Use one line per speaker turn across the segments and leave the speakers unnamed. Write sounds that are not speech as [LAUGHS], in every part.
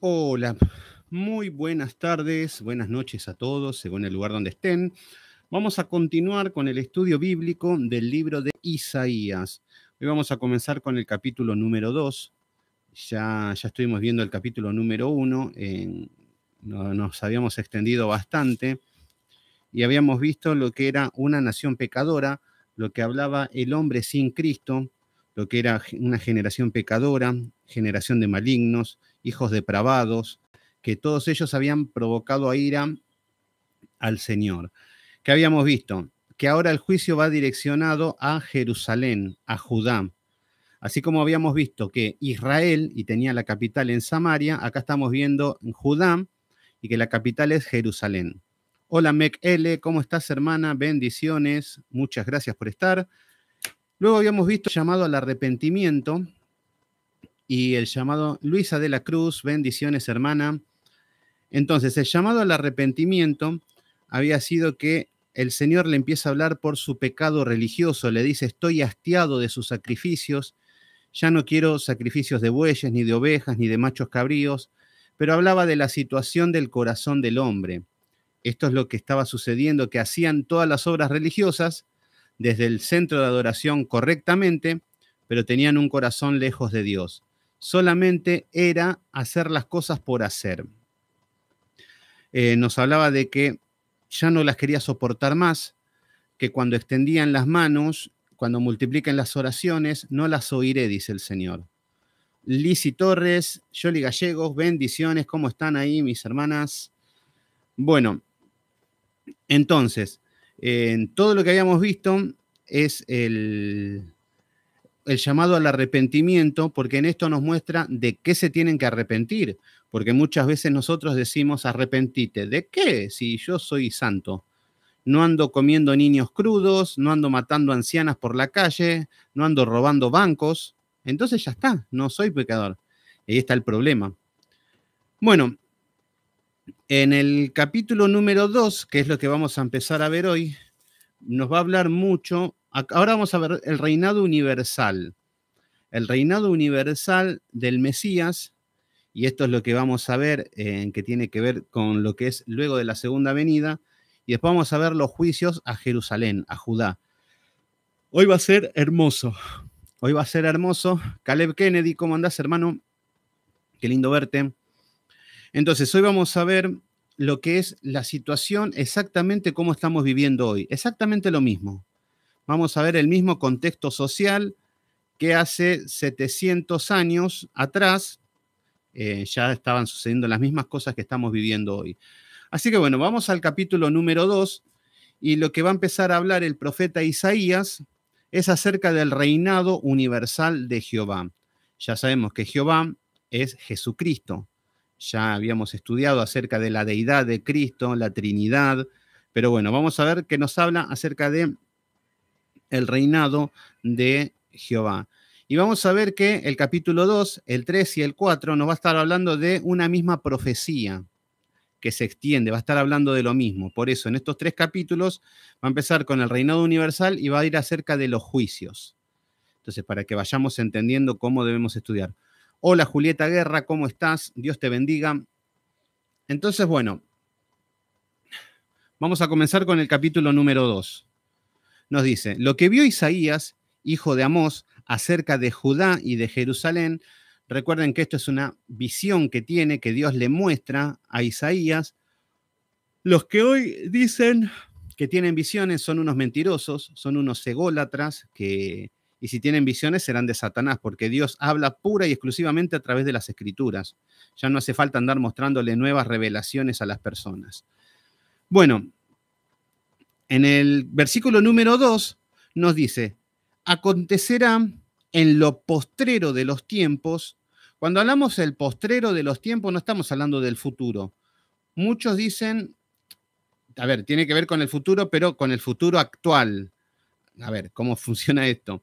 Hola, muy buenas tardes, buenas noches a todos, según el lugar donde estén. Vamos a continuar con el estudio bíblico del libro de Isaías. Hoy vamos a comenzar con el capítulo número 2. Ya, ya estuvimos viendo el capítulo número 1, nos habíamos extendido bastante y habíamos visto lo que era una nación pecadora, lo que hablaba el hombre sin Cristo, lo que era una generación pecadora, generación de malignos, hijos depravados, que todos ellos habían provocado a ira al Señor. Que habíamos visto? Que ahora el juicio va direccionado a Jerusalén, a Judá. Así como habíamos visto que Israel y tenía la capital en Samaria, acá estamos viendo en Judá y que la capital es Jerusalén. Hola Mec L, ¿cómo estás hermana? Bendiciones, muchas gracias por estar. Luego habíamos visto llamado al arrepentimiento, y el llamado Luisa de la Cruz, bendiciones hermana. Entonces, el llamado al arrepentimiento había sido que el Señor le empieza a hablar por su pecado religioso, le dice, estoy hastiado de sus sacrificios, ya no quiero sacrificios de bueyes, ni de ovejas, ni de machos cabríos, pero hablaba de la situación del corazón del hombre. Esto es lo que estaba sucediendo, que hacían todas las obras religiosas desde el centro de adoración correctamente, pero tenían un corazón lejos de Dios solamente era hacer las cosas por hacer. Eh, nos hablaba de que ya no las quería soportar más, que cuando extendían las manos, cuando multipliquen las oraciones, no las oiré, dice el Señor. Lisi Torres, Yoli Gallegos, bendiciones, ¿cómo están ahí mis hermanas? Bueno, entonces, en todo lo que habíamos visto es el, el llamado al arrepentimiento, porque en esto nos muestra de qué se tienen que arrepentir, porque muchas veces nosotros decimos arrepentite, ¿de qué? Si yo soy santo, no ando comiendo niños crudos, no ando matando ancianas por la calle, no ando robando bancos, entonces ya está, no soy pecador. Ahí está el problema. Bueno, en el capítulo número 2, que es lo que vamos a empezar a ver hoy, nos va a hablar mucho ahora vamos a ver el reinado universal. El reinado universal del Mesías, y esto es lo que vamos a ver, en eh, que tiene que ver con lo que es luego de la segunda venida, y después vamos a ver los juicios a Jerusalén, a Judá. Hoy va a ser hermoso, hoy va a ser hermoso. Caleb Kennedy, ¿cómo andás, hermano? Qué lindo verte. Entonces, hoy vamos a ver lo que es la situación exactamente como estamos viviendo hoy, exactamente lo mismo vamos a ver el mismo contexto social que hace 700 años atrás eh, ya estaban sucediendo las mismas cosas que estamos viviendo hoy. Así que bueno, vamos al capítulo número 2 y lo que va a empezar a hablar el profeta Isaías es acerca del reinado universal de Jehová. Ya sabemos que Jehová es Jesucristo. Ya habíamos estudiado acerca de la deidad de Cristo, la Trinidad, pero bueno, vamos a ver que nos habla acerca de el reinado de Jehová. Y vamos a ver que el capítulo 2, el 3 y el 4 nos va a estar hablando de una misma profecía que se extiende, va a estar hablando de lo mismo. Por eso, en estos tres capítulos va a empezar con el reinado universal y va a ir acerca de los juicios. Entonces, para que vayamos entendiendo cómo debemos estudiar. Hola Julieta Guerra, ¿cómo estás? Dios te bendiga. Entonces, bueno, vamos a comenzar con el capítulo número 2 nos dice, lo que vio Isaías, hijo de Amós, acerca de Judá y de Jerusalén, recuerden que esto es una visión que tiene, que Dios le muestra a Isaías, los que hoy dicen que tienen visiones son unos mentirosos, son unos ególatras, que, y si tienen visiones serán de Satanás, porque Dios habla pura y exclusivamente a través de las escrituras. Ya no hace falta andar mostrándole nuevas revelaciones a las personas. Bueno, en el versículo número 2 nos dice, acontecerá en lo postrero de los tiempos, cuando hablamos del postrero de los tiempos no estamos hablando del futuro. Muchos dicen, a ver, tiene que ver con el futuro, pero con el futuro actual. A ver, ¿cómo [LAUGHS] funciona esto?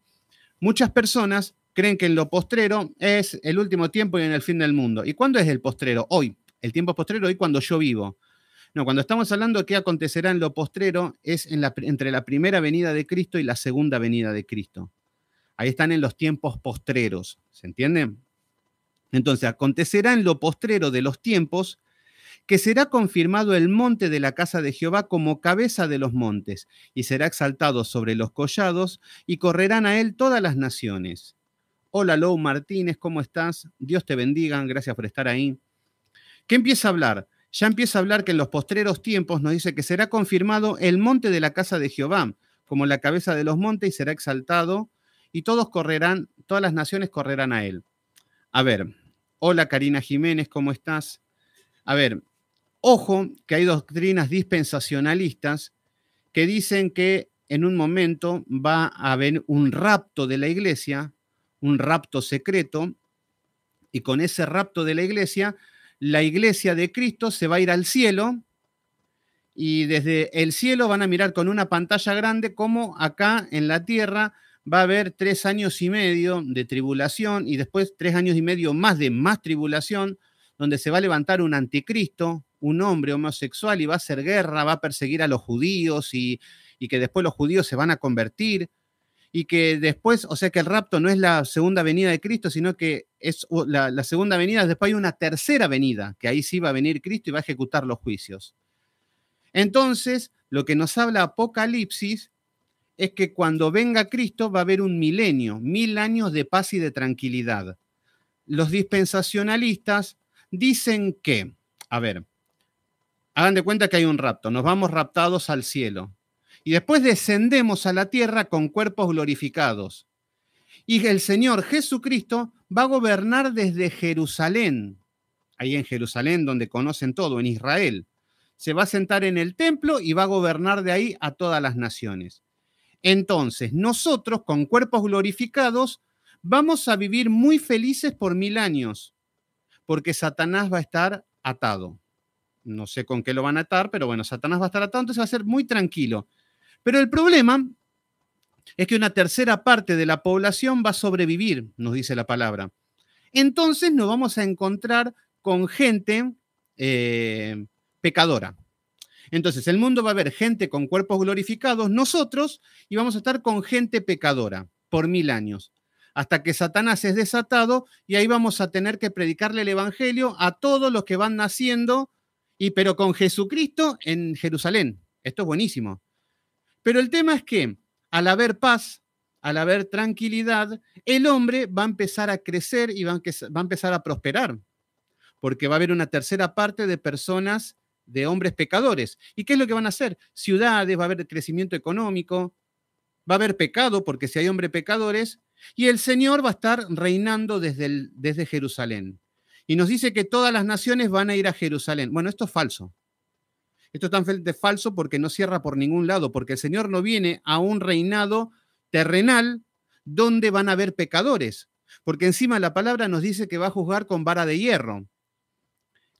Muchas personas creen que en lo postrero es el último tiempo y en el fin del mundo. ¿Y cuándo es el postrero? Hoy. El tiempo postrero hoy cuando yo vivo. No, cuando estamos hablando de qué acontecerá en lo postrero, es en la, entre la primera venida de Cristo y la segunda venida de Cristo. Ahí están en los tiempos postreros, ¿se entiende? Entonces, acontecerá en lo postrero de los tiempos que será confirmado el monte de la casa de Jehová como cabeza de los montes, y será exaltado sobre los collados, y correrán a él todas las naciones. Hola Lou Martínez, ¿cómo estás? Dios te bendiga, gracias por estar ahí. ¿Qué empieza a hablar? ya empieza a hablar que en los postreros tiempos nos dice que será confirmado el monte de la casa de Jehová, como la cabeza de los montes, y será exaltado, y todos correrán, todas las naciones correrán a él. A ver, hola Karina Jiménez, ¿cómo estás? A ver, ojo que hay doctrinas dispensacionalistas que dicen que en un momento va a haber un rapto de la iglesia, un rapto secreto, y con ese rapto de la iglesia la iglesia de Cristo se va a ir al cielo y desde el cielo van a mirar con una pantalla grande cómo acá en la tierra va a haber tres años y medio de tribulación y después tres años y medio más de más tribulación, donde se va a levantar un anticristo, un hombre homosexual y va a hacer guerra, va a perseguir a los judíos y, y que después los judíos se van a convertir y que después, o sea que el rapto no es la segunda venida de Cristo, sino que es la, segunda venida, después hay una tercera venida, que ahí sí va a venir Cristo y va a ejecutar los juicios. Entonces, lo que nos habla Apocalipsis es que cuando venga Cristo va a haber un milenio, mil años de paz y de tranquilidad. Los dispensacionalistas dicen que, a ver, hagan de cuenta que hay un rapto, nos vamos raptados al cielo. Y después descendemos a la tierra con cuerpos glorificados. Y el Señor Jesucristo va a gobernar desde Jerusalén, ahí en Jerusalén donde conocen todo, en Israel. Se va a sentar en el templo y va a gobernar de ahí a todas las naciones. Entonces, nosotros con cuerpos glorificados vamos a vivir muy felices por mil años, porque Satanás va a estar atado. No sé con qué lo van a atar, pero bueno, Satanás va a estar atado, entonces va a ser muy tranquilo. Pero el problema es que una tercera parte de la población va a sobrevivir, nos dice la palabra. Entonces nos vamos a encontrar con gente eh, pecadora. Entonces el mundo va a ver gente con cuerpos glorificados, nosotros, y vamos a estar con gente pecadora por mil años, hasta que Satanás es desatado y ahí vamos a tener que predicarle el Evangelio a todos los que van naciendo, y pero con Jesucristo en Jerusalén. Esto es buenísimo. Pero el tema es que al haber paz, al haber tranquilidad, el hombre va a empezar a crecer y va a empezar a prosperar, porque va a haber una tercera parte de personas, de hombres pecadores. ¿Y qué es lo que van a hacer? Ciudades, va a haber crecimiento económico, va a haber pecado, porque si hay hombres pecadores, y el Señor va a estar reinando desde, desde Jerusalén. Y nos dice que todas las naciones van a ir a Jerusalén. Bueno, esto es falso. Esto es tan falso porque no cierra por ningún lado, porque el Señor no viene a un reinado terrenal donde van a haber pecadores, porque encima la palabra nos dice que va a juzgar con vara de hierro.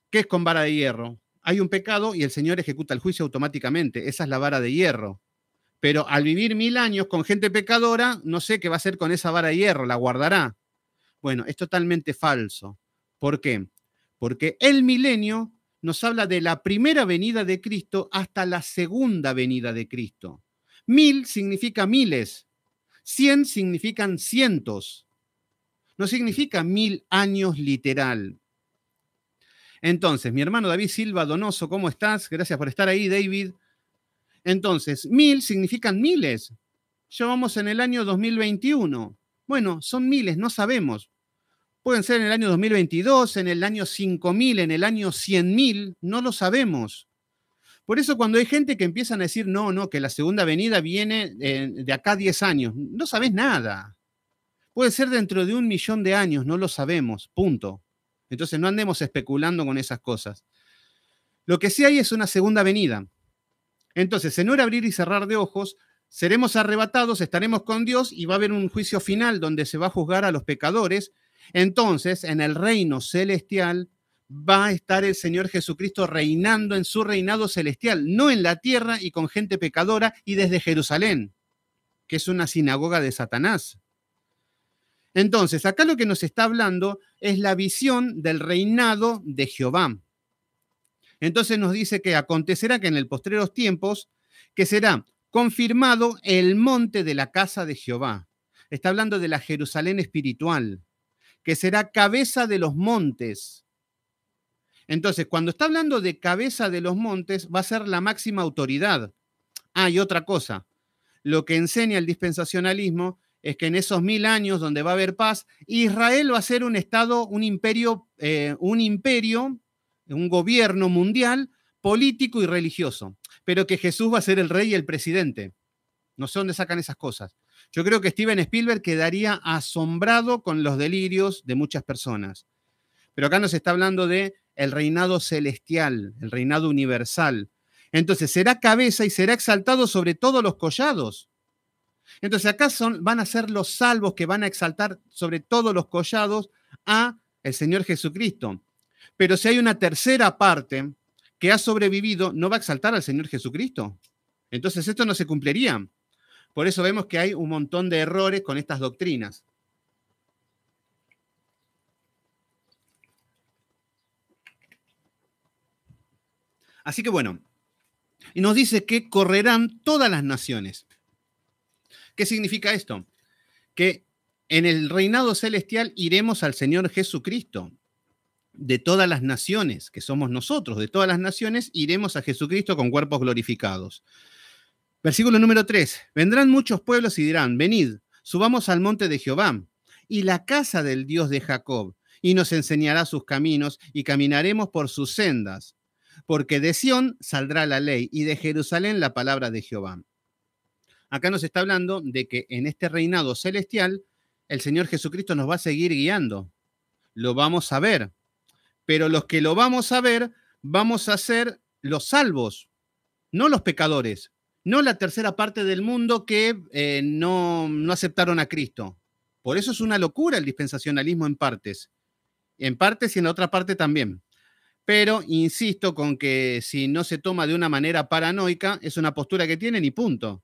¿Qué es con vara de hierro? Hay un pecado y el Señor ejecuta el juicio automáticamente. Esa es la vara de hierro. Pero al vivir mil años con gente pecadora, no sé qué va a hacer con esa vara de hierro, la guardará. Bueno, es totalmente falso. ¿Por qué? Porque el milenio nos habla de la primera venida de Cristo hasta la segunda venida de Cristo. Mil significa miles, cien significan cientos, no significa mil años literal. Entonces, mi hermano David Silva Donoso, ¿cómo estás? Gracias por estar ahí, David. Entonces, mil significan miles. Llevamos en el año 2021. Bueno, son miles, no sabemos. Pueden ser en el año 2022, en el año 5000, en el año 100.000, no lo sabemos. Por eso cuando hay gente que empiezan a decir, no, no, que la segunda venida viene eh, de acá 10 años, no sabes nada. Puede ser dentro de un millón de años, no lo sabemos, punto. Entonces no andemos especulando con esas cosas. Lo que sí hay es una segunda venida. Entonces, en era abrir y cerrar de ojos, seremos arrebatados, estaremos con Dios y va a haber un juicio final donde se va a juzgar a los pecadores entonces, en el reino celestial va a estar el Señor Jesucristo reinando en su reinado celestial, no en la tierra y con gente pecadora y desde Jerusalén, que es una sinagoga de Satanás. Entonces, acá lo que nos está hablando es la visión del reinado de Jehová. Entonces nos dice que acontecerá que en el postreros tiempos, que será confirmado el monte de la casa de Jehová. Está hablando de la Jerusalén espiritual que será cabeza de los montes. Entonces, cuando está hablando de cabeza de los montes, va a ser la máxima autoridad. Ah, y otra cosa, lo que enseña el dispensacionalismo es que en esos mil años donde va a haber paz, Israel va a ser un Estado, un imperio, eh, un imperio, un gobierno mundial político y religioso, pero que Jesús va a ser el rey y el presidente. No sé dónde sacan esas cosas. Yo creo que Steven Spielberg quedaría asombrado con los delirios de muchas personas. Pero acá nos está hablando de el reinado celestial, el reinado universal. Entonces será cabeza y será exaltado sobre todos los collados. Entonces acá son, van a ser los salvos que van a exaltar sobre todos los collados a el Señor Jesucristo. Pero si hay una tercera parte que ha sobrevivido, ¿no va a exaltar al Señor Jesucristo? Entonces esto no se cumpliría. Por eso vemos que hay un montón de errores con estas doctrinas. Así que bueno, y nos dice que correrán todas las naciones. ¿Qué significa esto? Que en el reinado celestial iremos al Señor Jesucristo. De todas las naciones, que somos nosotros, de todas las naciones, iremos a Jesucristo con cuerpos glorificados. Versículo número 3. Vendrán muchos pueblos y dirán, venid, subamos al monte de Jehová y la casa del Dios de Jacob, y nos enseñará sus caminos y caminaremos por sus sendas, porque de Sión saldrá la ley y de Jerusalén la palabra de Jehová. Acá nos está hablando de que en este reinado celestial el Señor Jesucristo nos va a seguir guiando. Lo vamos a ver. Pero los que lo vamos a ver, vamos a ser los salvos, no los pecadores, no la tercera parte del mundo que eh, no, no aceptaron a Cristo. Por eso es una locura el dispensacionalismo en partes. En partes y en la otra parte también. Pero insisto con que si no se toma de una manera paranoica, es una postura que tienen y punto.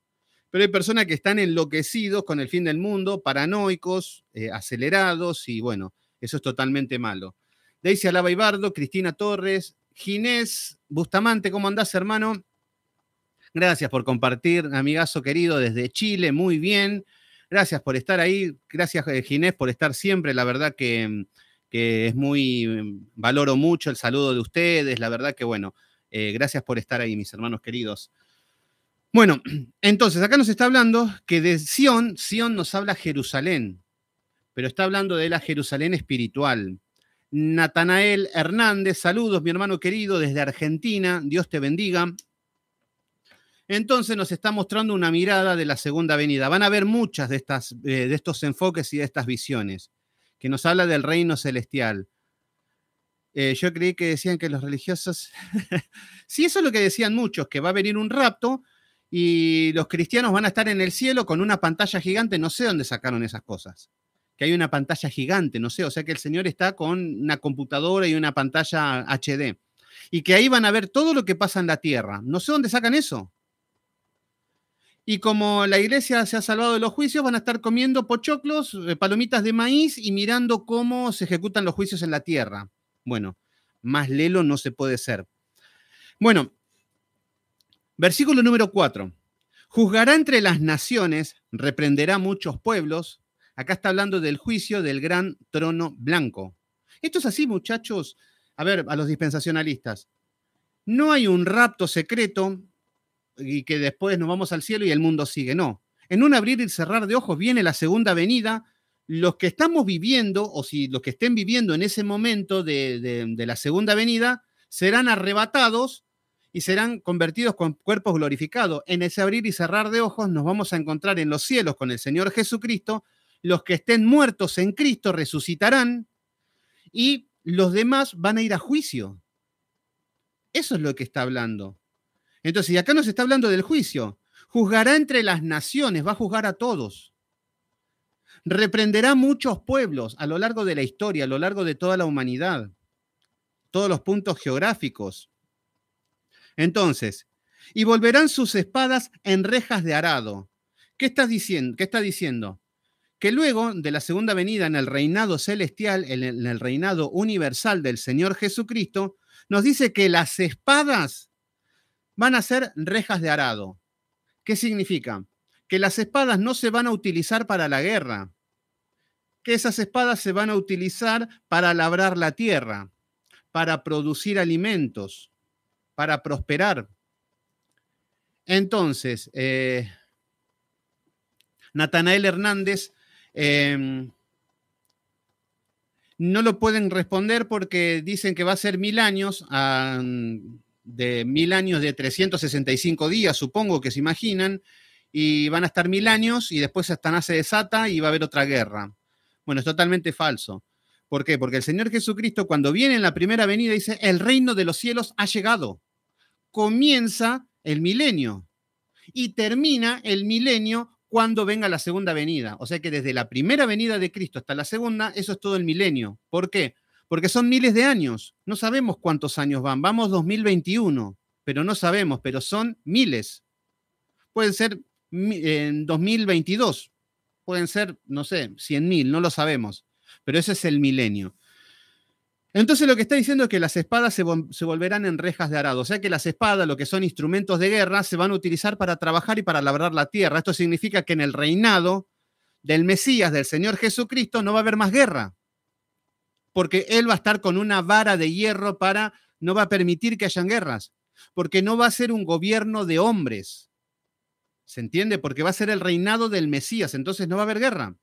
Pero hay personas que están enloquecidos con el fin del mundo, paranoicos, eh, acelerados y bueno, eso es totalmente malo. Daisy Alaba Ibardo, Cristina Torres, Ginés Bustamante, ¿cómo andás, hermano? Gracias por compartir, amigazo querido, desde Chile, muy bien. Gracias por estar ahí, gracias eh, Ginés por estar siempre, la verdad que, mm, es muy, mm, valoro mucho el saludo de ustedes, la verdad que bueno, eh, gracias por estar ahí, mis hermanos queridos. Bueno, [CLEARS THROAT] entonces acá nos está hablando que de Sión, Sión nos habla Jerusalén, pero está hablando de la Jerusalén espiritual. Natanael Hernández, saludos, mi hermano querido, desde Argentina, Dios te bendiga entonces nos está mostrando una mirada de la segunda venida. Van a ver muchas de, estas, eh, de estos enfoques y de estas visiones, que nos habla del reino celestial. Eh, yo creí que decían que los religiosos... [LAUGHS] sí, eso es lo que decían muchos, que va a venir un rapto y los cristianos van a estar en el cielo con una pantalla gigante, no sé dónde sacaron esas cosas que hay una pantalla gigante, no sé, o sea que el señor está con una computadora y una pantalla HD. Y que ahí van a ver todo lo que pasa en la Tierra. No sé dónde sacan eso. Y como la iglesia se ha salvado de los juicios, van a estar comiendo pochoclos, eh, palomitas de maíz y mirando cómo se ejecutan los juicios en la tierra. Bueno, más lelo no se puede ser. Bueno, versículo número 4. Juzgará entre las naciones, reprenderá muchos pueblos. Acá está hablando del juicio del gran trono blanco. Esto es así, muchachos. A ver, a los dispensacionalistas. No hay un rapto secreto, y que después nos vamos al cielo y el mundo sigue. No. En un abrir y cerrar de ojos viene la segunda venida. Los que estamos viviendo, o si los que estén viviendo en ese momento de, la segunda venida, serán arrebatados y serán convertidos con cuerpos glorificados. En ese abrir y cerrar de ojos nos vamos a encontrar en los cielos con el Señor Jesucristo. Los que estén muertos en Cristo resucitarán y los demás van a ir a juicio. Eso es lo que está hablando. Entonces, y acá nos está hablando del juicio. Juzgará entre las naciones, va a juzgar a todos. Reprenderá muchos pueblos a lo largo de la historia, a lo largo de toda la humanidad, todos los puntos geográficos. Entonces, y volverán sus espadas en rejas de arado. ¿Qué estás diciendo? ¿Qué está diciendo? que luego de la segunda venida en el reinado celestial, en el reinado universal del Señor Jesucristo, nos dice que las espadas van a ser rejas de arado. ¿Qué significa? Que las espadas no se van a utilizar para la guerra, que esas espadas se van a utilizar para labrar la tierra, para producir alimentos, para prosperar. Entonces, eh, Natanael Hernández em, no lo pueden responder porque dicen que va a ser mil años de mil años de 365 días, supongo que se imaginan, y van a estar mil años y después Satanás se desata y va a haber otra guerra. Bueno, es totalmente falso. ¿Por qué? Porque el Señor Jesucristo cuando viene en la primera venida dice, el reino de los cielos ha llegado. Comienza el milenio y termina el milenio cuando venga la segunda venida. O sea que desde la primera venida de Cristo hasta la segunda, eso es todo el milenio. ¿Por qué? porque son miles de años. No sabemos cuántos años van. Vamos 2021, pero no sabemos, pero son miles. Pueden ser en 2022, pueden ser, no sé, 100.000, no lo sabemos, pero ese es el milenio. Entonces lo que está diciendo es que las espadas se, volverán en rejas de arado, o sea que las espadas, lo que son instrumentos de guerra, se van a utilizar para trabajar y para labrar la tierra. Esto significa que en el reinado del Mesías, del Señor Jesucristo, no va a haber más guerra porque él va a estar con una vara de hierro para, no va a permitir que hayan guerras, porque no va a ser un gobierno de hombres. ¿Se entiende? Porque va a ser el reinado del Mesías, entonces no va a haber guerra.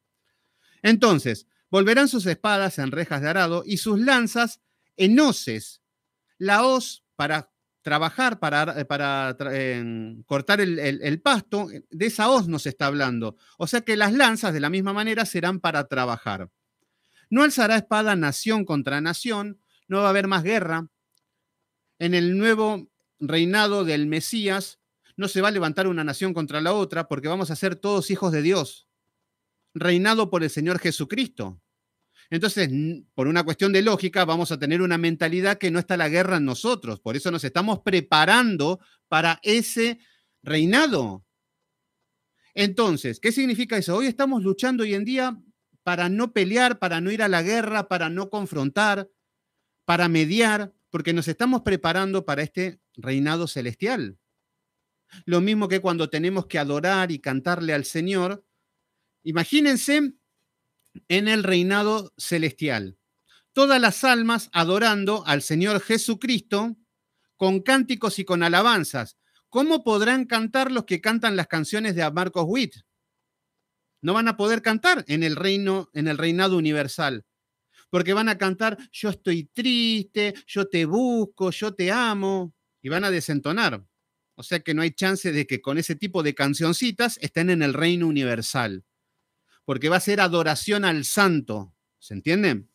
Entonces, volverán sus espadas en rejas de arado y sus lanzas en hoces. La hoz para trabajar, para, eh, em, cortar el, el pasto, de esa hoz nos está hablando. O sea que las lanzas de la misma manera serán para trabajar. No alzará espada nación contra nación, no va a haber más guerra. En el nuevo reinado del Mesías no se va a levantar una nación contra la otra porque vamos a ser todos hijos de Dios, reinado por el Señor Jesucristo. Entonces, por una cuestión de lógica, vamos a tener una mentalidad que no está la guerra en nosotros. Por eso nos estamos preparando para ese reinado. Entonces, ¿qué significa eso? Hoy estamos luchando hoy en día para no pelear, para no ir a la guerra, para no confrontar, para mediar, porque nos estamos preparando para este reinado celestial. Lo mismo que cuando tenemos que adorar y cantarle al Señor. Imagínense en el reinado celestial. Todas las almas adorando al Señor Jesucristo con cánticos y con alabanzas. ¿Cómo podrán cantar los que cantan las canciones de Marcos Witt? No van a poder cantar en el reino, en el reinado universal. Porque van a cantar, yo estoy triste, yo te busco, yo te amo. Y van a desentonar. O sea que no hay chance de que con ese tipo de cancioncitas estén en el reino universal. Porque va a ser adoración al santo. ¿Se entiende?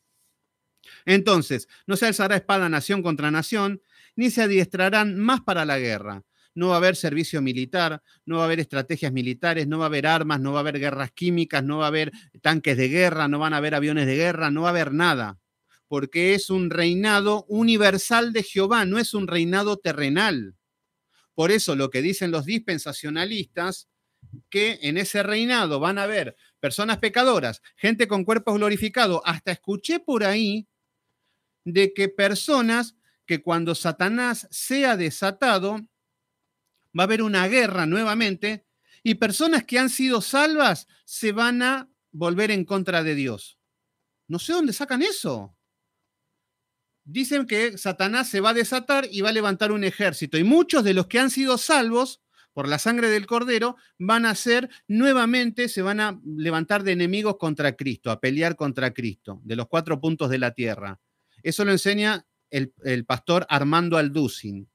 Entonces, no se alzará espada nación contra nación, ni se adiestrarán más para la guerra no va a haber servicio militar, no va a haber estrategias militares, no va a haber armas, no va a haber guerras químicas, no va a haber tanques de guerra, no van a haber aviones de guerra, no va a haber nada, porque es un reinado universal de Jehová, no es un reinado terrenal. Por eso lo que dicen los dispensacionalistas, que en ese reinado van a haber personas pecadoras, gente con cuerpos glorificados, hasta escuché por ahí de que personas que cuando Satanás sea desatado, va a haber una guerra nuevamente y personas que han sido salvas se van a volver en contra de Dios. No sé dónde sacan eso. Dicen que Satanás se va a desatar y va a levantar un ejército y muchos de los que han sido salvos por la sangre del cordero van a ser nuevamente, se van a levantar de enemigos contra Cristo, a pelear contra Cristo, de los cuatro puntos de la tierra. Eso lo enseña el, pastor Armando Alducin.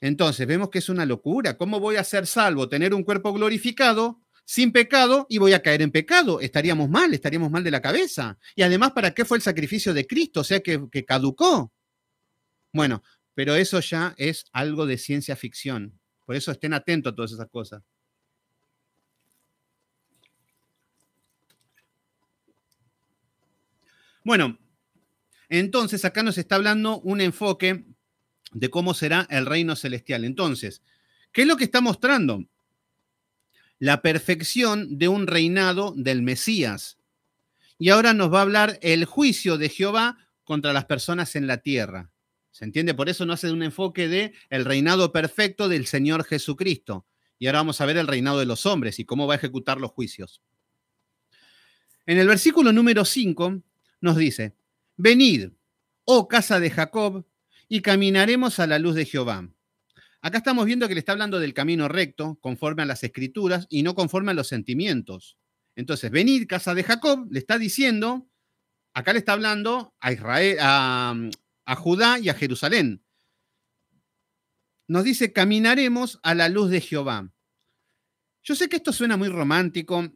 Entonces, vemos que es una locura. ¿Cómo voy a ser salvo, tener un cuerpo glorificado sin pecado y voy a caer en pecado? Estaríamos mal, estaríamos mal de la cabeza. Y además, ¿para qué fue el sacrificio de Cristo? O sea, que, caducó. Bueno, pero eso ya es algo de ciencia ficción. Por eso estén atentos a todas esas cosas. Bueno, entonces acá nos está hablando un enfoque de cómo será el reino celestial. Entonces, ¿qué es lo que está mostrando? La perfección de un reinado del Mesías. Y ahora nos va a hablar el juicio de Jehová contra las personas en la tierra. ¿Se entiende? Por eso no hace un enfoque de el reinado perfecto del Señor Jesucristo. Y ahora vamos a ver el reinado de los hombres y cómo va a ejecutar los juicios. En el versículo número 5 nos dice, venid, oh casa de Jacob, y caminaremos a la luz de Jehová. Acá estamos viendo que le está hablando del camino recto, conforme a las escrituras y no conforme a los sentimientos. Entonces, venid, casa de Jacob, le está diciendo, acá le está hablando a Israel, a Judá y a Jerusalén. Nos dice, caminaremos a la luz de Jehová. Yo sé que esto suena muy romántico,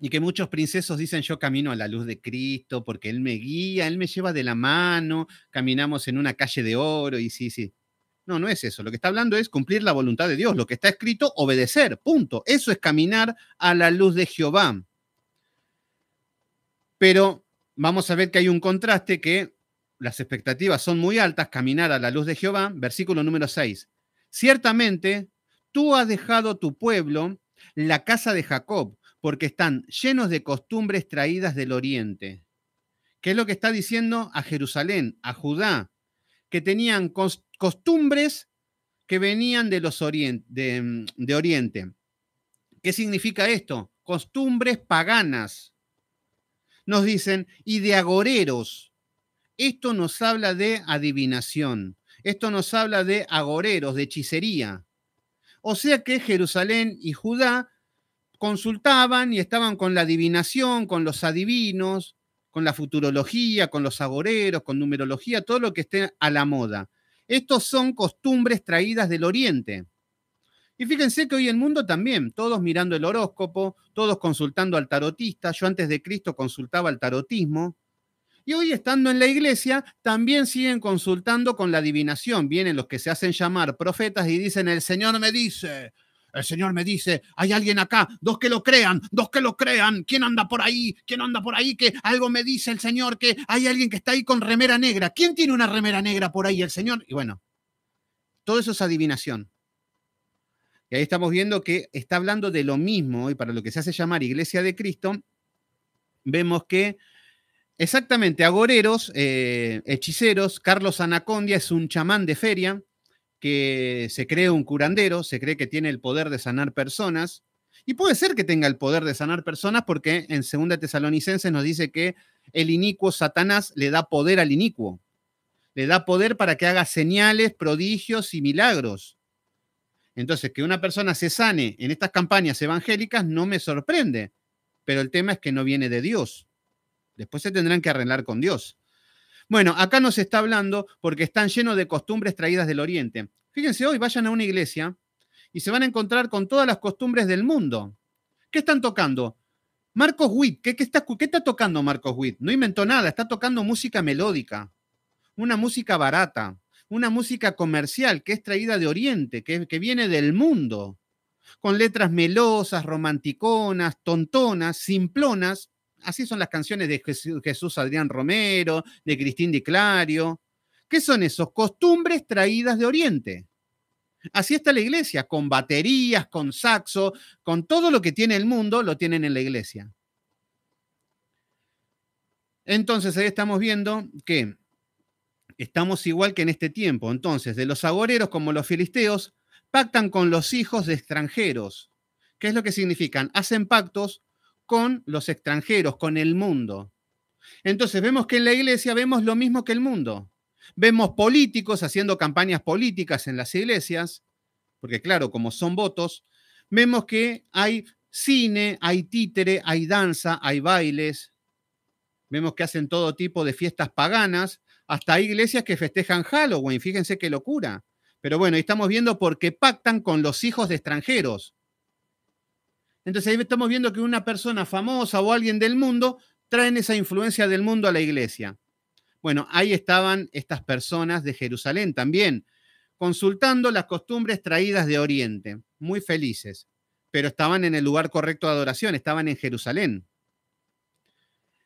y que muchos princesos dicen, yo camino a la luz de Cristo porque Él me guía, Él me lleva de la mano, caminamos en una calle de oro y sí, sí. No, no es eso. Lo que está hablando es cumplir la voluntad de Dios. Lo que está escrito, obedecer, punto. Eso es caminar a la luz de Jehová. Pero vamos a ver que hay un contraste que las expectativas son muy altas, caminar a la luz de Jehová, versículo número 6. Ciertamente, tú has dejado tu pueblo, la casa de Jacob, porque están llenos de costumbres traídas del oriente. ¿Qué es lo que está diciendo a Jerusalén, a Judá? Que tenían costumbres que venían de, los de, Oriente. ¿Qué significa esto? Costumbres paganas. Nos dicen, y de agoreros. Esto nos habla de adivinación. Esto nos habla de agoreros, de hechicería. O sea que Jerusalén y Judá consultaban y estaban con la adivinación, con los adivinos, con la futurología, con los saboreros, con numerología, todo lo que esté a la moda. Estos son costumbres traídas del Oriente. Y fíjense que hoy el mundo también, todos mirando el horóscopo, todos consultando al tarotista, yo antes de Cristo consultaba al tarotismo, y hoy estando en la iglesia, también siguen consultando con la adivinación. Vienen los que se hacen llamar profetas y dicen, el Señor me dice, el Señor me dice, hay alguien acá, dos que lo crean, dos que lo crean. ¿Quién anda por ahí? ¿Quién anda por ahí? Que algo me dice el Señor, que hay alguien que está ahí con remera negra. ¿Quién tiene una remera negra por ahí? El Señor. Y bueno, todo eso es adivinación. Y ahí estamos viendo que está hablando de lo mismo y para lo que se hace llamar Iglesia de Cristo, vemos que exactamente agoreros, eh, hechiceros, Carlos Anacondia es un chamán de feria, que se cree un curandero, se cree que tiene el poder de sanar personas, y puede ser que tenga el poder de sanar personas porque en 2 Tesalonicenses nos dice que el inicuo Satanás le da poder al inicuo, le da poder para que haga señales, prodigios y milagros. Entonces, que una persona se sane en estas campañas evangélicas no me sorprende, pero el tema es que no viene de Dios. Después se tendrán que arreglar con Dios. Bueno, acá nos está hablando porque están llenos de costumbres traídas del Oriente. Fíjense, hoy vayan a una iglesia y se van a encontrar con todas las costumbres del mundo. ¿Qué están tocando? Marcos Witt, ¿qué, está, tocando Marcos Witt? No inventó nada, está tocando música melódica, una música barata, una música comercial que es traída de Oriente, que, que viene del mundo, con letras melosas, romanticonas, tontonas, simplonas, así son las canciones de Jesús Adrián Romero, de Cristín Di Clario. ¿Qué son esos? Costumbres traídas de Oriente. Así está la iglesia, con baterías, con saxo, con todo lo que tiene el mundo, lo tienen en la iglesia. Entonces ahí estamos viendo que estamos igual que en este tiempo. Entonces, de los agoreros como los filisteos, pactan con los hijos de extranjeros. ¿Qué es lo que significan? Hacen pactos con los extranjeros, con el mundo. Entonces vemos que en la iglesia vemos lo mismo que el mundo. Vemos políticos haciendo campañas políticas en las iglesias, porque claro, como son votos, vemos que hay cine, hay títere, hay danza, hay bailes, vemos que hacen todo tipo de fiestas paganas, hasta hay iglesias que festejan Halloween, fíjense qué locura. Pero bueno, estamos viendo porque pactan con los hijos de extranjeros. Entonces ahí estamos viendo que una persona famosa o alguien del mundo traen esa influencia del mundo a la iglesia. Bueno, ahí estaban estas personas de Jerusalén también, consultando las costumbres traídas de Oriente, muy felices, pero estaban en el lugar correcto de adoración, estaban en Jerusalén.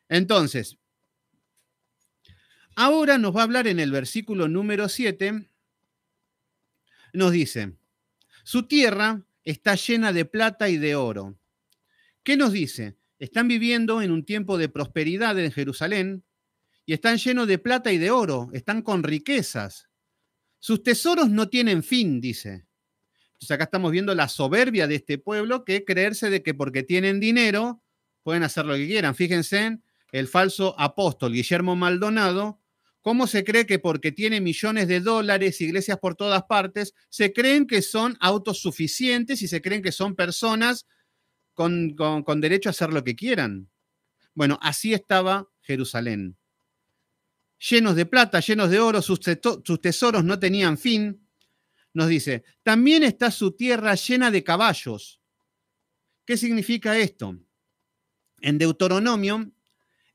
Entonces, ahora nos va a hablar en el versículo número 7, nos dice, su tierra está llena de plata y de oro. ¿Qué nos dice? Están viviendo en un tiempo de prosperidad en Jerusalén y están llenos de plata y de oro, están con riquezas. Sus tesoros no tienen fin, dice. Entonces acá estamos viendo la soberbia de este pueblo que creerse de que porque tienen dinero pueden hacer lo que quieran. Fíjense en el falso apóstol Guillermo Maldonado, ¿Cómo se cree que porque tiene millones de dólares, iglesias por todas partes, se creen que son autosuficientes y se creen que son personas con, derecho a hacer lo que quieran? Bueno, así estaba Jerusalén. Llenos de plata, llenos de oro, sus, sus tesoros no tenían fin. Nos dice, también está su tierra llena de caballos. ¿Qué significa esto? En Deuteronomio,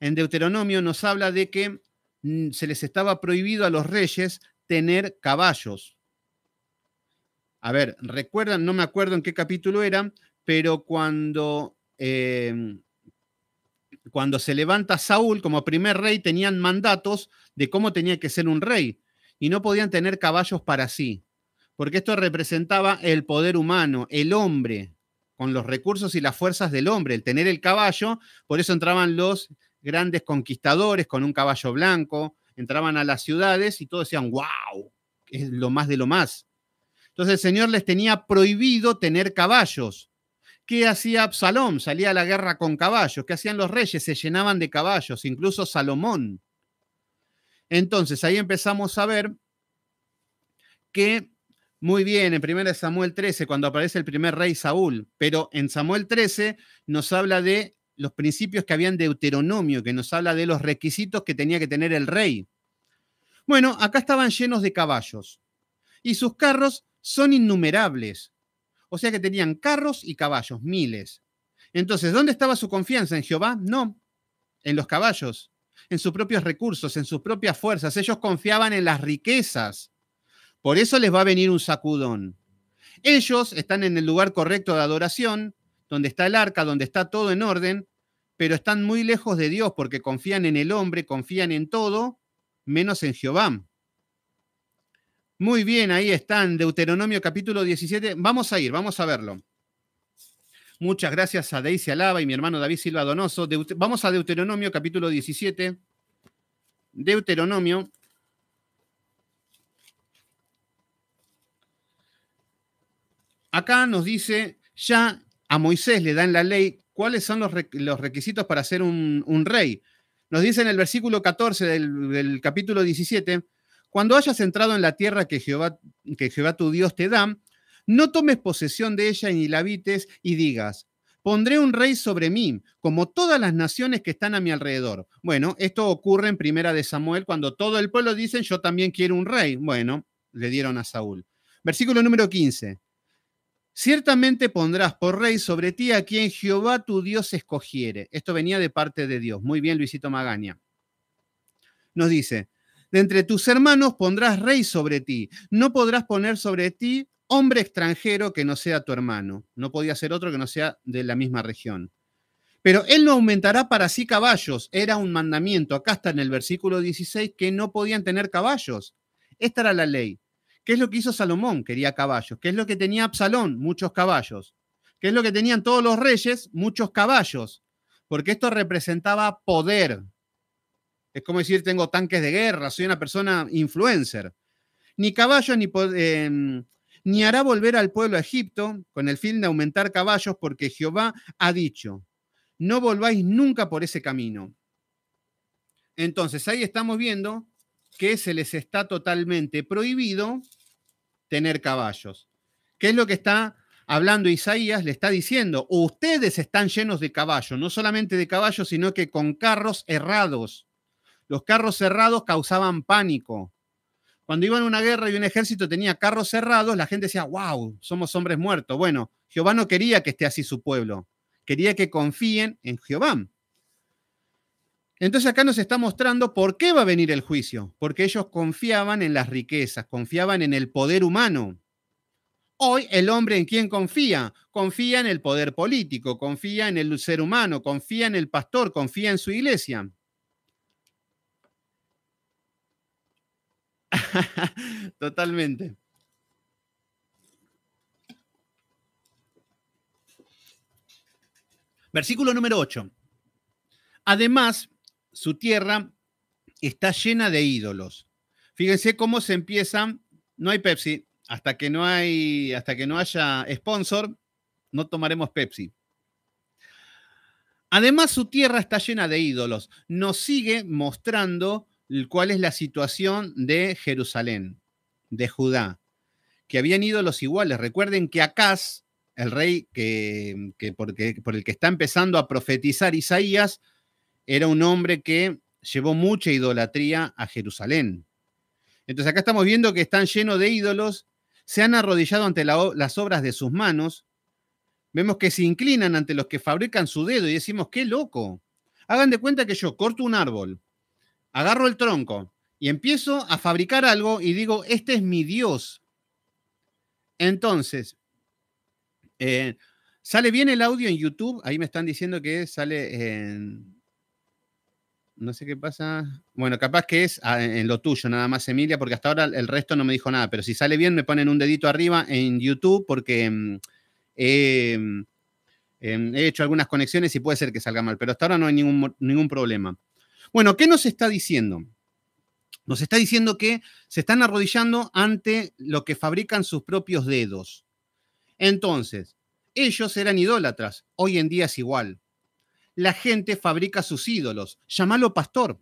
en Deuteronomio nos habla de que Mm, se les estaba prohibido a los reyes tener caballos. A ver, recuerdan, no me acuerdo en qué capítulo era, pero cuando, em, cuando se levanta Saúl como primer rey, tenían mandatos de cómo tenía que ser un rey y no podían tener caballos para sí, porque esto representaba el poder humano, el hombre, con los recursos y las fuerzas del hombre, el tener el caballo, por eso entraban los grandes conquistadores con un caballo blanco, entraban a las ciudades y todos decían, wow, es lo más de lo más. Entonces el Señor les tenía prohibido tener caballos. ¿Qué hacía Absalom? Salía a la guerra con caballos. ¿Qué hacían los reyes? Se llenaban de caballos, incluso Salomón. Entonces ahí empezamos a ver que, muy bien, en 1 Samuel 13, cuando aparece el primer rey Saúl, pero en Samuel 13 nos habla de los principios que habían de Deuteronomio, que nos habla de los requisitos que tenía que tener el rey. Bueno, acá estaban llenos de caballos y sus carros son innumerables. O sea que tenían carros y caballos, miles. Entonces, ¿dónde estaba su confianza? ¿En Jehová? No, en los caballos, en sus propios recursos, en sus propias fuerzas. Ellos confiaban en las riquezas. Por eso les va a venir un sacudón. Ellos están en el lugar correcto de adoración, donde está el arca, donde está todo en orden, pero están muy lejos de Dios porque confían en el hombre, confían en todo, menos en Jehová. Muy bien, ahí están, Deuteronomio capítulo 17. Vamos a ir, vamos a verlo. Muchas gracias a Daisy Alaba y mi hermano David Silva Donoso. vamos a Deuteronomio capítulo 17. Deuteronomio. Acá nos dice, ya a Moisés le dan la ley cuáles son los, requisitos para ser un, rey. Nos dice en el versículo 14 del, capítulo 17, cuando hayas entrado en la tierra que Jehová, que Jehová tu Dios te da, no tomes posesión de ella ni la habites y digas, pondré un rey sobre mí, como todas las naciones que están a mi alrededor. Bueno, esto ocurre en Primera de Samuel, cuando todo el pueblo dice, yo también quiero un rey. Bueno, le dieron a Saúl. Versículo número 15. Ciertamente pondrás por rey sobre ti a quien Jehová tu Dios escogiere. Esto venía de parte de Dios. Muy bien, Luisito Magaña. Nos dice, de entre tus hermanos pondrás rey sobre ti. No podrás poner sobre ti hombre extranjero que no sea tu hermano. No podía ser otro que no sea de la misma región. Pero él no aumentará para sí caballos. Era un mandamiento. Acá está en el versículo 16 que no podían tener caballos. Esta era la ley. ¿Qué es lo que hizo Salomón? Quería caballos. ¿Qué es lo que tenía Absalón? Muchos caballos. ¿Qué es lo que tenían todos los reyes? Muchos caballos. Porque esto representaba poder. Es como decir, tengo tanques de guerra, soy una persona influencer. Ni caballos ni, em, ni hará volver al pueblo a Egipto con el fin de aumentar caballos, porque Jehová ha dicho, no volváis nunca por ese camino. Entonces ahí estamos viendo que se les está totalmente prohibido tener caballos. ¿Qué es lo que está hablando Isaías? Le está diciendo, ustedes están llenos de caballos, no solamente de caballos, sino que con carros errados. Los carros cerrados causaban pánico. Cuando iban a una guerra y un ejército tenía carros cerrados, la gente decía, wow, somos hombres muertos. Bueno, Jehová no quería que esté así su pueblo. Quería que confíen en Jehová. Entonces acá nos está mostrando por qué va a venir el juicio, porque ellos confiaban en las riquezas, confiaban en el poder humano. Hoy el hombre en quién confía? Confía en el poder político, confía en el ser humano, confía en el pastor, confía en su iglesia. [LAUGHS] Totalmente. Versículo número 8. Además, su tierra está llena de ídolos. Fíjense cómo se empieza. no hay Pepsi, hasta que no, hay, hasta que no haya sponsor, no tomaremos Pepsi. Además, su tierra está llena de ídolos. Nos sigue mostrando cuál es la situación de Jerusalén, de Judá, que habían ídolos iguales. Recuerden que Acaz, el rey que, que porque, por el que está empezando a profetizar Isaías, era un hombre que llevó mucha idolatría a Jerusalén. Entonces acá estamos viendo que están llenos de ídolos, se han arrodillado ante las obras de sus manos, vemos que se inclinan ante los que fabrican su dedo y decimos, qué loco. Hagan de cuenta que yo corto un árbol, agarro el tronco y empiezo a fabricar algo y digo, este es mi Dios. Entonces, eh, sale bien el audio en YouTube, ahí me están diciendo que sale en no sé qué pasa. Bueno, capaz que es ah, en lo tuyo, nada más, Emilia, porque hasta ahora el resto no me dijo nada. Pero si sale bien, me ponen un dedito arriba en YouTube porque mm, eh, mm, em, he hecho algunas conexiones y puede ser que salga mal. Pero hasta ahora no hay ningún, ningún problema. Bueno, ¿qué nos está diciendo? Nos está diciendo que se están arrodillando ante lo que fabrican sus propios dedos. Entonces, ellos eran idólatras. Hoy en día es igual la gente fabrica sus ídolos. Llámalo pastor.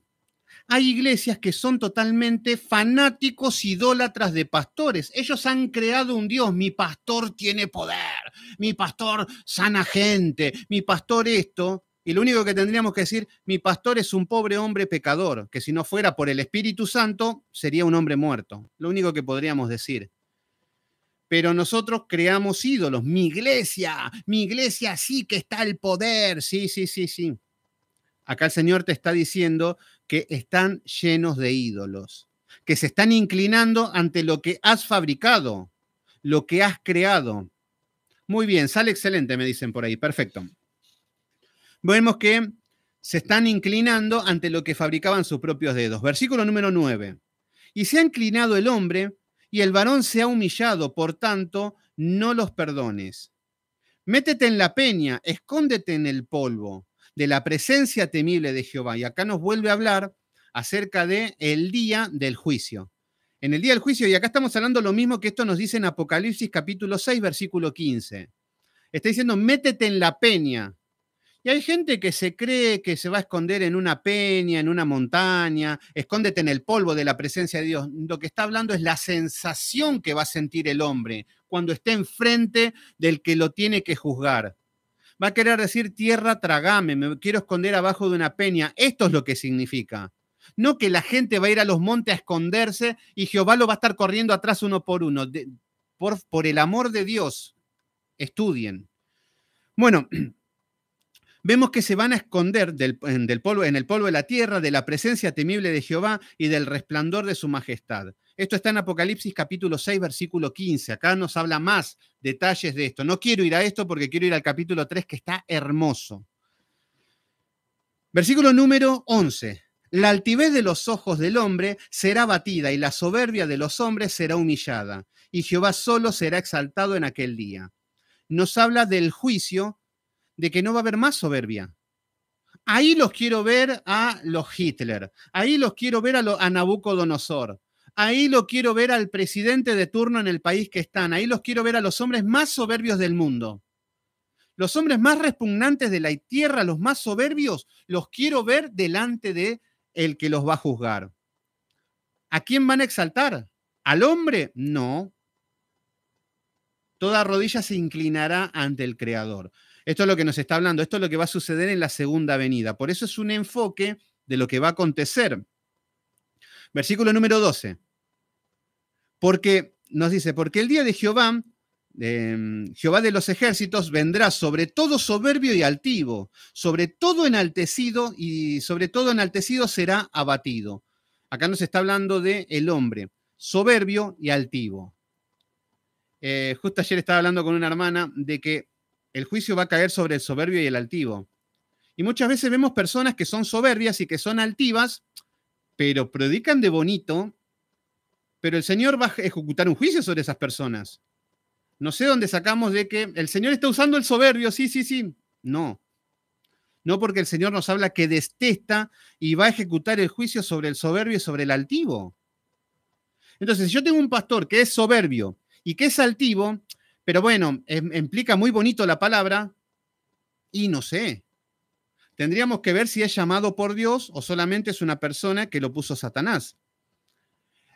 Hay iglesias que son totalmente fanáticos idólatras de pastores. Ellos han creado un Dios. Mi pastor tiene poder. Mi pastor sana gente. Mi pastor esto. Y lo único que tendríamos que decir, mi pastor es un pobre hombre pecador, que si no fuera por el Espíritu Santo, sería un hombre muerto. Lo único que podríamos decir pero nosotros creamos ídolos. Mi iglesia, mi iglesia sí que está el poder. Sí, sí, sí, sí. Acá el Señor te está diciendo que están llenos de ídolos, que se están inclinando ante lo que has fabricado, lo que has creado. Muy bien, sale excelente, me dicen por ahí. Perfecto. Vemos que se están inclinando ante lo que fabricaban sus propios dedos. Versículo número 9. Y se ha inclinado el hombre y el varón se ha humillado, por tanto, no los perdones. Métete en la peña, escóndete en el polvo de la presencia temible de Jehová. Y acá nos vuelve a hablar acerca de el día del juicio. En el día del juicio, y acá estamos hablando lo mismo que esto nos dice en Apocalipsis capítulo 6, versículo 15. Está diciendo, métete en la peña, y hay gente que se cree que se va a esconder en una peña, en una montaña, escóndete en el polvo de la presencia de Dios. Lo que está hablando es la sensación que va a sentir el hombre cuando esté enfrente del que lo tiene que juzgar. Va a querer decir, tierra, tragame, me quiero esconder abajo de una peña. Esto es lo que significa. No que la gente va a ir a los montes a esconderse y Jehová lo va a estar corriendo atrás uno por uno. por el amor de Dios, estudien. Bueno, [CLEARS THROAT] Vemos que se van a esconder del, polvo, en el polvo de la tierra, de la presencia temible de Jehová y del resplandor de su majestad. Esto está en Apocalipsis capítulo 6, versículo 15. Acá nos habla más detalles de esto. No quiero ir a esto porque quiero ir al capítulo 3 que está hermoso. Versículo número 11. La altivez de los ojos del hombre será batida y la soberbia de los hombres será humillada, y Jehová solo será exaltado en aquel día. Nos habla del juicio de que no va a haber más soberbia. Ahí los quiero ver a los Hitler, ahí los quiero ver a, Nabucodonosor, ahí lo quiero ver al presidente de turno en el país que están, ahí los quiero ver a los hombres más soberbios del mundo. Los hombres más repugnantes de la tierra, los más soberbios, los quiero ver delante de el que los va a juzgar. ¿A quién van a exaltar? ¿Al hombre? No. Toda rodilla se inclinará ante el Creador. Esto es lo que nos está hablando, esto es lo que va a suceder en la segunda venida. Por eso es un enfoque de lo que va a acontecer. Versículo número 12. Porque nos dice, porque el día de Jehová, em, Jehová de los ejércitos, vendrá sobre todo soberbio y altivo, sobre todo enaltecido y sobre todo enaltecido será abatido. Acá nos está hablando de el hombre, soberbio y altivo. Eh, justo ayer estaba hablando con una hermana de que el juicio va a caer sobre el soberbio y el altivo. Y muchas veces vemos personas que son soberbias y que son altivas, pero predican de bonito, pero el Señor va a ejecutar un juicio sobre esas personas. No sé dónde sacamos de que el Señor está usando el soberbio, sí, sí, sí. No. No porque el Señor nos habla que destesta y va a ejecutar el juicio sobre el soberbio y sobre el altivo. Entonces, si yo tengo un pastor que es soberbio y que es altivo, pero bueno, em, implica muy bonito la palabra y no sé. Tendríamos que ver si es llamado por Dios o solamente es una persona que lo puso Satanás.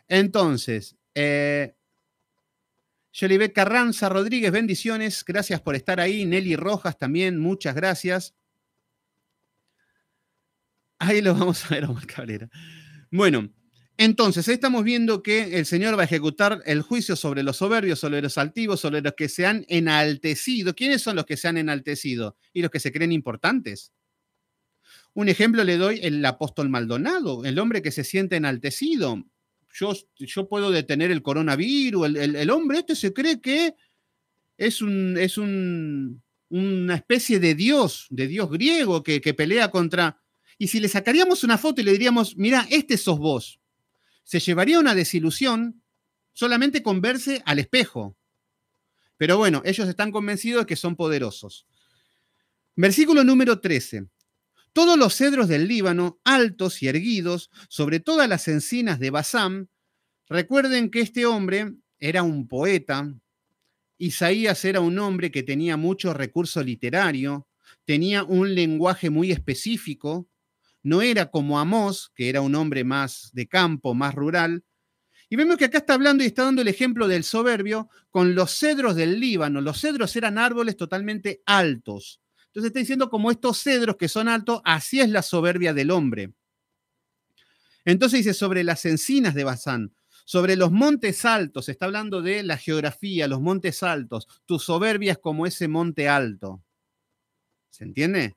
Entonces, eh, Carranza Rodríguez, bendiciones. Gracias por estar ahí. Nelly Rojas también, muchas gracias. Ahí lo vamos a ver, Omar Cabrera. Bueno, entonces, estamos viendo que el Señor va a ejecutar el juicio sobre los soberbios, sobre los altivos, sobre los que se han enaltecido. ¿Quiénes son los que se han enaltecido? Y los que se creen importantes. Un ejemplo le doy el apóstol Maldonado, el hombre que se siente enaltecido. Yo, yo puedo detener el coronavirus, el, hombre este se cree que es, un, es una especie de dios, de dios griego que, que pelea contra... Y si le sacaríamos una foto y le diríamos, mira, este sos vos, se llevaría una desilusión solamente con verse al espejo. Pero bueno, ellos están convencidos de que son poderosos. Versículo número 13. Todos los cedros del Líbano, altos y erguidos, sobre todas las encinas de Basán, recuerden que este hombre era un poeta, Isaías era un hombre que tenía mucho recurso literario, tenía un lenguaje muy específico, no era como Amós, que era un hombre más de campo, más rural. Y vemos que acá está hablando y está dando el ejemplo del soberbio con los cedros del Líbano. Los cedros eran árboles totalmente altos. Entonces está diciendo como estos cedros que son altos, así es la soberbia del hombre. Entonces dice sobre las encinas de Bazán, sobre los montes altos, está hablando de la geografía, los montes altos, tu soberbia es como ese monte alto. ¿Se entiende?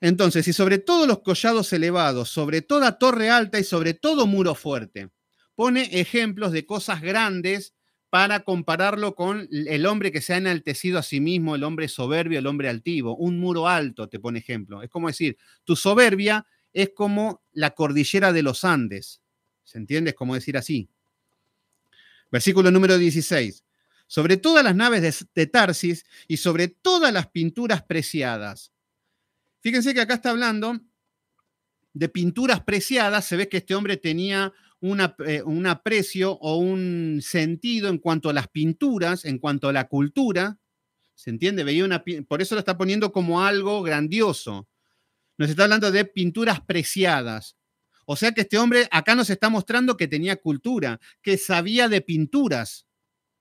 Entonces, y sobre todos los collados elevados, sobre toda torre alta y sobre todo muro fuerte, pone ejemplos de cosas grandes para compararlo con el hombre que se ha enaltecido a sí mismo, el hombre soberbio, el hombre altivo. Un muro alto, te pone ejemplo. Es como decir, tu soberbia es como la cordillera de los Andes. ¿Se entiende? Es como decir así. Versículo número 16. Sobre todas las naves de, de Tarsis y sobre todas las pinturas preciadas, Fíjense que acá está hablando de pinturas preciadas, se ve que este hombre tenía eh, un aprecio o un sentido en cuanto a las pinturas, en cuanto a la cultura, ¿se entiende? Veía una, por eso lo está poniendo como algo grandioso. Nos está hablando de pinturas preciadas. O sea que este hombre acá nos está mostrando que tenía cultura, que sabía de pinturas,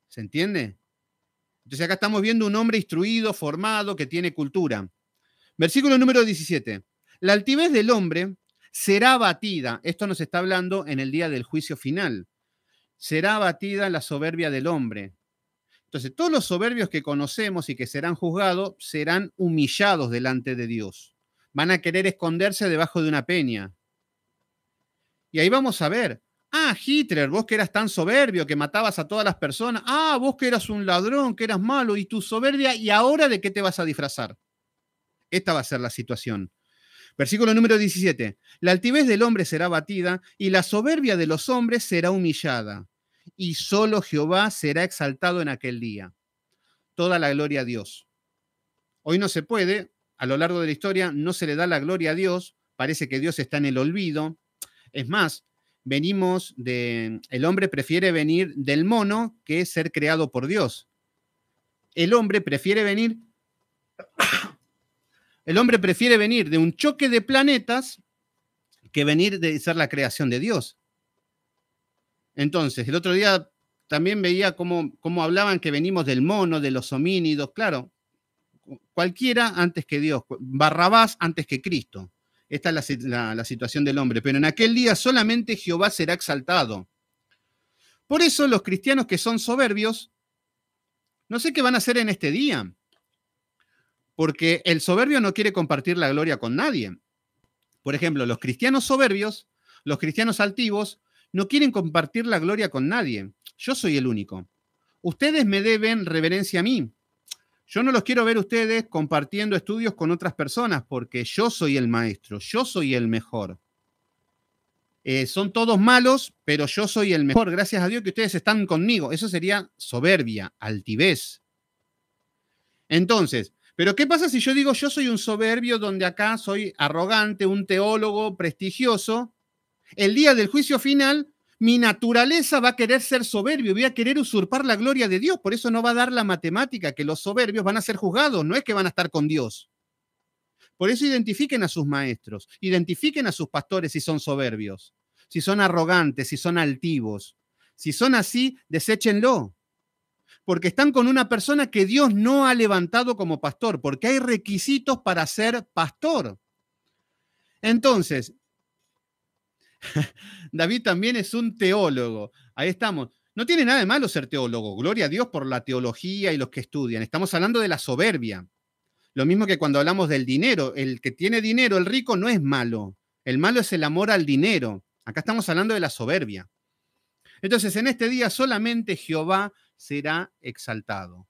¿se entiende? Entonces acá estamos viendo un hombre instruido, formado, que tiene cultura. Versículo número 17. La altivez del hombre será batida. Esto nos está hablando en el día del juicio final. Será batida la soberbia del hombre. Entonces, todos los soberbios que conocemos y que serán juzgados serán humillados delante de Dios. Van a querer esconderse debajo de una peña. Y ahí vamos a ver. Ah, Hitler, vos que eras tan soberbio, que matabas a todas las personas. Ah, vos que eras un ladrón, que eras malo, y tu soberbia, ¿y ahora de qué te vas a disfrazar? Esta va a ser la situación. Versículo número 17. La altivez del hombre será batida y la soberbia de los hombres será humillada. Y solo Jehová será exaltado en aquel día. Toda la gloria a Dios. Hoy no se puede, a lo largo de la historia no se le da la gloria a Dios, parece que Dios está en el olvido. Es más, venimos de, el hombre prefiere venir del mono que ser creado por Dios. El hombre prefiere venir el hombre prefiere venir de un choque de planetas que venir de ser la creación de Dios. Entonces, el otro día también veía cómo, cómo hablaban que venimos del mono, de los homínidos, claro, cualquiera antes que Dios, Barrabás antes que Cristo. Esta es la, la, situación del hombre. Pero en aquel día solamente Jehová será exaltado. Por eso los cristianos que son soberbios, no sé qué van a hacer en este día porque el soberbio no quiere compartir la gloria con nadie. Por ejemplo, los cristianos soberbios, los cristianos altivos, no quieren compartir la gloria con nadie. Yo soy el único. Ustedes me deben reverencia a mí. Yo no los quiero ver ustedes compartiendo estudios con otras personas porque yo soy el maestro, yo soy el mejor. Eh, son todos malos, pero yo soy el mejor. Gracias a Dios que ustedes están conmigo. Eso sería soberbia, altivez. Entonces, pero ¿qué pasa si yo digo yo soy un soberbio donde acá soy arrogante, un teólogo prestigioso? El día del juicio final, mi naturaleza va a querer ser soberbio, voy a querer usurpar la gloria de Dios, por eso no va a dar la matemática, que los soberbios van a ser juzgados, no es que van a estar con Dios. Por eso identifiquen a sus maestros, identifiquen a sus pastores si son soberbios, si son arrogantes, si son altivos. Si son así, deséchenlo, porque están con una persona que Dios no ha levantado como pastor, porque hay requisitos para ser pastor. Entonces, [LAUGHS] David también es un teólogo. Ahí estamos. No tiene nada de malo ser teólogo. Gloria a Dios por la teología y los que estudian. Estamos hablando de la soberbia. Lo mismo que cuando hablamos del dinero. El que tiene dinero, el rico, no es malo. El malo es el amor al dinero. Acá estamos hablando de la soberbia. Entonces, en este día solamente Jehová será exaltado.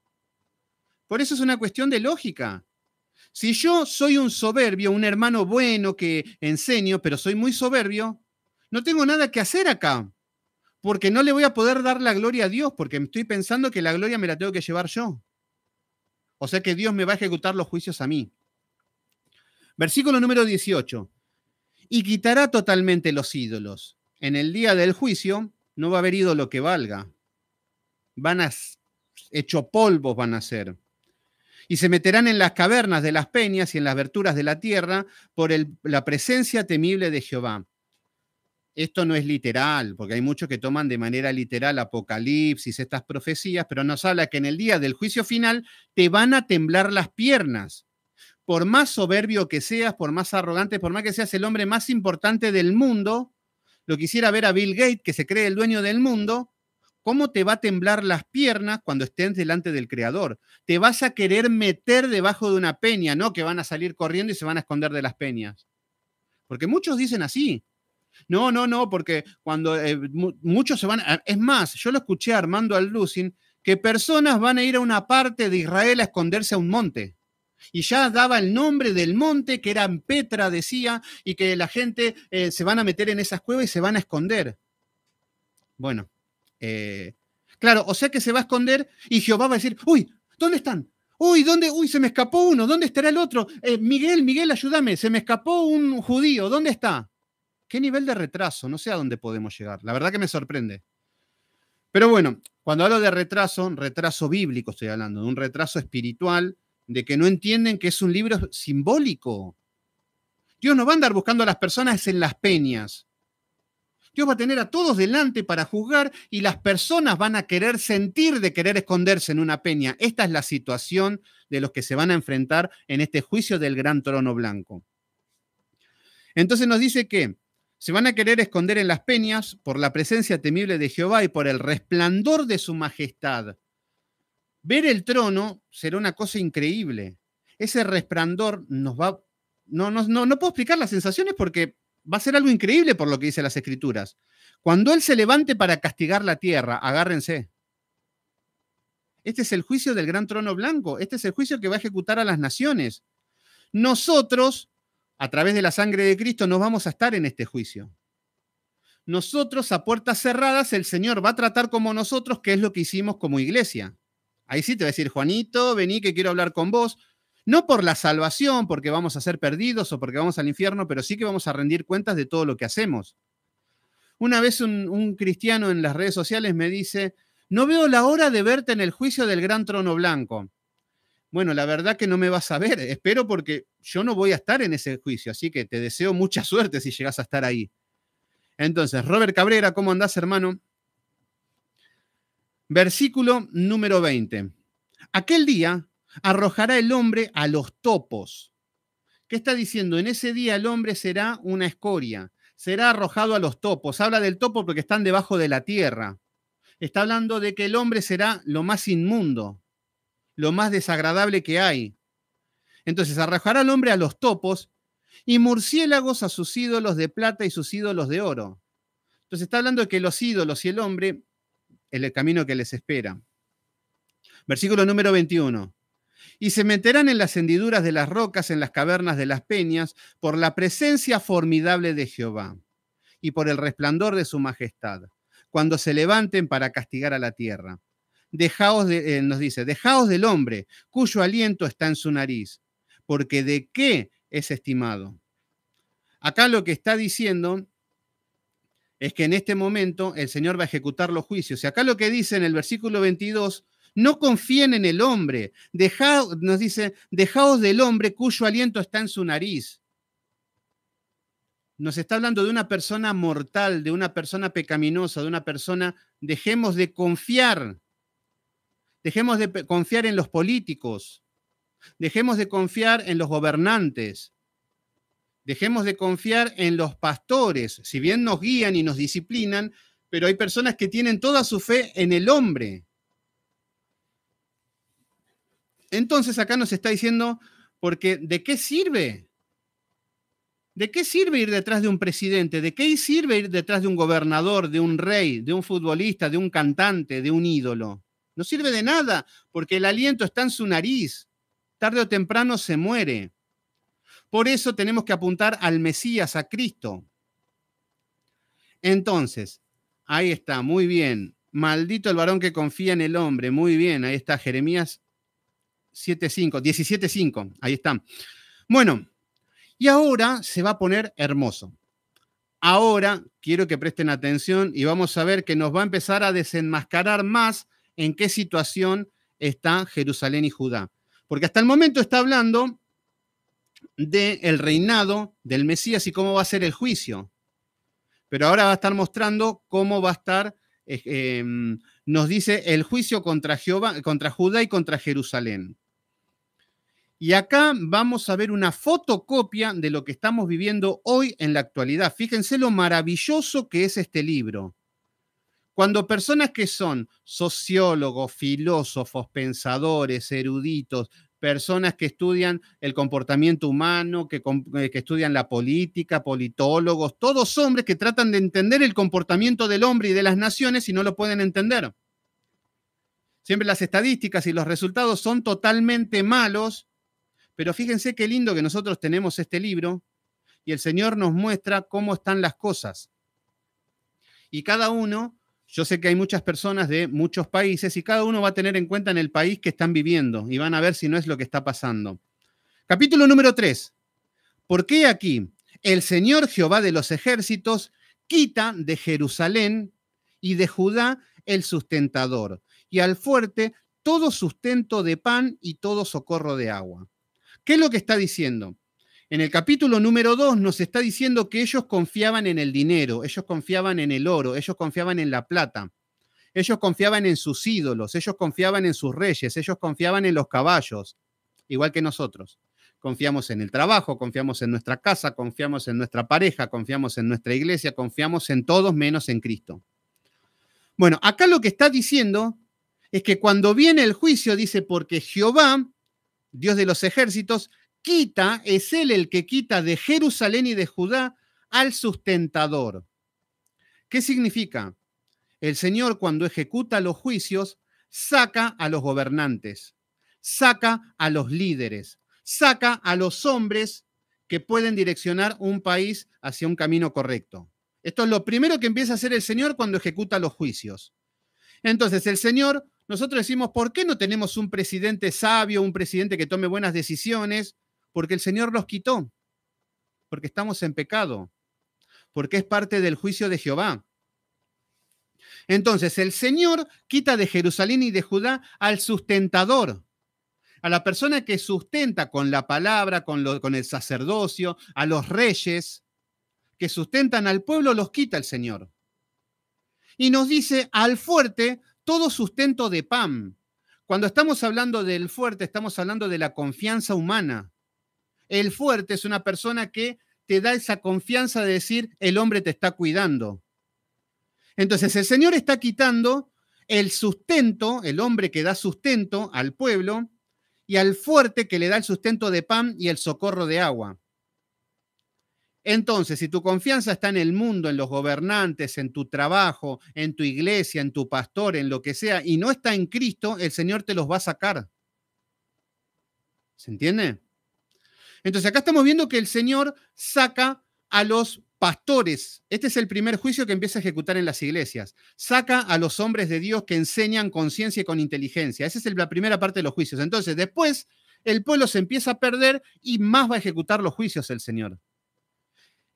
Por eso es una cuestión de lógica. Si yo soy un soberbio, un hermano bueno que enseño, pero soy muy soberbio, no tengo nada que hacer acá, porque no le voy a poder dar la gloria a Dios, porque estoy pensando que la gloria me la tengo que llevar yo. O sea que Dios me va a ejecutar los juicios a mí. Versículo número 18. Y quitará totalmente los ídolos. En el día del juicio no va a haber ídolo que valga van a, hecho polvos van a ser. Y se meterán en las cavernas de las peñas y en las verturas de la tierra por la presencia temible de Jehová. Esto no es literal, porque hay muchos que toman de manera literal Apocalipsis, estas profecías, pero nos habla que en el día del juicio final te van a temblar las piernas. Por más soberbio que seas, por más arrogante, por más que seas el hombre más importante del mundo, lo quisiera ver a Bill Gates, que se cree el dueño del mundo, ¿Cómo te va a temblar las piernas cuando estés delante del Creador? Te vas a querer meter debajo de una peña, no que van a salir corriendo y se van a esconder de las peñas. Porque muchos dicen así. No, no, no, porque cuando eh, muchos se van... Es más, yo lo escuché Armando Al Lucin, que personas van a ir a una parte de Israel a esconderse a un monte. Y ya daba el nombre del monte, que era Petra, decía, y que la gente eh, se van a meter en esas cuevas y se van a esconder. Bueno, eh, claro, o sea que se va a esconder y Jehová va a decir, uy, ¿dónde están? Uy, ¿dónde? Uy, se me escapó uno, ¿dónde estará el otro? Eh, Miguel, Miguel, ayúdame, se me escapó un judío, ¿dónde está? ¿Qué nivel de retraso? No sé a dónde podemos llegar. La verdad que me sorprende. Pero bueno, cuando hablo de retraso, retraso bíblico estoy hablando, de un retraso espiritual, de que no entienden que es un libro simbólico. Dios no va a andar buscando a las personas en las peñas. Dios va a tener a todos delante para juzgar y las personas van a querer sentir de querer esconderse en una peña. Esta es la situación de los que se van a enfrentar en este juicio del gran trono blanco. Entonces nos dice que se van a querer esconder en las peñas por la presencia temible de Jehová y por el resplandor de su majestad. Ver el trono será una cosa increíble. Ese resplandor nos va... No, no, no, no puedo explicar las sensaciones porque va a ser algo increíble por lo que dice las escrituras. Cuando Él se levante para castigar la tierra, agárrense. Este es el juicio del gran trono blanco, este es el juicio que va a ejecutar a las naciones. Nosotros, a través de la sangre de Cristo, nos vamos a estar en este juicio. Nosotros, a puertas cerradas, el Señor va a tratar como nosotros, que es lo que hicimos como iglesia. Ahí sí te va a decir, Juanito, vení que quiero hablar con vos. No por la salvación, porque vamos a ser perdidos o porque vamos al infierno, pero sí que vamos a rendir cuentas de todo lo que hacemos. Una vez un, cristiano en las redes sociales me dice, no veo la hora de verte en el juicio del gran trono blanco. Bueno, la verdad que no me vas a ver, [LAUGHS] espero porque yo no voy a estar en ese juicio, así que te deseo mucha suerte si llegas a estar ahí. Entonces, Robert Cabrera, ¿cómo andás, hermano? Versículo número 20. Aquel día arrojará el hombre a los topos. ¿Qué está diciendo? En ese día el hombre será una escoria, será arrojado a los topos. Habla del topo porque están debajo de la tierra. Está hablando de que el hombre será lo más inmundo, lo más desagradable que hay. Entonces, arrojará el hombre a los topos y murciélagos a sus ídolos de plata y sus ídolos de oro. Entonces, está hablando de que los ídolos y el hombre, el camino que les espera. Versículo número 21 y se meterán en las hendiduras de las rocas, en las cavernas de las peñas, por la presencia formidable de Jehová y por el resplandor de su majestad, cuando se levanten para castigar a la tierra. Dejaos eh, nos dice, dejaos del hombre cuyo aliento está en su nariz, porque de qué es estimado. Acá lo que está diciendo es que en este momento el Señor va a ejecutar los juicios. Y acá lo que dice en el versículo 22 no confíen en el hombre. nos dice, dejaos del hombre cuyo aliento está en su nariz. Nos está hablando de una persona mortal, de una persona pecaminosa, de una persona, dejemos de confiar. Dejemos de confiar en los políticos. Dejemos de confiar en los gobernantes. Dejemos de confiar en los pastores. Si bien nos guían y nos disciplinan, pero hay personas que tienen toda su fe en el hombre. Entonces acá nos está diciendo, porque ¿de qué sirve? ¿De qué sirve ir detrás de un presidente? ¿De qué sirve ir detrás de un gobernador, de un rey, de un futbolista, de un cantante, de un ídolo? No sirve de nada, porque el aliento está en su nariz. Tarde o temprano se muere. Por eso tenemos que apuntar al Mesías, a Cristo. Entonces, ahí está, muy bien. Maldito el varón que confía en el hombre, muy bien. Ahí está Jeremías 7.5, 17.5, ahí está. Bueno, y ahora se va a poner hermoso. Ahora quiero que presten atención y vamos a ver que nos va a empezar a desenmascarar más en qué situación está Jerusalén y Judá. Porque hasta el momento está hablando del el reinado del Mesías y cómo va a ser el juicio. Pero ahora va a estar mostrando cómo va a estar, eh, eh, nos dice, el juicio contra, Jehová, contra Judá y contra Jerusalén. Y acá vamos a ver una fotocopia de lo que estamos viviendo hoy en la actualidad. Fíjense lo maravilloso que es este libro. Cuando personas que son sociólogos, filósofos, pensadores, eruditos, personas que estudian el comportamiento humano, que, eh, que, estudian la política, politólogos, todos hombres que tratan de entender el comportamiento del hombre y de las naciones y no lo pueden entender. Siempre las estadísticas y los resultados son totalmente malos pero fíjense qué lindo que nosotros tenemos este libro y el Señor nos muestra cómo están las cosas. Y cada uno, yo sé que hay muchas personas de muchos países y cada uno va a tener en cuenta en el país que están viviendo y van a ver si no es lo que está pasando. Capítulo número 3. ¿Por qué aquí el Señor Jehová de los ejércitos quita de Jerusalén y de Judá el sustentador y al fuerte todo sustento de pan y todo socorro de agua? ¿Qué es lo que está diciendo? En el capítulo número 2 nos está diciendo que ellos confiaban en el dinero, ellos confiaban en el oro, ellos confiaban en la plata, ellos confiaban en sus ídolos, ellos confiaban en sus reyes, ellos confiaban en los caballos, igual que nosotros. Confiamos en el trabajo, confiamos en nuestra casa, confiamos en nuestra pareja, confiamos en nuestra iglesia, confiamos en todos menos en Cristo. Bueno, acá lo que está diciendo es que cuando viene el juicio, dice, porque Jehová Dios de los ejércitos, quita, es él el que quita de Jerusalén y de Judá al sustentador. ¿Qué significa? El Señor cuando ejecuta los juicios, saca a los gobernantes, saca a los líderes, saca a los hombres que pueden direccionar un país hacia un camino correcto. Esto es lo primero que empieza a hacer el Señor cuando ejecuta los juicios. Entonces el Señor nosotros decimos, ¿por qué no tenemos un presidente sabio, un presidente que tome buenas decisiones? Porque el Señor los quitó, porque estamos en pecado, porque es parte del juicio de Jehová. Entonces, el Señor quita de Jerusalén y de Judá al sustentador, a la persona que sustenta con la palabra, con, con el sacerdocio, a los reyes que sustentan al pueblo, los quita el Señor. Y nos dice, al fuerte todo sustento de pan. Cuando estamos hablando del fuerte, estamos hablando de la confianza humana. El fuerte es una persona que te da esa confianza de decir, el hombre te está cuidando. Entonces, el Señor está quitando el sustento, el hombre que da sustento al pueblo, y al fuerte que le da el sustento de pan y el socorro de agua. Entonces, si tu confianza está en el mundo, en los gobernantes, en tu trabajo, en tu iglesia, en tu pastor, en lo que sea, y no está en Cristo, el Señor te los va a sacar. ¿Se entiende? Entonces, acá estamos viendo que el Señor saca a los pastores. Este es el primer juicio que empieza a ejecutar en las iglesias. Saca a los hombres de Dios que enseñan con ciencia y con inteligencia. Esa es la primera parte de los juicios. Entonces, después el pueblo se empieza a perder y más va a ejecutar los juicios el Señor.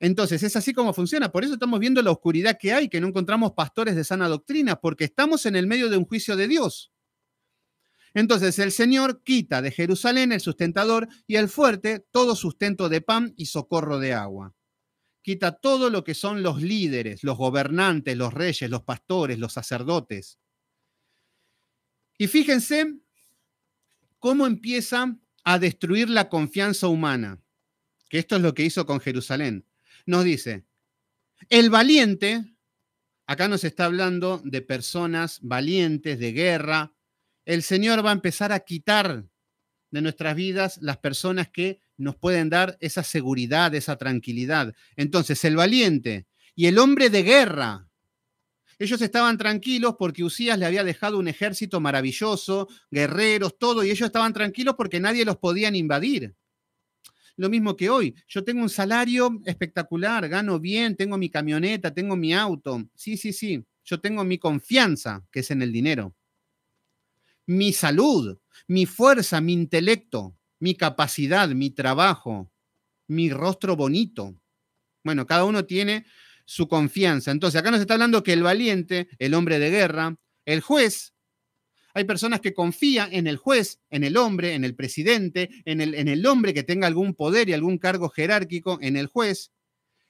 Entonces, es así como funciona. Por eso estamos viendo la oscuridad que hay, que no encontramos pastores de sana doctrina, porque estamos en el medio de un juicio de Dios. Entonces, el Señor quita de Jerusalén el sustentador y el fuerte todo sustento de pan y socorro de agua. Quita todo lo que son los líderes, los gobernantes, los reyes, los pastores, los sacerdotes. Y fíjense cómo empieza a destruir la confianza humana, que esto es lo que hizo con Jerusalén nos dice, el valiente, acá nos está hablando de personas valientes, de guerra, el Señor va a empezar a quitar de nuestras vidas las personas que nos pueden dar esa seguridad, esa tranquilidad. Entonces, el valiente y el hombre de guerra, ellos estaban tranquilos porque Usías le había dejado un ejército maravilloso, guerreros, todo, y ellos estaban tranquilos porque nadie los podía invadir lo mismo que hoy. Yo tengo un salario espectacular, gano bien, tengo mi camioneta, tengo mi auto. Sí, sí, sí. Yo tengo mi confianza, que es en el dinero. Mi salud, mi fuerza, mi intelecto, mi capacidad, mi trabajo, mi rostro bonito. Bueno, cada uno tiene su confianza. Entonces, acá nos está hablando que el valiente, el hombre de guerra, el juez, hay personas que confían en el juez, en el hombre, en el presidente, en el, en el hombre que tenga algún poder y algún cargo jerárquico, en el juez,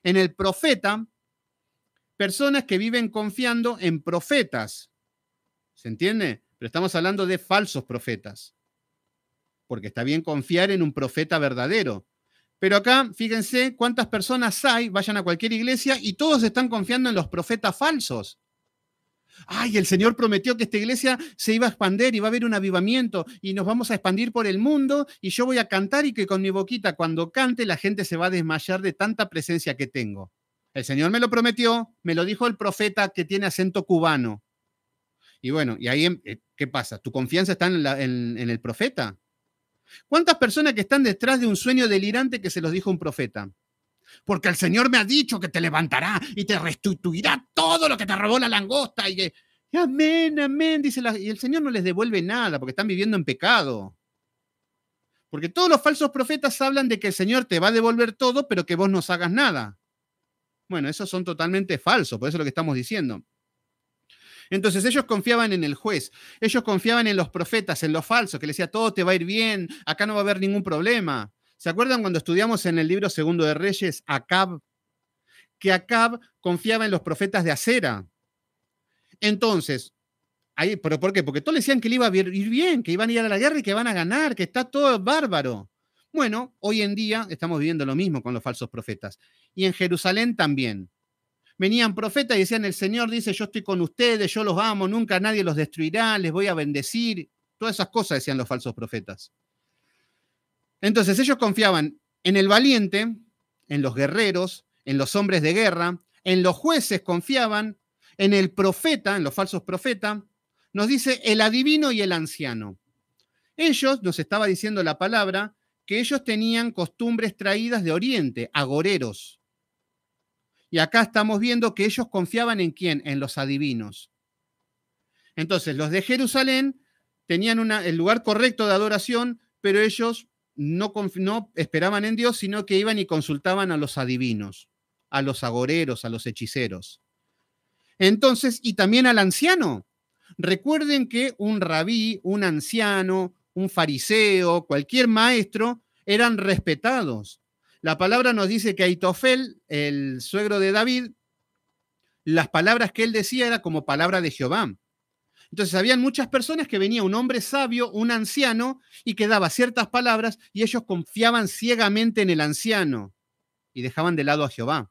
en el profeta. Personas que viven confiando en profetas. ¿Se entiende? Pero estamos hablando de falsos profetas. Porque está bien confiar en un profeta verdadero. Pero acá, fíjense cuántas personas hay, vayan a cualquier iglesia y todos están confiando en los profetas falsos ay, el Señor prometió que esta iglesia se iba a expandir y va a haber un avivamiento y nos vamos a expandir por el mundo y yo voy a cantar y que con mi boquita cuando cante la gente se va a desmayar de tanta presencia que tengo. El Señor me lo prometió, me lo dijo el profeta que tiene acento cubano. Y bueno, y ahí, em, eh, ¿qué pasa? ¿Tu confianza está en, en el profeta? ¿Cuántas personas que están detrás de un sueño delirante que se los dijo un profeta? porque el Señor me ha dicho que te levantará y te restituirá todo lo que te robó la langosta y que, amén, amén, dice y el Señor no les devuelve nada porque están viviendo en pecado. Porque todos los falsos profetas hablan de que el Señor te va a devolver todo, pero que vos no hagas nada. Bueno, esos son totalmente falsos, por eso es lo que estamos diciendo. Entonces ellos confiaban en el juez, ellos confiaban en los profetas, en los falsos, que les decía, todo te va a ir bien, acá no va a haber ningún problema. ¿Se acuerdan cuando estudiamos en el libro segundo de Reyes, Acab? Que Acab confiaba en los profetas de acera. Entonces, ¿pero por qué? Porque todos le decían que le iba a ir bien, que iban a ir a la guerra y que van a ganar, que está todo bárbaro. Bueno, hoy en día estamos viviendo lo mismo con los falsos profetas. Y en Jerusalén también. Venían profetas y decían, el Señor dice, yo estoy con ustedes, yo los amo, nunca nadie los destruirá, les voy a bendecir. Todas esas cosas decían los falsos profetas. Entonces ellos confiaban en el valiente, en los guerreros, en los hombres de guerra, en los jueces confiaban, en el profeta, en los falsos profetas, nos dice el adivino y el anciano. Ellos, nos estaba diciendo la palabra, que ellos tenían costumbres traídas de Oriente, agoreros. Y acá estamos viendo que ellos confiaban en quién, en los adivinos. Entonces, los de Jerusalén tenían el lugar correcto de adoración, pero ellos no, esperaban en Dios, sino que iban y consultaban a los adivinos, a los agoreros, a los hechiceros. Entonces, y también al anciano. Recuerden que un rabí, un anciano, un fariseo, cualquier maestro, eran respetados. La palabra nos dice que Aitofel, el suegro de David, las palabras que él decía eran como palabra de Jehová. Entonces, habían muchas personas que venía un hombre sabio, un anciano, y que daba ciertas palabras y ellos confiaban ciegamente en el anciano y dejaban de lado a Jehová.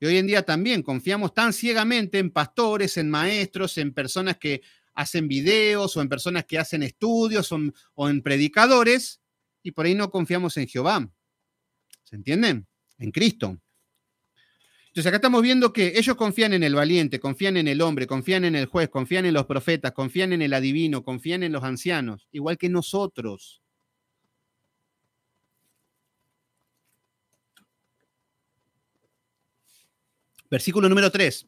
Y hoy en día también confiamos tan ciegamente en pastores, en maestros, en personas que hacen videos o en personas que hacen estudios o, o en predicadores, y por ahí no confiamos en Jehová. ¿Se entienden? En Cristo. Entonces acá estamos viendo que ellos confían en el valiente, confían en el hombre, confían en el juez, confían en los profetas, confían en el adivino, confían en los ancianos, igual que nosotros. Versículo número 3.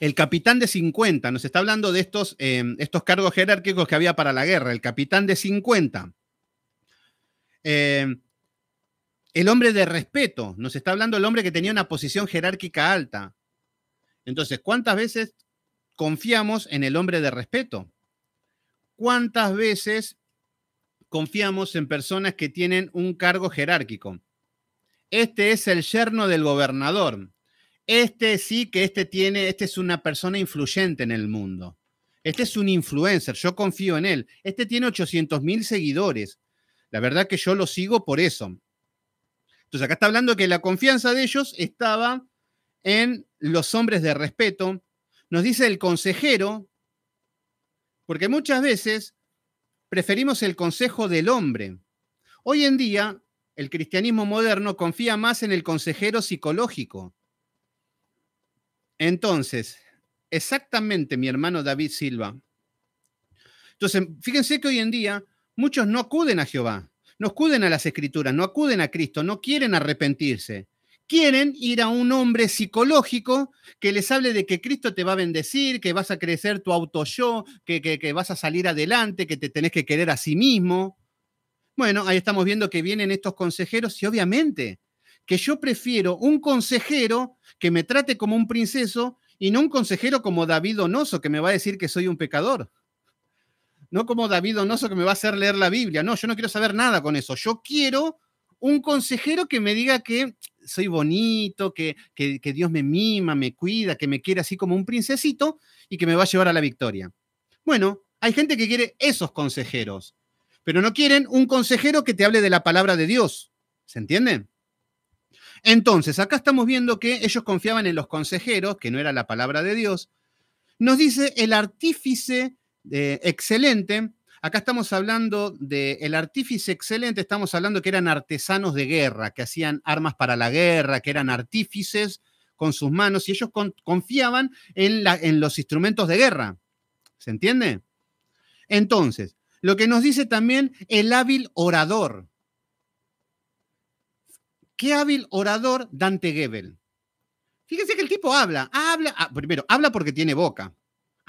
El capitán de 50, nos está hablando de estos, em, estos cargos jerárquicos que había para la guerra, el capitán de 50. El hombre de respeto, nos está hablando el hombre que tenía una posición jerárquica alta. Entonces, ¿cuántas veces confiamos en el hombre de respeto? ¿Cuántas veces confiamos en personas que tienen un cargo jerárquico? Este es el yerno del gobernador. Este sí que este tiene, este es una persona influyente en el mundo. Este es un influencer, yo confío en él. Este tiene 800.000 mil seguidores. La verdad que yo lo sigo por eso. Entonces acá está hablando que la confianza de ellos estaba en los hombres de respeto. Nos dice el consejero, porque muchas veces preferimos el consejo del hombre. Hoy en día, el cristianismo moderno confía más en el consejero psicológico. Entonces, exactamente mi hermano David Silva. Entonces, fíjense que hoy en día muchos no acuden a Jehová no acuden a las escrituras, no acuden a Cristo, no quieren arrepentirse. Quieren ir a un hombre psicológico que les hable de que Cristo te va a bendecir, que vas a crecer tu auto yo, que, vas a salir adelante, que te tenés que querer a sí mismo. Bueno, ahí estamos viendo que vienen estos consejeros y obviamente que yo prefiero un consejero que me trate como un princeso y no un consejero como David Onoso que me va a decir que soy un pecador no como David Donoso que me va a hacer leer la Biblia. No, yo no quiero saber nada con eso. Yo quiero un consejero que me diga que soy bonito, que, que, Dios me mima, me cuida, que me quiere así como un princesito y que me va a llevar a la victoria. Bueno, hay gente que quiere esos consejeros, pero no quieren un consejero que te hable de la palabra de Dios. ¿Se entiende? Entonces, acá estamos viendo que ellos confiaban en los consejeros, que no era la palabra de Dios. Nos dice el artífice eh, excelente. Acá estamos hablando del el artífice excelente, estamos hablando que eran artesanos de guerra, que hacían armas para la guerra, que eran artífices con sus manos y ellos confiaban en, los instrumentos de guerra. ¿Se entiende? Entonces, lo que nos dice también el hábil orador. ¿Qué hábil orador Dante Gebel? Fíjense que el tipo habla, habla, ah, primero, habla porque tiene boca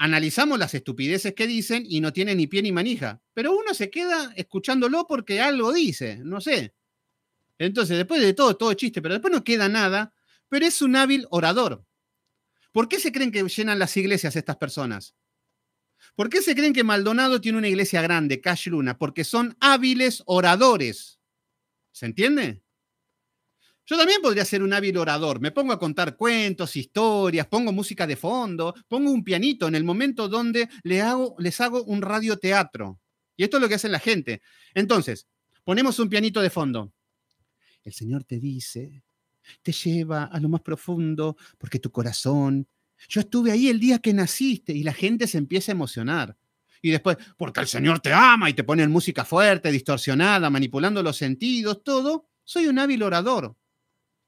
analizamos las estupideces que dicen y no tiene ni pie ni manija. Pero uno se queda escuchándolo porque algo dice, no sé. Entonces, después de todo, todo chiste, pero después no queda nada. Pero es un hábil orador. ¿Por qué se creen que llenan las iglesias estas personas? ¿Por qué se creen que Maldonado tiene una iglesia grande, Cash Luna? Porque son hábiles oradores. ¿Se entiende? Yo también podría ser un hábil orador. Me pongo a contar cuentos, historias, pongo música de fondo, pongo un pianito en el momento donde hago, les hago un radioteatro. Y esto es lo que hace la gente. Entonces, ponemos un pianito de fondo. El Señor te dice, te lleva a lo más profundo, porque tu corazón... Yo estuve ahí el día que naciste y la gente se empieza a emocionar y después, porque el Señor te ama y te ponen música fuerte, distorsionada, manipulando los sentidos, todo, soy un hábil orador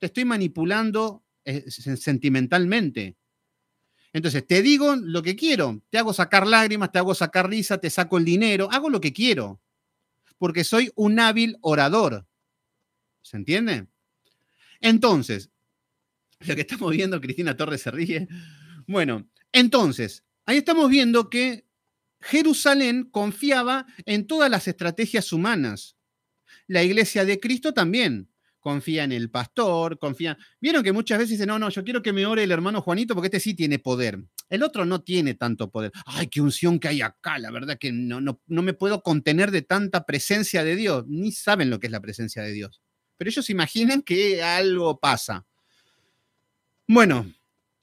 estoy manipulando eh, sentimentalmente. Entonces, te digo lo que quiero, te hago sacar lágrimas, te hago sacar risa, te saco el dinero, hago lo que quiero, porque soy un hábil orador. ¿Se entiende? Entonces, [LAUGHS] lo que estamos viendo, Cristina Torres se ríe. Bueno, entonces, ahí estamos viendo que Jerusalén confiaba en todas las estrategias humanas. La iglesia de Cristo también confía en el pastor, confía. Vieron que muchas veces dicen, no, no, yo quiero que me ore el hermano Juanito porque este sí tiene poder. El otro no tiene tanto poder. Ay, qué unción que hay acá, la verdad que no, no, no me puedo contener de tanta presencia de Dios. Ni saben lo que es la presencia de Dios. Pero ellos imaginan que algo pasa. Bueno,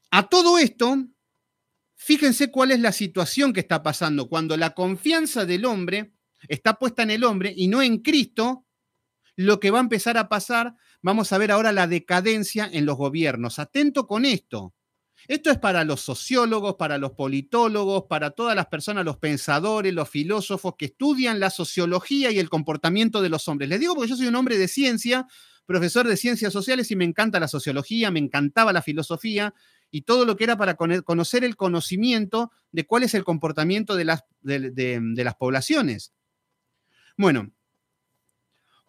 a todo esto, fíjense cuál es la situación que está pasando. Cuando la confianza del hombre está puesta en el hombre y no en Cristo, lo que va a empezar a pasar, vamos a ver ahora la decadencia en los gobiernos. Atento con esto. Esto es para los sociólogos, para los politólogos, para todas las personas, los pensadores, los filósofos que estudian la sociología y el comportamiento de los hombres. Les digo porque yo soy un hombre de ciencia, profesor de ciencias sociales y me encanta la sociología, me encantaba la filosofía y todo lo que era para conocer el conocimiento de cuál es el comportamiento de las, las poblaciones. Bueno,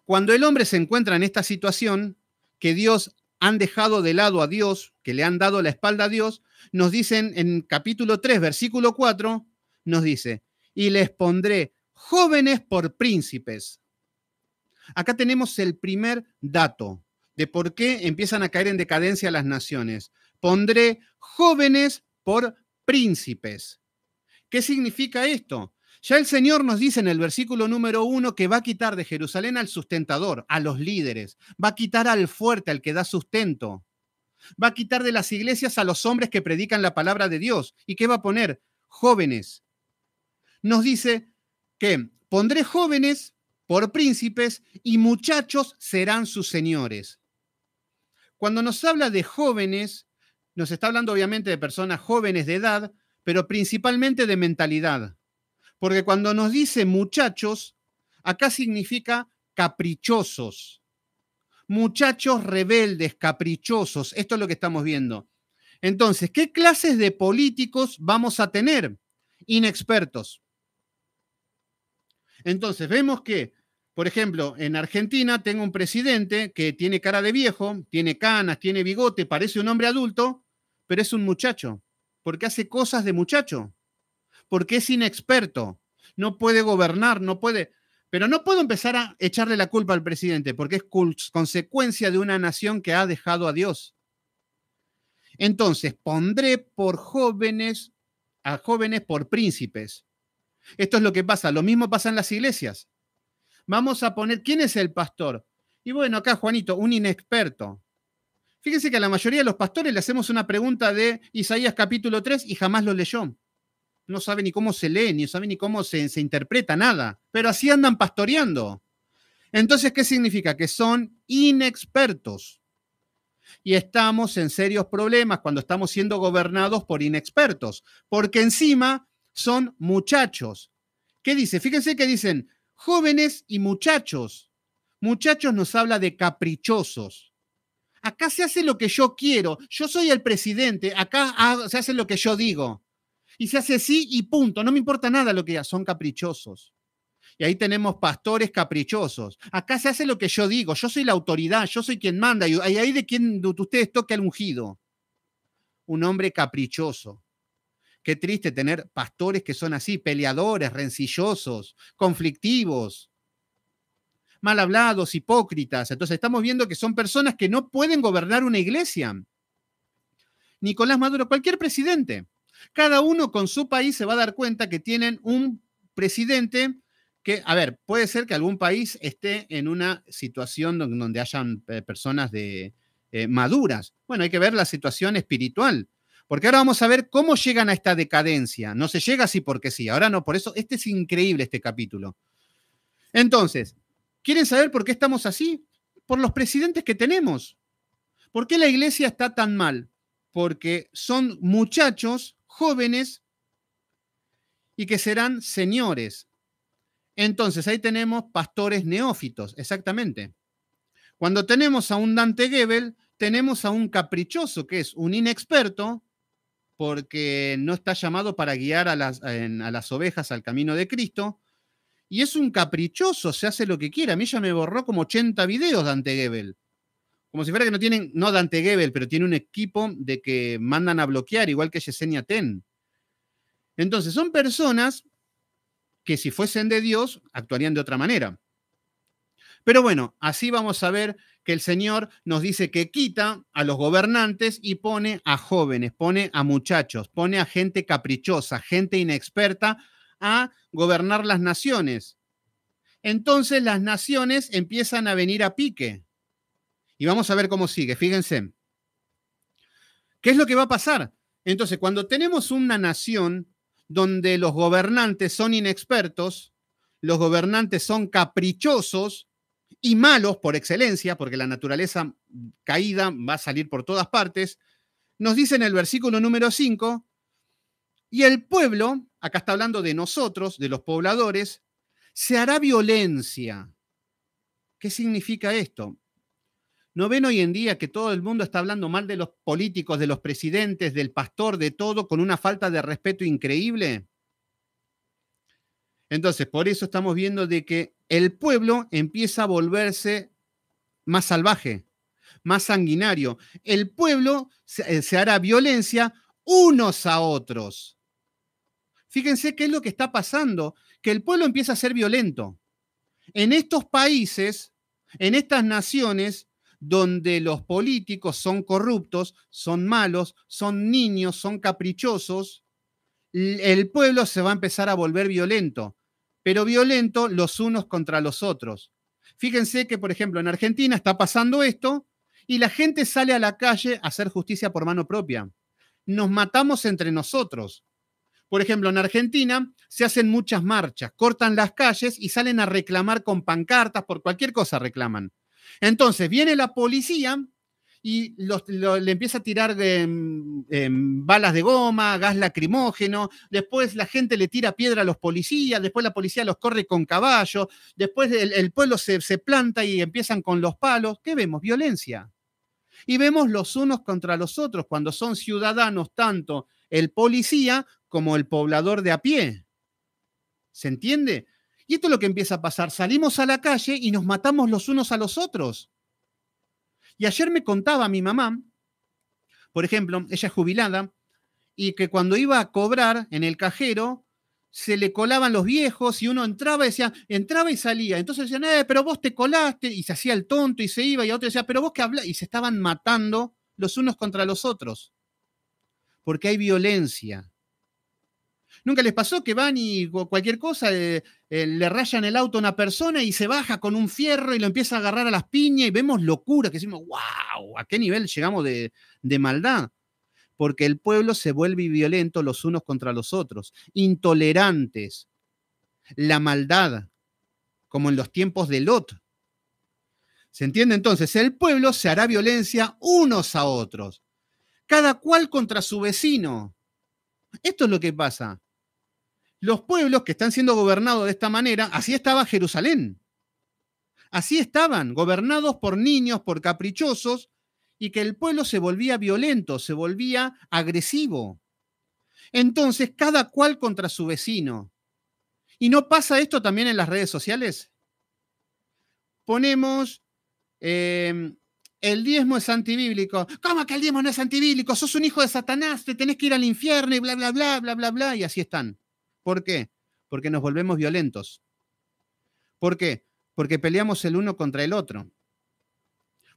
cuando el hombre se encuentra en esta situación, que Dios han dejado de lado a Dios, que le han dado la espalda a Dios, nos dicen en capítulo 3, versículo 4, nos dice, y les pondré jóvenes por príncipes. Acá tenemos el primer dato de por qué empiezan a caer en decadencia las naciones. Pondré jóvenes por príncipes. ¿Qué significa esto? Ya el Señor nos dice en el versículo número uno que va a quitar de Jerusalén al sustentador, a los líderes, va a quitar al fuerte, al que da sustento, va a quitar de las iglesias a los hombres que predican la palabra de Dios. ¿Y qué va a poner? Jóvenes. Nos dice que pondré jóvenes por príncipes y muchachos serán sus señores. Cuando nos habla de jóvenes, nos está hablando obviamente de personas jóvenes de edad, pero principalmente de mentalidad. Porque cuando nos dice muchachos, acá significa caprichosos. Muchachos rebeldes, caprichosos. Esto es lo que estamos viendo. Entonces, ¿qué clases de políticos vamos a tener? Inexpertos. Entonces, vemos que, por ejemplo, en Argentina tengo un presidente que tiene cara de viejo, tiene canas, tiene bigote, parece un hombre adulto, pero es un muchacho, porque hace cosas de muchacho porque es inexperto, no puede gobernar, no puede... Pero no puedo empezar a echarle la culpa al presidente, porque es consecuencia de una nación que ha dejado a Dios. Entonces, pondré por jóvenes, a jóvenes por príncipes. Esto es lo que pasa. Lo mismo pasa en las iglesias. Vamos a poner, ¿quién es el pastor? Y bueno, acá Juanito, un inexperto. Fíjense que a la mayoría de los pastores le hacemos una pregunta de Isaías capítulo 3 y jamás lo leyó no sabe ni cómo se lee, ni sabe ni cómo se, se interpreta nada, pero así andan pastoreando. Entonces, ¿qué significa? Que son inexpertos. Y estamos en serios problemas cuando estamos siendo gobernados por inexpertos, porque encima son muchachos. ¿Qué dice? Fíjense que dicen jóvenes y muchachos. Muchachos nos habla de caprichosos. Acá se hace lo que yo quiero. Yo soy el presidente. Acá se hace lo que yo digo y se hace así y punto. No me importa nada lo que ya son caprichosos. Y ahí tenemos pastores caprichosos. Acá se hace lo que yo digo, yo soy la autoridad, yo soy quien manda, y ahí de quien ustedes toque el ungido. Un hombre caprichoso. Qué triste tener pastores que son así, peleadores, rencillosos, conflictivos, mal hablados, hipócritas. Entonces estamos viendo que son personas que no pueden gobernar una iglesia. Nicolás Maduro, cualquier presidente. Cada uno con su país se va a dar cuenta que tienen un presidente que, a ver, puede ser que algún país esté en una situación donde hayan eh, personas de, eh, maduras. Bueno, hay que ver la situación espiritual, porque ahora vamos a ver cómo llegan a esta decadencia. No se llega así porque sí, ahora no, por eso este es increíble este capítulo. Entonces, ¿quieren saber por qué estamos así? Por los presidentes que tenemos. ¿Por qué la iglesia está tan mal? Porque son muchachos jóvenes y que serán señores. Entonces ahí tenemos pastores neófitos, exactamente. Cuando tenemos a un Dante Gebel, tenemos a un caprichoso que es un inexperto porque no está llamado para guiar a las, ovejas al camino de Cristo. Y es un caprichoso, se hace lo que quiera. A mí ya me borró como 80 videos Dante Gebel como si fuera que no tienen, no Dante Gebel, pero tiene un equipo de que mandan a bloquear, igual que Yesenia Ten. Entonces, son personas que si fuesen de Dios, actuarían de otra manera. Pero bueno, así vamos a ver que el Señor nos dice que quita a los gobernantes y pone a jóvenes, pone a muchachos, pone a gente caprichosa, gente inexperta a gobernar las naciones. Entonces las naciones empiezan a venir a pique. Y vamos a ver cómo sigue. Fíjense. ¿Qué es lo que va a pasar? Entonces, cuando tenemos una nación donde los gobernantes son inexpertos, los gobernantes son caprichosos y malos por excelencia, porque la naturaleza caída va a salir por todas partes, nos dice en el versículo número 5, y el pueblo, acá está hablando de nosotros, de los pobladores, se hará violencia. ¿Qué significa esto? ¿No ven hoy en día que todo el mundo está hablando mal de los políticos, de los presidentes, del pastor, de todo, con una falta de respeto increíble? Entonces, por eso estamos viendo de que el pueblo empieza a volverse más salvaje, más sanguinario. El pueblo se, eh, se hará violencia unos a otros. Fíjense qué es lo que está pasando, que el pueblo empieza a ser violento. En estos países, en estas naciones, donde los políticos son corruptos, son malos, son niños, son caprichosos, el pueblo se va a empezar a volver violento, pero violento los unos contra los otros. Fíjense que, por ejemplo, en Argentina está pasando esto y la gente sale a la calle a hacer justicia por mano propia. Nos matamos entre nosotros. Por ejemplo, en Argentina se hacen muchas marchas, cortan las calles y salen a reclamar con pancartas, por cualquier cosa reclaman. Entonces viene la policía y le empieza a tirar mm, em, balas de goma, gas lacrimógeno, después la gente le tira piedra a los policías, después la policía los corre con caballos, después el, pueblo se, se, planta y empiezan con los palos. ¿Qué vemos? Violencia. Y vemos los unos contra los otros cuando son ciudadanos tanto el policía como el poblador de a pie. ¿Se entiende? Y esto es lo que empieza a pasar. Salimos a la calle y nos matamos los unos a los otros. Y ayer me contaba mi mamá, por ejemplo, ella es jubilada, y que cuando iba a cobrar en el cajero, se le colaban los viejos y uno entraba y decía, entraba y salía. Entonces decían, eh, pero vos te colaste, y se hacía el tonto y se iba, y otro decía, pero vos qué hablas, y se estaban matando los unos contra los otros. Porque hay violencia. ¿Nunca les pasó que van y cualquier cosa eh, eh, le rayan el auto a una persona y se baja con un fierro y lo empieza a agarrar a las piñas y vemos locura, que decimos, wow, ¿a qué nivel llegamos de maldad? Porque el pueblo se vuelve violento los unos contra los otros, intolerantes, la maldad, como en los tiempos de Lot. ¿Se entiende entonces? El pueblo se hará violencia unos a otros, cada cual contra su vecino. Esto es lo que pasa los pueblos que están siendo gobernados de esta manera, así estaba Jerusalén. Así estaban, gobernados por niños, por caprichosos, y que el pueblo se volvía violento, se volvía agresivo. Entonces, cada cual contra su vecino. ¿Y no pasa esto también en las redes sociales? Ponemos, em, el diezmo es antibíblico. ¿Cómo que el diezmo no es antibíblico? Sos un hijo de Satanás, te tenés que ir al infierno y bla, bla, bla, bla, bla, bla, y así están. ¿Por qué? Porque nos volvemos violentos. ¿Por qué? Porque peleamos el uno contra el otro.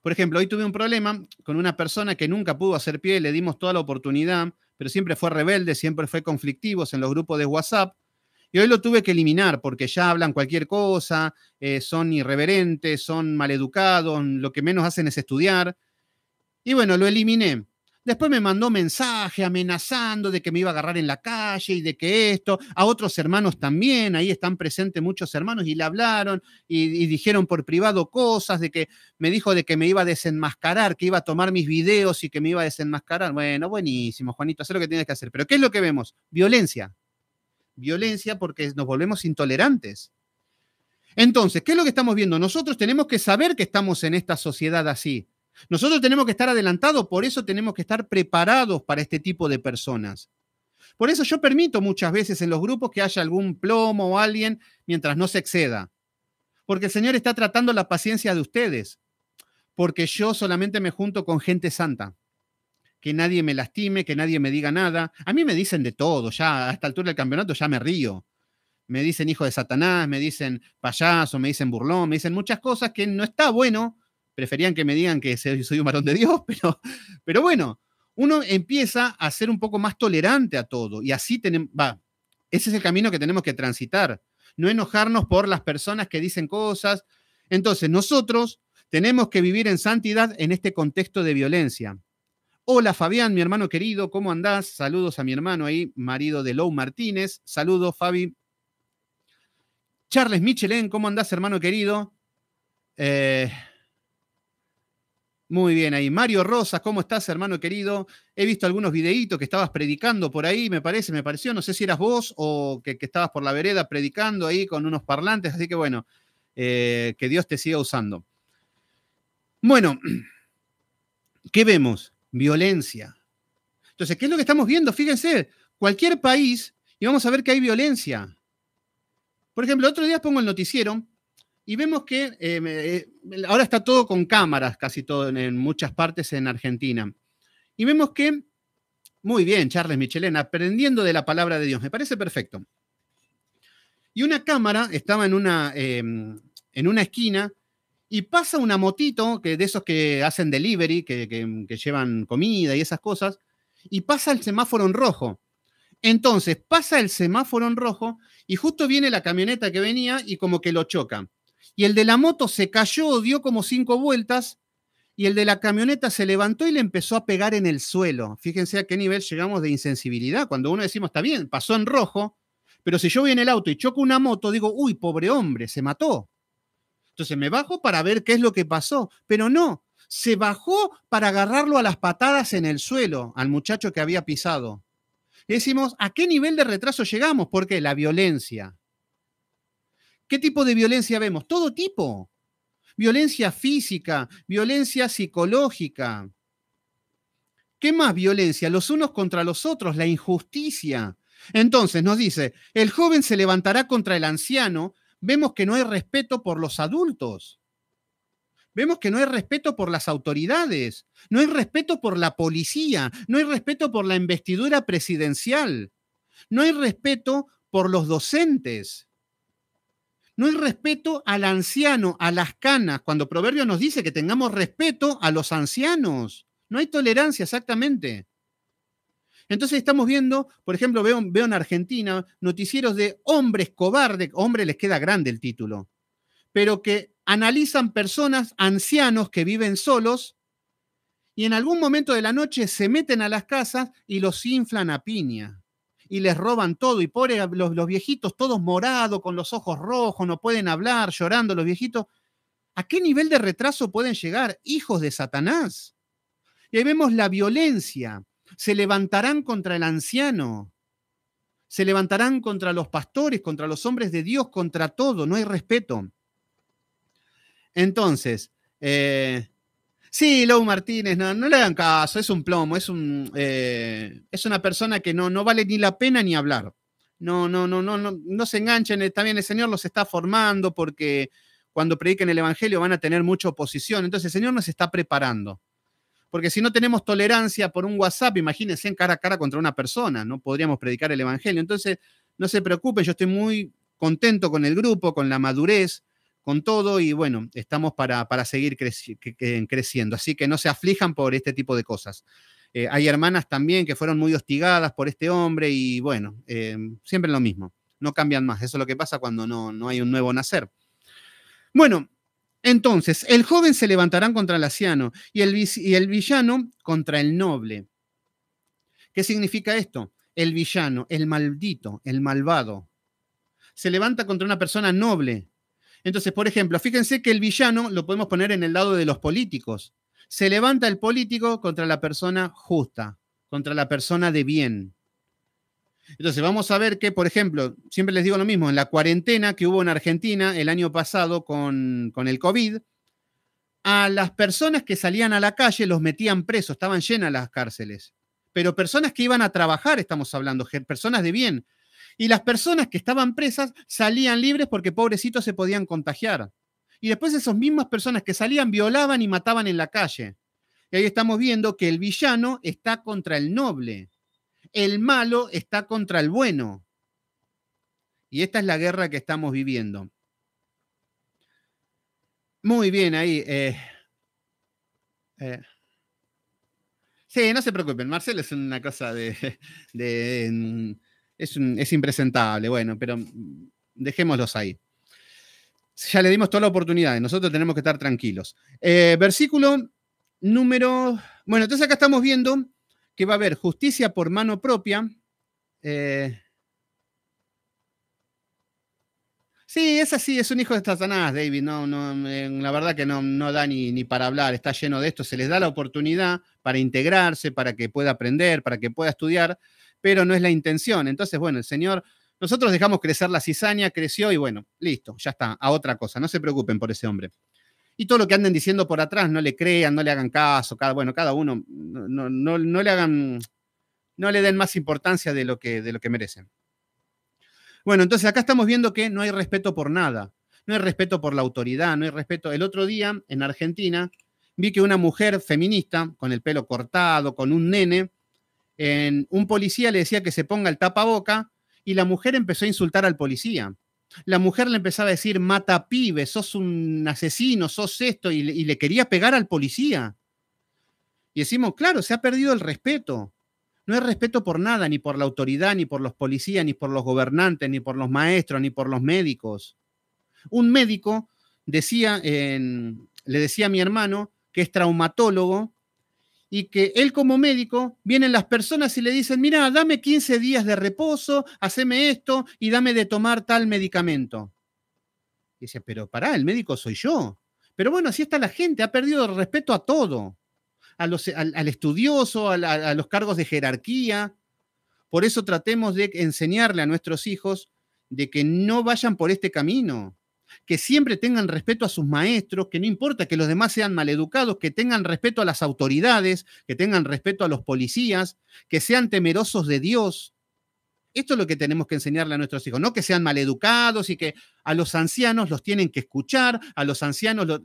Por ejemplo, hoy tuve un problema con una persona que nunca pudo hacer pie, le dimos toda la oportunidad, pero siempre fue rebelde, siempre fue conflictivo en los grupos de WhatsApp. Y hoy lo tuve que eliminar porque ya hablan cualquier cosa, eh, son irreverentes, son maleducados, lo que menos hacen es estudiar. Y bueno, lo eliminé. Después me mandó mensaje amenazando de que me iba a agarrar en la calle y de que esto, a otros hermanos también, ahí están presentes muchos hermanos y le hablaron y, dijeron por privado cosas de que me dijo de que me iba a desenmascarar, que iba a tomar mis videos y que me iba a desenmascarar. Bueno, buenísimo, Juanito, haz lo que tienes que hacer. Pero ¿qué es lo que vemos? Violencia. Violencia porque nos volvemos intolerantes. Entonces, ¿qué es lo que estamos viendo? Nosotros tenemos que saber que estamos en esta sociedad así nosotros tenemos que estar adelantados, por eso tenemos que estar preparados para este tipo de personas. Por eso yo permito muchas veces en los grupos que haya algún plomo o alguien mientras no se exceda. Porque el Señor está tratando la paciencia de ustedes. Porque yo solamente me junto con gente santa. Que nadie me lastime, que nadie me diga nada. A mí me dicen de todo, ya a esta altura del campeonato ya me río. Me dicen hijo de Satanás, me dicen payaso, me dicen burlón, me dicen muchas cosas que no está bueno preferían que me digan que soy un varón de Dios, [LAUGHS] pero, pero bueno, uno empieza a ser un poco más tolerante a todo y así tenemos, va, ese es el camino que tenemos que transitar, no enojarnos por las personas que dicen cosas. Entonces, nosotros tenemos que vivir en santidad en este contexto de violencia. Hola Fabián, mi hermano querido, ¿cómo andás? Saludos a mi hermano ahí, marido de Lou Martínez. Saludos, Fabi. Charles Michelén, ¿cómo andás, hermano querido? Eh, muy bien ahí. Mario Rosas, ¿cómo estás, hermano querido? He visto algunos videitos que estabas predicando por ahí, me parece, me pareció. No sé si eras vos o que, estabas por la vereda predicando ahí con unos parlantes, así que bueno, eh, que Dios te siga usando. Bueno, [CLEARS THROAT] ¿qué vemos? Violencia. Entonces, ¿qué es lo que estamos viendo? Fíjense, cualquier país, y vamos a ver que hay violencia. Por ejemplo, otro día pongo el noticiero y vemos que eh, eh, ahora está todo con cámaras, casi todo en, muchas partes en Argentina. Y vemos que, muy bien, Charles Michelena, aprendiendo de la palabra de Dios, me parece perfecto. Y una cámara estaba en una, em, en una esquina y pasa una motito, que de esos que hacen delivery, que, que llevan comida y esas cosas, y pasa el semáforo en rojo. Entonces pasa el semáforo en rojo y justo viene la camioneta que venía y como que lo choca y el de la moto se cayó, dio como cinco vueltas, y el de la camioneta se levantó y le empezó a pegar en el suelo. Fíjense a qué nivel llegamos de insensibilidad, cuando uno decimos, está bien, pasó en rojo, pero si yo voy en el auto y choco una moto, digo, uy, pobre hombre, se mató. Entonces me bajo para ver qué es lo que pasó, pero no, se bajó para agarrarlo a las patadas en el suelo, al muchacho que había pisado. Y decimos, ¿a qué nivel de retraso llegamos? Porque la violencia, ¿Qué tipo de violencia vemos? Todo tipo. Violencia física, violencia psicológica. ¿Qué más violencia? Los unos contra los otros, la injusticia. Entonces nos dice, el joven se levantará contra el anciano. Vemos que no hay respeto por los adultos. Vemos que no hay respeto por las autoridades, no hay respeto por la policía, no hay respeto por la investidura presidencial, no hay respeto por los docentes, no hay respeto al anciano, a las canas, cuando Proverbio nos dice que tengamos respeto a los ancianos. No hay tolerancia, exactamente. Entonces estamos viendo, por ejemplo, veo, veo en Argentina noticieros de hombres cobardes, hombre les queda grande el título, pero que analizan personas, ancianos que viven solos y en algún momento de la noche se meten a las casas y los inflan a piña y les roban todo. Y pobre, los, viejitos, todos morados, con los ojos rojos, no pueden hablar, llorando los viejitos. ¿A qué nivel de retraso pueden llegar hijos de Satanás? Y ahí vemos la violencia. Se levantarán contra el anciano. Se levantarán contra los pastores, contra los hombres de Dios, contra todo. No hay respeto. Entonces, eh, Sí, Lou Martínez, no, le hagan caso, es un plomo, es un eh, es una persona que no, no vale ni la pena ni hablar. No, no, no, no, no, no se enganchen, también el Señor los está formando porque cuando prediquen el Evangelio van a tener mucha oposición. Entonces el Señor nos está preparando. Porque si no tenemos tolerancia por un WhatsApp, imagínense en cara a cara contra una persona, no podríamos predicar el Evangelio. Entonces, no se preocupen, yo estoy muy contento con el grupo, con la madurez, con todo y bueno, estamos para, seguir creciendo. Así que no se aflijan por este tipo de cosas. Eh, hay hermanas también que fueron muy hostigadas por este hombre y bueno, eh, siempre lo mismo, no cambian más. Eso es lo que pasa cuando no, hay un nuevo nacer. Bueno, entonces, el joven se levantará contra el anciano y el, y el villano contra el noble. ¿Qué significa esto? El villano, el maldito, el malvado, se levanta contra una persona noble, entonces, por ejemplo, fíjense que el villano lo podemos poner en el lado de los políticos. Se levanta el político contra la persona justa, contra la persona de bien. Entonces, vamos a ver que, por ejemplo, siempre les digo lo mismo, en la cuarentena que hubo en Argentina el año pasado con, el COVID, a las personas que salían a la calle los metían presos, estaban llenas las cárceles. Pero personas que iban a trabajar, estamos hablando, personas de bien, y las personas que estaban presas salían libres porque pobrecitos se podían contagiar. Y después esas mismas personas que salían violaban y mataban en la calle. Y ahí estamos viendo que el villano está contra el noble, el malo está contra el bueno. Y esta es la guerra que estamos viviendo. Muy bien, ahí. Eh, eh. Sí, no se preocupen, Marcelo es una cosa de, [LAUGHS] mm, es, impresentable, bueno, pero dejémoslos ahí. Ya le dimos toda la oportunidad, nosotros tenemos que estar tranquilos. Eh, versículo número... Bueno, entonces acá estamos viendo que va a haber justicia por mano propia. Eh, sí, es así, es un hijo de Satanás, David. No, eh, la verdad que no, no da ni, ni, para hablar, está lleno de esto. Se les da la oportunidad para integrarse, para que pueda aprender, para que pueda estudiar, pero no es la intención. Entonces, bueno, el Señor, nosotros dejamos crecer la cizaña, creció y bueno, listo, ya está, a otra cosa, no se preocupen por ese hombre. Y todo lo que anden diciendo por atrás, no le crean, no le hagan caso, cada, bueno, cada uno, no, no le hagan, no le den más importancia de lo que, de lo que merecen. Bueno, entonces acá estamos viendo que no hay respeto por nada, no hay respeto por la autoridad, no hay respeto. El otro día, en Argentina, vi que una mujer feminista, con el pelo cortado, con un nene, un policía le decía que se ponga el tapaboca y la mujer empezó a insultar al policía. La mujer le empezaba a decir, mata pibe, sos un asesino, sos esto, y le, quería pegar al policía. Y decimos, claro, se ha perdido el respeto. No hay respeto por nada, ni por la autoridad, ni por los policías, ni por los gobernantes, ni por los maestros, ni por los médicos. Un médico decía, le decía a mi hermano que es traumatólogo y que él como médico vienen las personas y le dicen, mira, dame 15 días de reposo, haceme esto y dame de tomar tal medicamento. Y dice, pero pará, el médico soy yo. Pero bueno, así está la gente, ha perdido el respeto a todo, a los, al, estudioso, a, a los cargos de jerarquía. Por eso tratemos de enseñarle a nuestros hijos de que no vayan por este camino, que siempre tengan respeto a sus maestros, que no importa que los demás sean maleducados, que tengan respeto a las autoridades, que tengan respeto a los policías, que sean temerosos de Dios. Esto es lo que tenemos que enseñarle a nuestros hijos, no que sean maleducados y que a los ancianos los tienen que escuchar, a los ancianos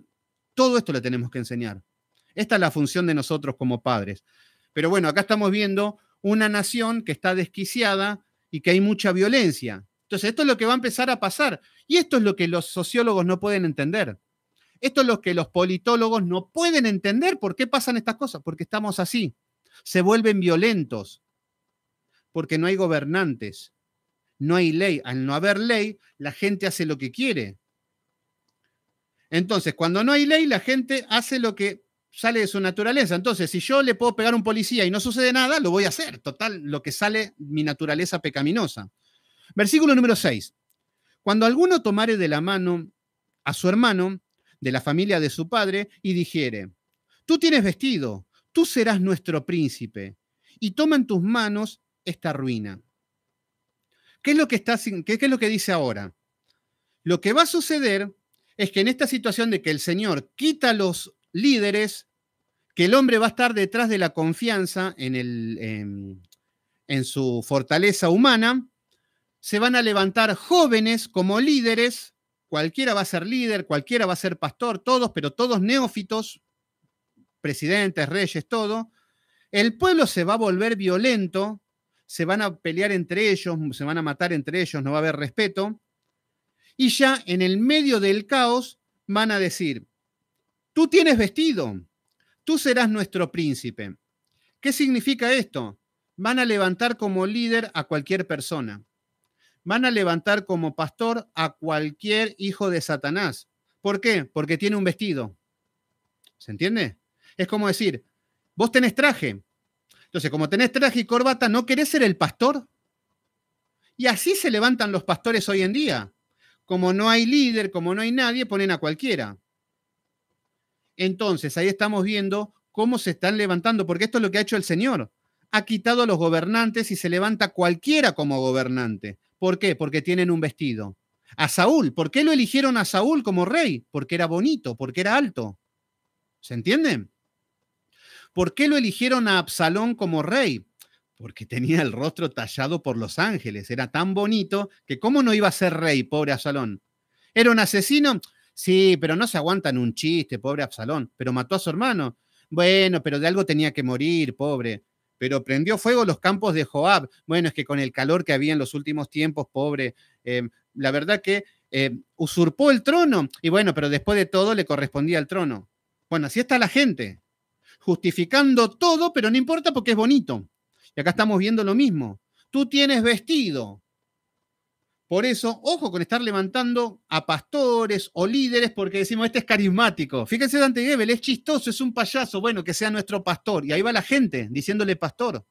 todo esto le tenemos que enseñar. Esta es la función de nosotros como padres. Pero bueno, acá estamos viendo una nación que está desquiciada y que hay mucha violencia. Entonces, esto es lo que va a empezar a pasar. Y esto es lo que los sociólogos no pueden entender. Esto es lo que los politólogos no pueden entender. ¿Por qué pasan estas cosas? Porque estamos así. Se vuelven violentos. Porque no hay gobernantes. No hay ley. Al no haber ley, la gente hace lo que quiere. Entonces, cuando no hay ley, la gente hace lo que sale de su naturaleza. Entonces, si yo le puedo pegar a un policía y no sucede nada, lo voy a hacer. Total, lo que sale mi naturaleza pecaminosa. Versículo número 6. Cuando alguno tomare de la mano a su hermano, de la familia de su padre, y dijere, tú tienes vestido, tú serás nuestro príncipe, y toma en tus manos esta ruina. ¿Qué es lo que, está, qué, es lo que dice ahora? Lo que va a suceder es que en esta situación de que el Señor quita a los líderes, que el hombre va a estar detrás de la confianza en, en su fortaleza humana, se van a levantar jóvenes como líderes, cualquiera va a ser líder, cualquiera va a ser pastor, todos, pero todos neófitos, presidentes, reyes, todo. El pueblo se va a volver violento, se van a pelear entre ellos, se van a matar entre ellos, no va a haber respeto. Y ya en el medio del caos van a decir, tú tienes vestido, tú serás nuestro príncipe. ¿Qué significa esto? Van a levantar como líder a cualquier persona van a levantar como pastor a cualquier hijo de Satanás. ¿Por qué? Porque tiene un vestido. ¿Se entiende? Es como decir, vos tenés traje. Entonces, como tenés traje y corbata, ¿no querés ser el pastor? Y así se levantan los pastores hoy en día. Como no hay líder, como no hay nadie, ponen a cualquiera. Entonces, ahí estamos viendo cómo se están levantando, porque esto es lo que ha hecho el Señor. Ha quitado a los gobernantes y se levanta cualquiera como gobernante. ¿Por qué? Porque tienen un vestido. A Saúl, ¿por qué lo eligieron a Saúl como rey? Porque era bonito, porque era alto. ¿Se entienden? ¿Por qué lo eligieron a Absalón como rey? Porque tenía el rostro tallado por los ángeles, era tan bonito que cómo no iba a ser rey, pobre Absalón. ¿Era un asesino? Sí, pero no se aguantan un chiste, pobre Absalón, pero mató a su hermano. Bueno, pero de algo tenía que morir, pobre pero prendió fuego los campos de Joab. Bueno, es que con el calor que había en los últimos tiempos, pobre, eh, la verdad que eh, usurpó el trono. Y bueno, pero después de todo le correspondía el trono. Bueno, así está la gente, justificando todo, pero no importa porque es bonito. Y acá estamos viendo lo mismo. Tú tienes vestido, por eso, ojo con estar levantando a pastores o líderes porque decimos, este es carismático. Fíjense Dante Gebel, es chistoso, es un payaso, bueno, que sea nuestro pastor. Y ahí va la gente diciéndole pastor.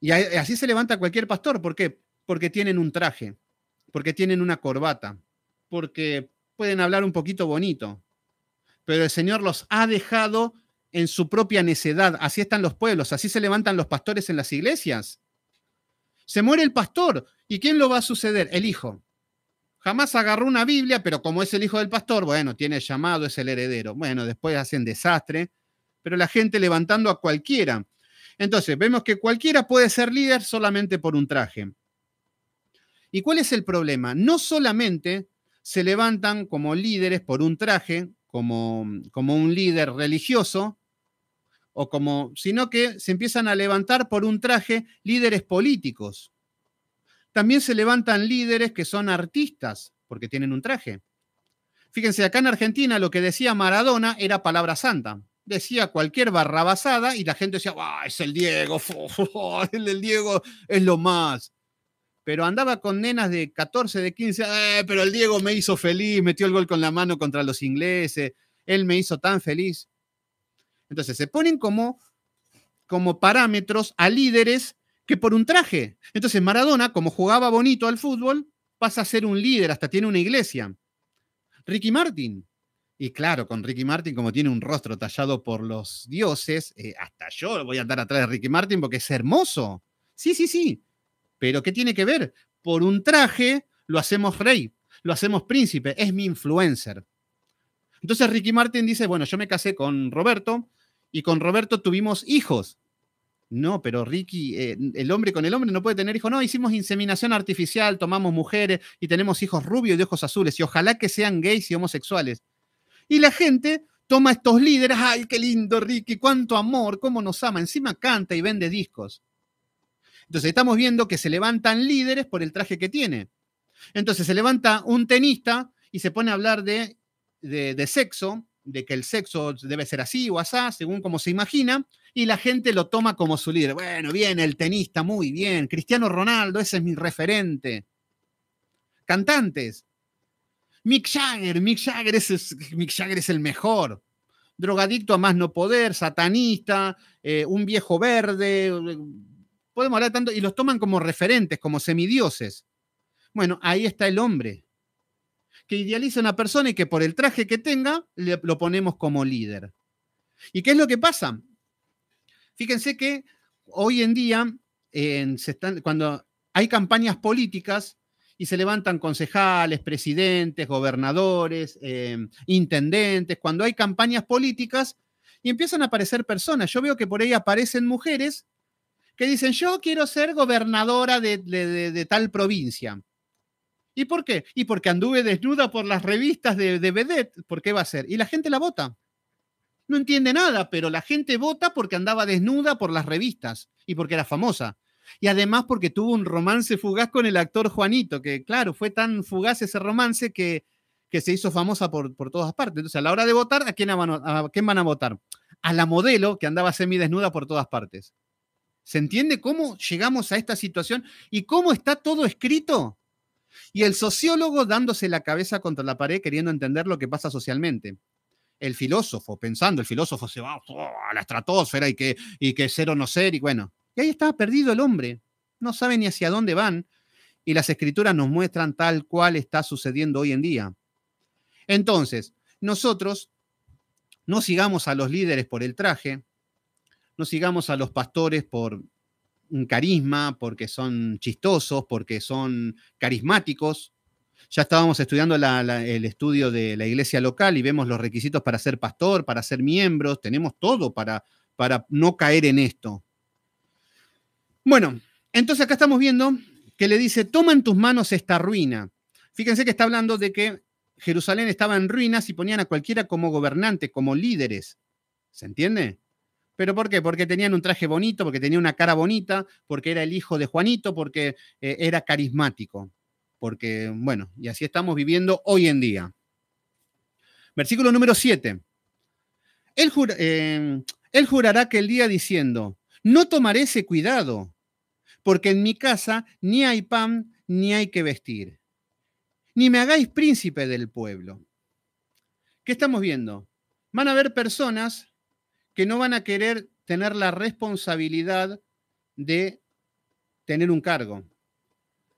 Y así se levanta cualquier pastor. ¿Por qué? Porque tienen un traje, porque tienen una corbata, porque pueden hablar un poquito bonito. Pero el Señor los ha dejado en su propia necedad. Así están los pueblos, así se levantan los pastores en las iglesias se muere el pastor. ¿Y quién lo va a suceder? El hijo. Jamás agarró una Biblia, pero como es el hijo del pastor, bueno, tiene llamado, es el heredero. Bueno, después hacen desastre, pero la gente levantando a cualquiera. Entonces, vemos que cualquiera puede ser líder solamente por un traje. ¿Y cuál es el problema? No solamente se levantan como líderes por un traje, como, como un líder religioso, o como, sino que se empiezan a levantar por un traje líderes políticos. También se levantan líderes que son artistas, porque tienen un traje. Fíjense, acá en Argentina lo que decía Maradona era palabra santa. Decía cualquier barrabasada y la gente decía, ¡ah, es el Diego! [LAUGHS] el Diego es lo más pero andaba con nenas de 14, de 15, eh, pero el Diego me hizo feliz, metió el gol con la mano contra los ingleses, él me hizo tan feliz. Entonces se ponen como, como parámetros a líderes que por un traje. Entonces Maradona, como jugaba bonito al fútbol, pasa a ser un líder, hasta tiene una iglesia. Ricky Martin. Y claro, con Ricky Martin, como tiene un rostro tallado por los dioses, eh, hasta yo voy a andar atrás de Ricky Martin porque es hermoso. Sí, sí, sí. Pero ¿qué tiene que ver? Por un traje lo hacemos rey, lo hacemos príncipe, es mi influencer. Entonces Ricky Martin dice, bueno, yo me casé con Roberto, y con Roberto tuvimos hijos. No, pero Ricky, eh, el hombre con el hombre no puede tener hijos. No, hicimos inseminación artificial, tomamos mujeres y tenemos hijos rubios y de ojos azules y ojalá que sean gays y homosexuales. Y la gente toma estos líderes, ay, qué lindo Ricky, cuánto amor, cómo nos ama, encima canta y vende discos. Entonces estamos viendo que se levantan líderes por el traje que tiene. Entonces se levanta un tenista y se pone a hablar de, de sexo de que el sexo debe ser así o asá, según como se imagina, y la gente lo toma como su líder. Bueno, bien, el tenista, muy bien. Cristiano Ronaldo, ese es mi referente. Cantantes. Mick Jagger, Mick Jagger, es, es el mejor. Drogadicto a más no poder, satanista, eh, un viejo verde. Eh, podemos hablar tanto, y los toman como referentes, como semidioses. Bueno, ahí está el hombre que idealiza a una persona y que por el traje que tenga le, lo ponemos como líder. ¿Y qué es lo que pasa? Fíjense que hoy en día, cuando hay campañas políticas y se levantan concejales, presidentes, gobernadores, em, intendentes, cuando hay campañas políticas y empiezan a aparecer personas. Yo veo que por ahí aparecen mujeres que dicen, yo quiero ser gobernadora de tal provincia. ¿Y por qué? Y porque anduve desnuda por las revistas de, de Vedette, ¿por qué va a ser? Y la gente la vota. No entiende nada, pero la gente vota porque andaba desnuda por las revistas y porque era famosa. Y además porque tuvo un romance fugaz con el actor Juanito, que claro, fue tan fugaz ese romance que, que se hizo famosa por, por todas partes. Entonces, a la hora de votar, ¿a quién, van a, quién van a votar? A la modelo que andaba semidesnuda por todas partes. ¿Se entiende cómo llegamos a esta situación y cómo está todo escrito? Y el sociólogo dándose la cabeza contra la pared queriendo entender lo que pasa socialmente. El filósofo, pensando, el filósofo se va ¡oh! a la estratosfera y que, y que ser o no ser, y bueno. Y ahí está perdido el hombre. No sabe ni hacia dónde van. Y las escrituras nos muestran tal cual está sucediendo hoy en día. Entonces, nosotros no sigamos a los líderes por el traje, no sigamos a los pastores por un carisma, porque son chistosos, porque son carismáticos. Ya estábamos estudiando el estudio de la iglesia local y vemos los requisitos para ser pastor, para ser miembros, tenemos todo para, para no caer en esto. Bueno, entonces acá estamos viendo que le dice, toma en tus manos esta ruina. Fíjense que está hablando de que Jerusalén estaba en ruinas y ponían a cualquiera como gobernante, como líderes. ¿Se entiende? ¿Pero por qué? Porque tenían un traje bonito, porque tenía una cara bonita, porque era el hijo de Juanito, porque eh, era carismático. Porque, bueno, y así estamos viviendo hoy en día. Versículo número 7. Em, él, jurará aquel día diciendo, no tomaré ese cuidado, porque en mi casa ni hay pan ni hay que vestir, ni me hagáis príncipe del pueblo. ¿Qué estamos viendo? Van a haber personas que no van a querer tener la responsabilidad de tener un cargo,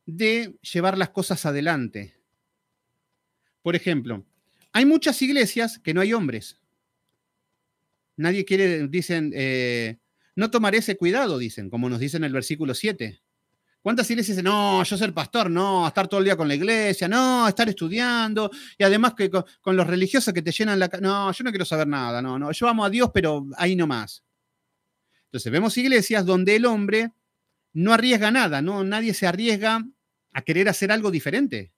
de llevar las cosas adelante. Por ejemplo, hay muchas iglesias que no hay hombres. Nadie quiere, dicen, eh, no tomaré ese cuidado, dicen, como nos dice en el versículo 7. ¿Cuántas iglesias dicen, no, yo ser pastor, no, estar todo el día con la iglesia, no, estar estudiando, y además que con, los religiosos que te llenan la... No, yo no quiero saber nada, no, no, yo amo a Dios, pero ahí no más. Entonces vemos iglesias donde el hombre no arriesga nada, no, nadie se arriesga a querer hacer algo diferente.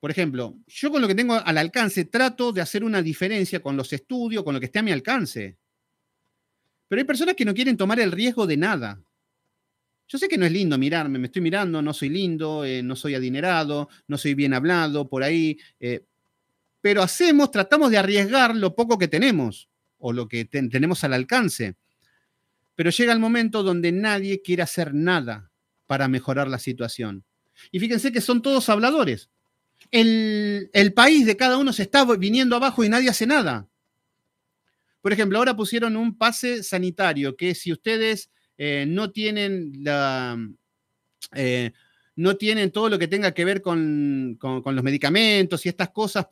Por ejemplo, yo con lo que tengo al alcance trato de hacer una diferencia con los estudios, con lo que esté a mi alcance. Pero hay personas que no quieren tomar el riesgo de nada. Yo sé que no es lindo mirarme, me estoy mirando, no soy lindo, eh, no soy adinerado, no soy bien hablado por ahí, eh, pero hacemos, tratamos de arriesgar lo poco que tenemos o lo que tenemos al alcance. Pero llega el momento donde nadie quiere hacer nada para mejorar la situación. Y fíjense que son todos habladores. El, el país de cada uno se está viniendo abajo y nadie hace nada. Por ejemplo, ahora pusieron un pase sanitario que si ustedes eh, no tienen mm, eh, no tienen todo lo que tenga que ver con, los medicamentos y estas cosas mm,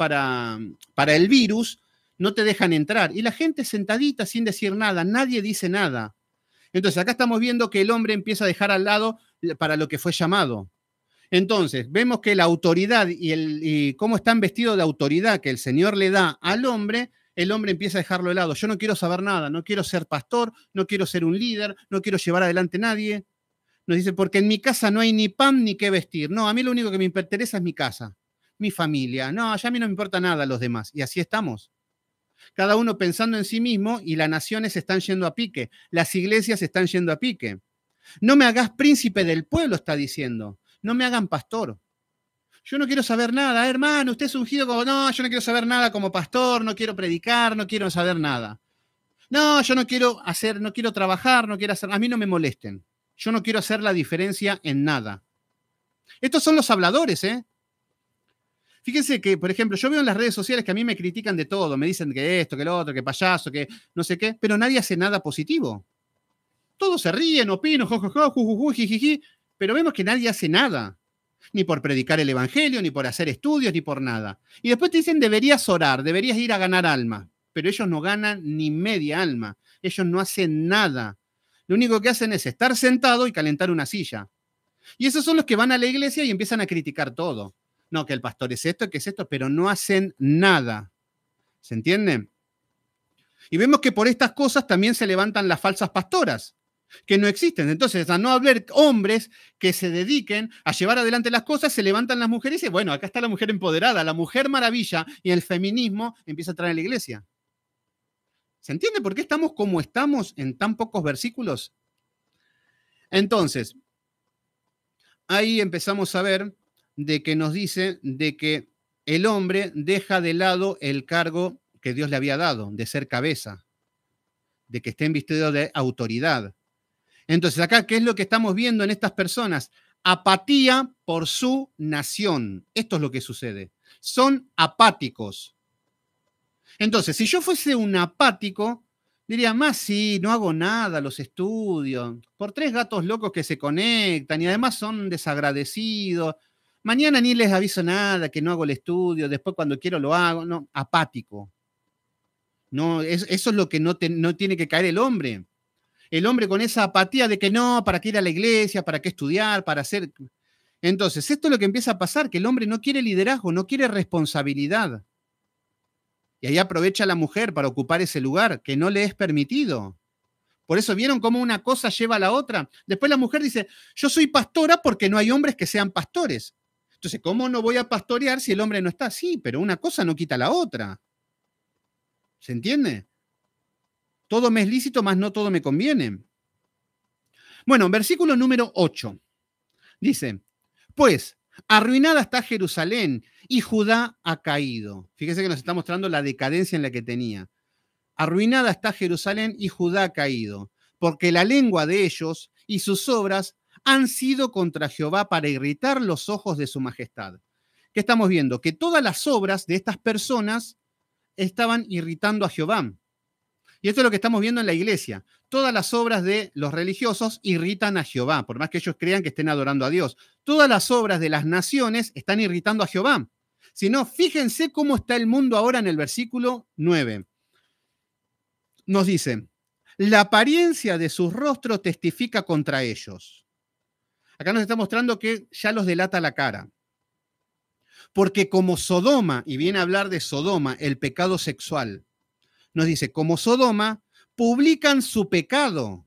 para, el virus, no te dejan entrar. Y la gente sentadita sin decir nada, nadie dice nada. Entonces, acá estamos viendo que el hombre empieza a dejar al lado para lo que fue llamado. Entonces, vemos que la autoridad y, el, y cómo están vestidos de autoridad que el Señor le da al hombre el hombre empieza a dejarlo de lado. Yo no quiero saber nada, no quiero ser pastor, no quiero ser un líder, no quiero llevar adelante a nadie. Nos dice, porque en mi casa no hay ni pan ni qué vestir. No, a mí lo único que me interesa es mi casa, mi familia. No, allá a mí no me importa nada los demás. Y así estamos. Cada uno pensando en sí mismo y las naciones están yendo a pique, las iglesias están yendo a pique. No me hagas príncipe del pueblo, está diciendo. No me hagan pastor yo no quiero saber nada, eh, hermano, usted es ungido como, no, yo no quiero saber nada como pastor, no quiero predicar, no quiero saber nada. No, yo no quiero hacer, no quiero trabajar, no quiero hacer, a mí no me molesten. Yo no quiero hacer la diferencia en nada. Estos son los habladores, ¿eh? Fíjense que, por ejemplo, yo veo en las redes sociales que a mí me critican de todo, me dicen que esto, que lo otro, que payaso, que no sé qué, pero nadie hace nada positivo. Todos se ríen, opinan, jojojo, jujujujijiji, pero vemos que nadie hace nada ni por predicar el Evangelio, ni por hacer estudios, ni por nada. Y después te dicen, deberías orar, deberías ir a ganar alma, pero ellos no ganan ni media alma, ellos no hacen nada. Lo único que hacen es estar sentado y calentar una silla. Y esos son los que van a la iglesia y empiezan a criticar todo. No, que el pastor es esto, que es esto, pero no hacen nada. ¿Se entiende? Y vemos que por estas cosas también se levantan las falsas pastoras, que no existen. Entonces, a no haber hombres que se dediquen a llevar adelante las cosas, se levantan las mujeres y bueno, acá está la mujer empoderada, la mujer maravilla y el feminismo empieza a entrar en la iglesia. ¿Se entiende por qué estamos como estamos en tan pocos versículos? Entonces, ahí empezamos a ver de que nos dice de que el hombre deja de lado el cargo que Dios le había dado, de ser cabeza, de que esté vestido de autoridad, entonces, acá, ¿qué es lo que estamos viendo en estas personas? Apatía por su nación. Esto es lo que sucede. Son apáticos. Entonces, si yo fuese un apático, diría, más sí, no hago nada, los estudios por tres gatos locos que se conectan y además son desagradecidos. Mañana ni les aviso nada, que no hago el estudio, después cuando quiero lo hago, no, apático. No, eso es lo que no, no tiene que caer el hombre el hombre con esa apatía de que no, ¿para qué ir a la iglesia? ¿Para qué estudiar? ¿Para hacer...? Entonces, esto es lo que empieza a pasar, que el hombre no quiere liderazgo, no quiere responsabilidad. Y ahí aprovecha la mujer para ocupar ese lugar que no le es permitido. Por eso vieron cómo una cosa lleva a la otra. Después la mujer dice, yo soy pastora porque no hay hombres que sean pastores. Entonces, ¿cómo no voy a pastorear si el hombre no está? Sí, pero una cosa no quita la otra. ¿Se entiende? Todo me es lícito, más no todo me conviene. Bueno, versículo número 8. Dice, pues arruinada está Jerusalén y Judá ha caído. Fíjese que nos está mostrando la decadencia en la que tenía. Arruinada está Jerusalén y Judá ha caído, porque la lengua de ellos y sus obras han sido contra Jehová para irritar los ojos de su majestad. ¿Qué estamos viendo? Que todas las obras de estas personas estaban irritando a Jehová. Y esto es lo que estamos viendo en la iglesia. Todas las obras de los religiosos irritan a Jehová, por más que ellos crean que estén adorando a Dios. Todas las obras de las naciones están irritando a Jehová. Si no, fíjense cómo está el mundo ahora en el versículo 9. Nos dice, la apariencia de sus rostros testifica contra ellos. Acá nos está mostrando que ya los delata la cara. Porque como Sodoma, y viene a hablar de Sodoma, el pecado sexual, nos dice, como Sodoma, publican su pecado,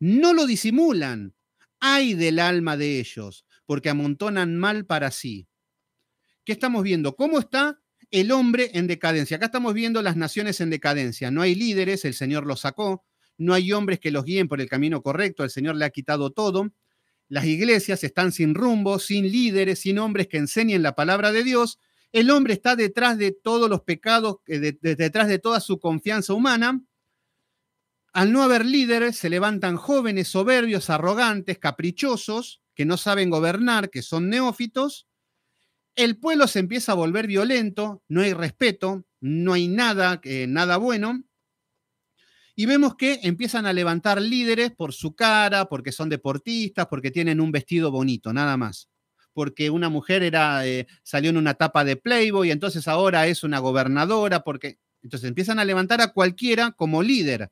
no lo disimulan, ay del alma de ellos, porque amontonan mal para sí. ¿Qué estamos viendo? ¿Cómo está el hombre en decadencia? Acá estamos viendo las naciones en decadencia. No hay líderes, el Señor los sacó, no hay hombres que los guíen por el camino correcto, el Señor le ha quitado todo. Las iglesias están sin rumbo, sin líderes, sin hombres que enseñen la palabra de Dios el hombre está detrás de todos los pecados, eh, detrás de toda su confianza humana. Al no haber líderes, se levantan jóvenes soberbios, arrogantes, caprichosos, que no saben gobernar, que son neófitos. El pueblo se empieza a volver violento, no hay respeto, no hay nada, eh, nada bueno. Y vemos que empiezan a levantar líderes por su cara, porque son deportistas, porque tienen un vestido bonito, nada más porque una mujer era, eh, salió en una tapa de Playboy, entonces ahora es una gobernadora, porque entonces empiezan a levantar a cualquiera como líder.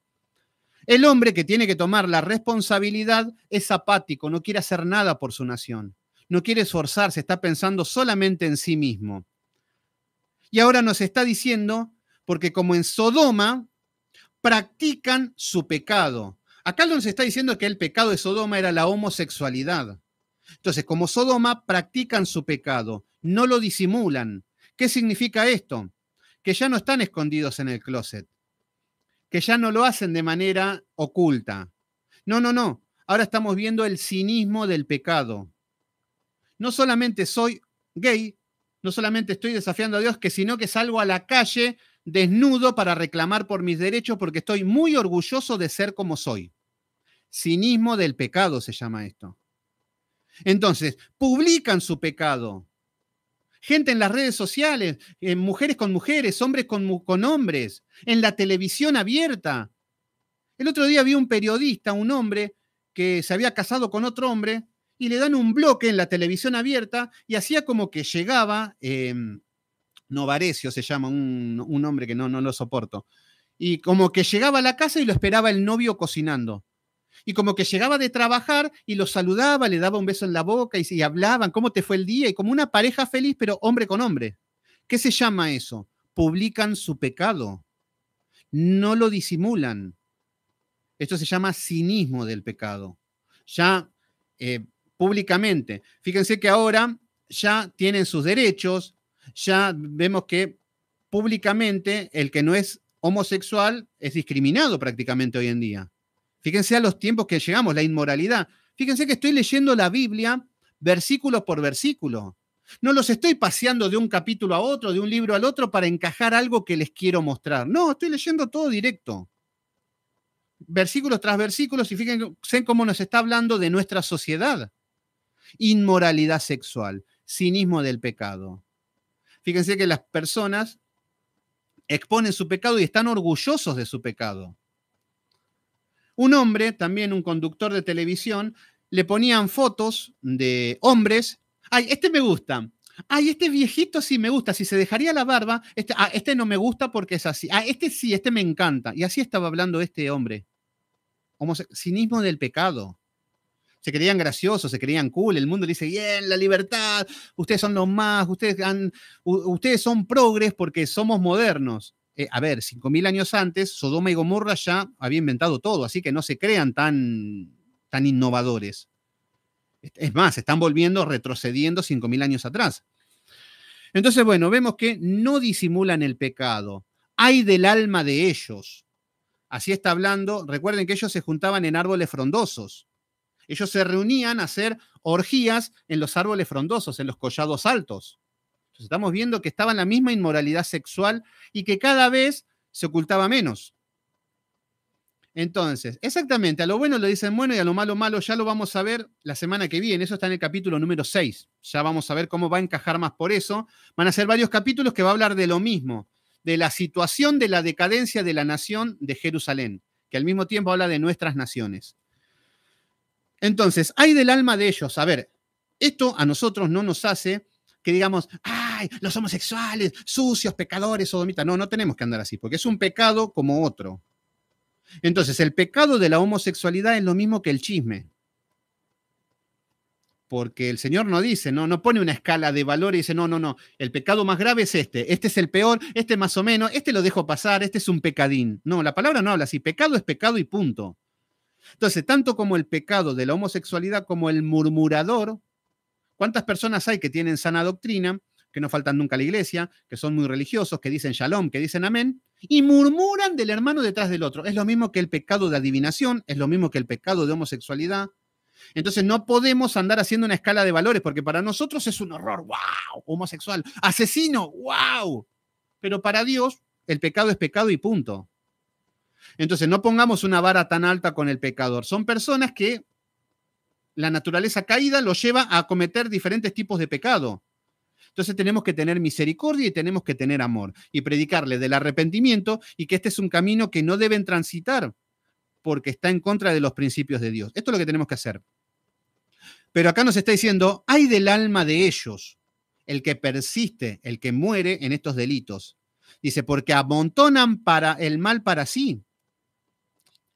El hombre que tiene que tomar la responsabilidad es apático, no quiere hacer nada por su nación, no quiere esforzarse, está pensando solamente en sí mismo. Y ahora nos está diciendo, porque como en Sodoma, practican su pecado. Acá nos está diciendo que el pecado de Sodoma era la homosexualidad. Entonces, como Sodoma, practican su pecado, no lo disimulan. ¿Qué significa esto? Que ya no están escondidos en el closet, que ya no lo hacen de manera oculta. No, no, no. Ahora estamos viendo el cinismo del pecado. No solamente soy gay, no solamente estoy desafiando a Dios, que sino que salgo a la calle desnudo para reclamar por mis derechos porque estoy muy orgulloso de ser como soy. Cinismo del pecado se llama esto. Entonces, publican su pecado. Gente en las redes sociales, eh, mujeres con mujeres, hombres con, hombres, en la televisión abierta. El otro día vi un periodista, un hombre, que se había casado con otro hombre y le dan un bloque en la televisión abierta y hacía como que llegaba, eh, Novarecio se llama, un, hombre que no, no lo soporto, y como que llegaba a la casa y lo esperaba el novio cocinando y como que llegaba de trabajar y lo saludaba, le daba un beso en la boca y, hablaban, ¿cómo te fue el día? Y como una pareja feliz, pero hombre con hombre. ¿Qué se llama eso? Publican su pecado. No lo disimulan. Esto se llama cinismo del pecado. Ya eh, públicamente. Fíjense que ahora ya tienen sus derechos, ya vemos que públicamente el que no es homosexual es discriminado prácticamente hoy en día. Fíjense a los tiempos que llegamos, la inmoralidad. Fíjense que estoy leyendo la Biblia versículo por versículo. No los estoy paseando de un capítulo a otro, de un libro al otro para encajar algo que les quiero mostrar. No, estoy leyendo todo directo. Versículos tras versículos y fíjense cómo nos está hablando de nuestra sociedad. Inmoralidad sexual, cinismo del pecado. Fíjense que las personas exponen su pecado y están orgullosos de su pecado. Un hombre, también un conductor de televisión, le ponían fotos de hombres. Ay, este me gusta. Ay, este viejito sí me gusta. Si se dejaría la barba, este, ah, este no me gusta porque es así. Ah, este sí, este me encanta. Y así estaba hablando este hombre. Como cinismo del pecado. Se creían graciosos, se creían cool. El mundo le dice, bien, la libertad. Ustedes son los más. Ustedes, han, ustedes son progres porque somos modernos. Eh, a ver, 5.000 años antes, Sodoma y Gomorra ya había inventado todo, así que no se crean tan, tan innovadores. Es más, están volviendo, retrocediendo 5.000 años atrás. Entonces, bueno, vemos que no disimulan el pecado. Hay del alma de ellos. Así está hablando. Recuerden que ellos se juntaban en árboles frondosos. Ellos se reunían a hacer orgías en los árboles frondosos, en los collados altos estamos viendo que estaba en la misma inmoralidad sexual y que cada vez se ocultaba menos. Entonces, exactamente, a lo bueno lo dicen bueno y a lo malo malo, ya lo vamos a ver la semana que viene, eso está en el capítulo número 6, ya vamos a ver cómo va a encajar más por eso, van a ser varios capítulos que va a hablar de lo mismo, de la situación de la decadencia de la nación de Jerusalén, que al mismo tiempo habla de nuestras naciones. Entonces, hay del alma de ellos, a ver, esto a nosotros no nos hace que digamos, ah, los homosexuales, sucios, pecadores, sodomitas. No, no tenemos que andar así, porque es un pecado como otro. Entonces, el pecado de la homosexualidad es lo mismo que el chisme. Porque el Señor no dice, no, no pone una escala de valor y dice, no, no, no, el pecado más grave es este, este es el peor, este más o menos, este lo dejo pasar, este es un pecadín. No, la palabra no habla así, pecado es pecado y punto. Entonces, tanto como el pecado de la homosexualidad como el murmurador, ¿cuántas personas hay que tienen sana doctrina, que no faltan nunca a la iglesia, que son muy religiosos, que dicen shalom, que dicen amén, y murmuran del hermano detrás del otro. Es lo mismo que el pecado de adivinación, es lo mismo que el pecado de homosexualidad. Entonces no podemos andar haciendo una escala de valores, porque para nosotros es un horror, wow, homosexual, asesino, wow. Pero para Dios el pecado es pecado y punto. Entonces no pongamos una vara tan alta con el pecador. Son personas que la naturaleza caída los lleva a cometer diferentes tipos de pecado. Entonces tenemos que tener misericordia y tenemos que tener amor y predicarle del arrepentimiento y que este es un camino que no deben transitar porque está en contra de los principios de Dios. Esto es lo que tenemos que hacer. Pero acá nos está diciendo, hay del alma de ellos, el que persiste, el que muere en estos delitos. Dice, porque amontonan para el mal para sí.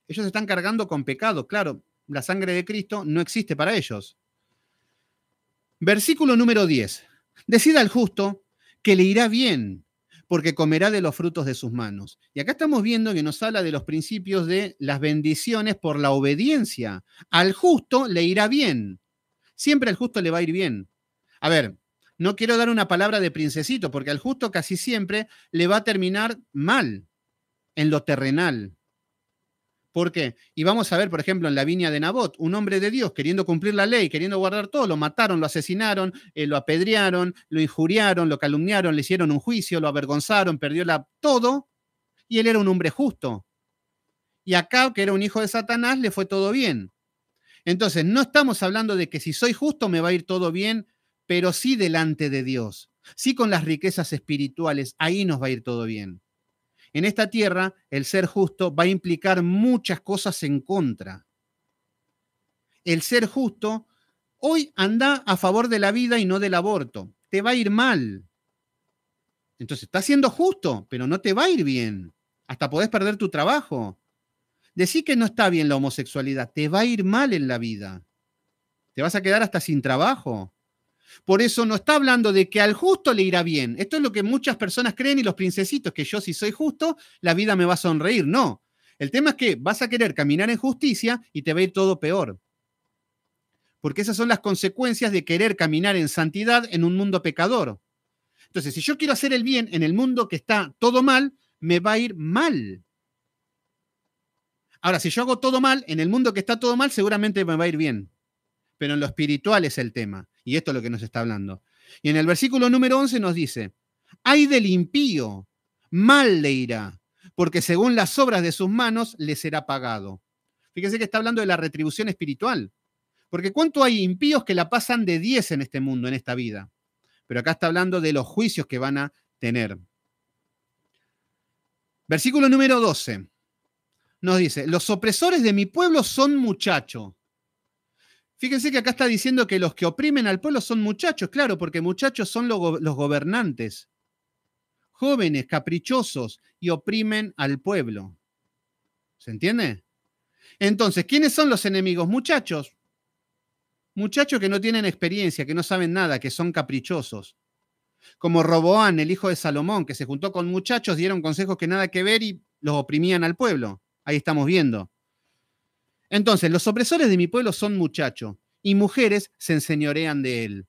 Ellos se están cargando con pecado, claro, la sangre de Cristo no existe para ellos. Versículo número 10. Decida al justo que le irá bien, porque comerá de los frutos de sus manos. Y acá estamos viendo que nos habla de los principios de las bendiciones por la obediencia. Al justo le irá bien. Siempre al justo le va a ir bien. A ver, no quiero dar una palabra de princesito, porque al justo casi siempre le va a terminar mal en lo terrenal. ¿Por qué? Y vamos a ver, por ejemplo, en la viña de Nabot, un hombre de Dios queriendo cumplir la ley, queriendo guardar todo, lo mataron, lo asesinaron, eh, lo apedrearon, lo injuriaron, lo calumniaron, le hicieron un juicio, lo avergonzaron, perdió todo, y él era un hombre justo. Y acá, que era un hijo de Satanás, le fue todo bien. Entonces, no estamos hablando de que si soy justo me va a ir todo bien, pero sí delante de Dios, sí con las riquezas espirituales, ahí nos va a ir todo bien. En esta tierra, el ser justo va a implicar muchas cosas en contra. El ser justo, hoy anda a favor de la vida y no del aborto. Te va a ir mal. Entonces, estás siendo justo, pero no te va a ir bien. Hasta podés perder tu trabajo. Decir que no está bien la homosexualidad, te va a ir mal en la vida. Te vas a quedar hasta sin trabajo. Por eso no está hablando de que al justo le irá bien. Esto es lo que muchas personas creen y los princesitos, que yo si soy justo, la vida me va a sonreír. No. El tema es que vas a querer caminar en justicia y te va a ir todo peor. Porque esas son las consecuencias de querer caminar en santidad en un mundo pecador. Entonces, si yo quiero hacer el bien en el mundo que está todo mal, me va a ir mal. Ahora, si yo hago todo mal, en el mundo que está todo mal, seguramente me va a ir bien. Pero en lo espiritual es el tema. Y esto es lo que nos está hablando. Y en el versículo número 11 nos dice, hay del impío, mal le irá, porque según las obras de sus manos le será pagado. Fíjense que está hablando de la retribución espiritual, porque ¿cuánto hay impíos que la pasan de 10 en este mundo, en esta vida? Pero acá está hablando de los juicios que van a tener. Versículo número 12 nos dice, los opresores de mi pueblo son muchachos. Fíjense que acá está diciendo que los que oprimen al pueblo son muchachos, claro, porque muchachos son los, gobernantes, jóvenes, caprichosos, y oprimen al pueblo. ¿Se entiende? Entonces, ¿quiénes son los enemigos? Muchachos. Muchachos que no tienen experiencia, que no saben nada, que son caprichosos. Como Roboán, el hijo de Salomón, que se juntó con muchachos, dieron consejos que nada que ver y los oprimían al pueblo. Ahí estamos viendo. Entonces, los opresores de mi pueblo son muchachos y mujeres se enseñorean de él.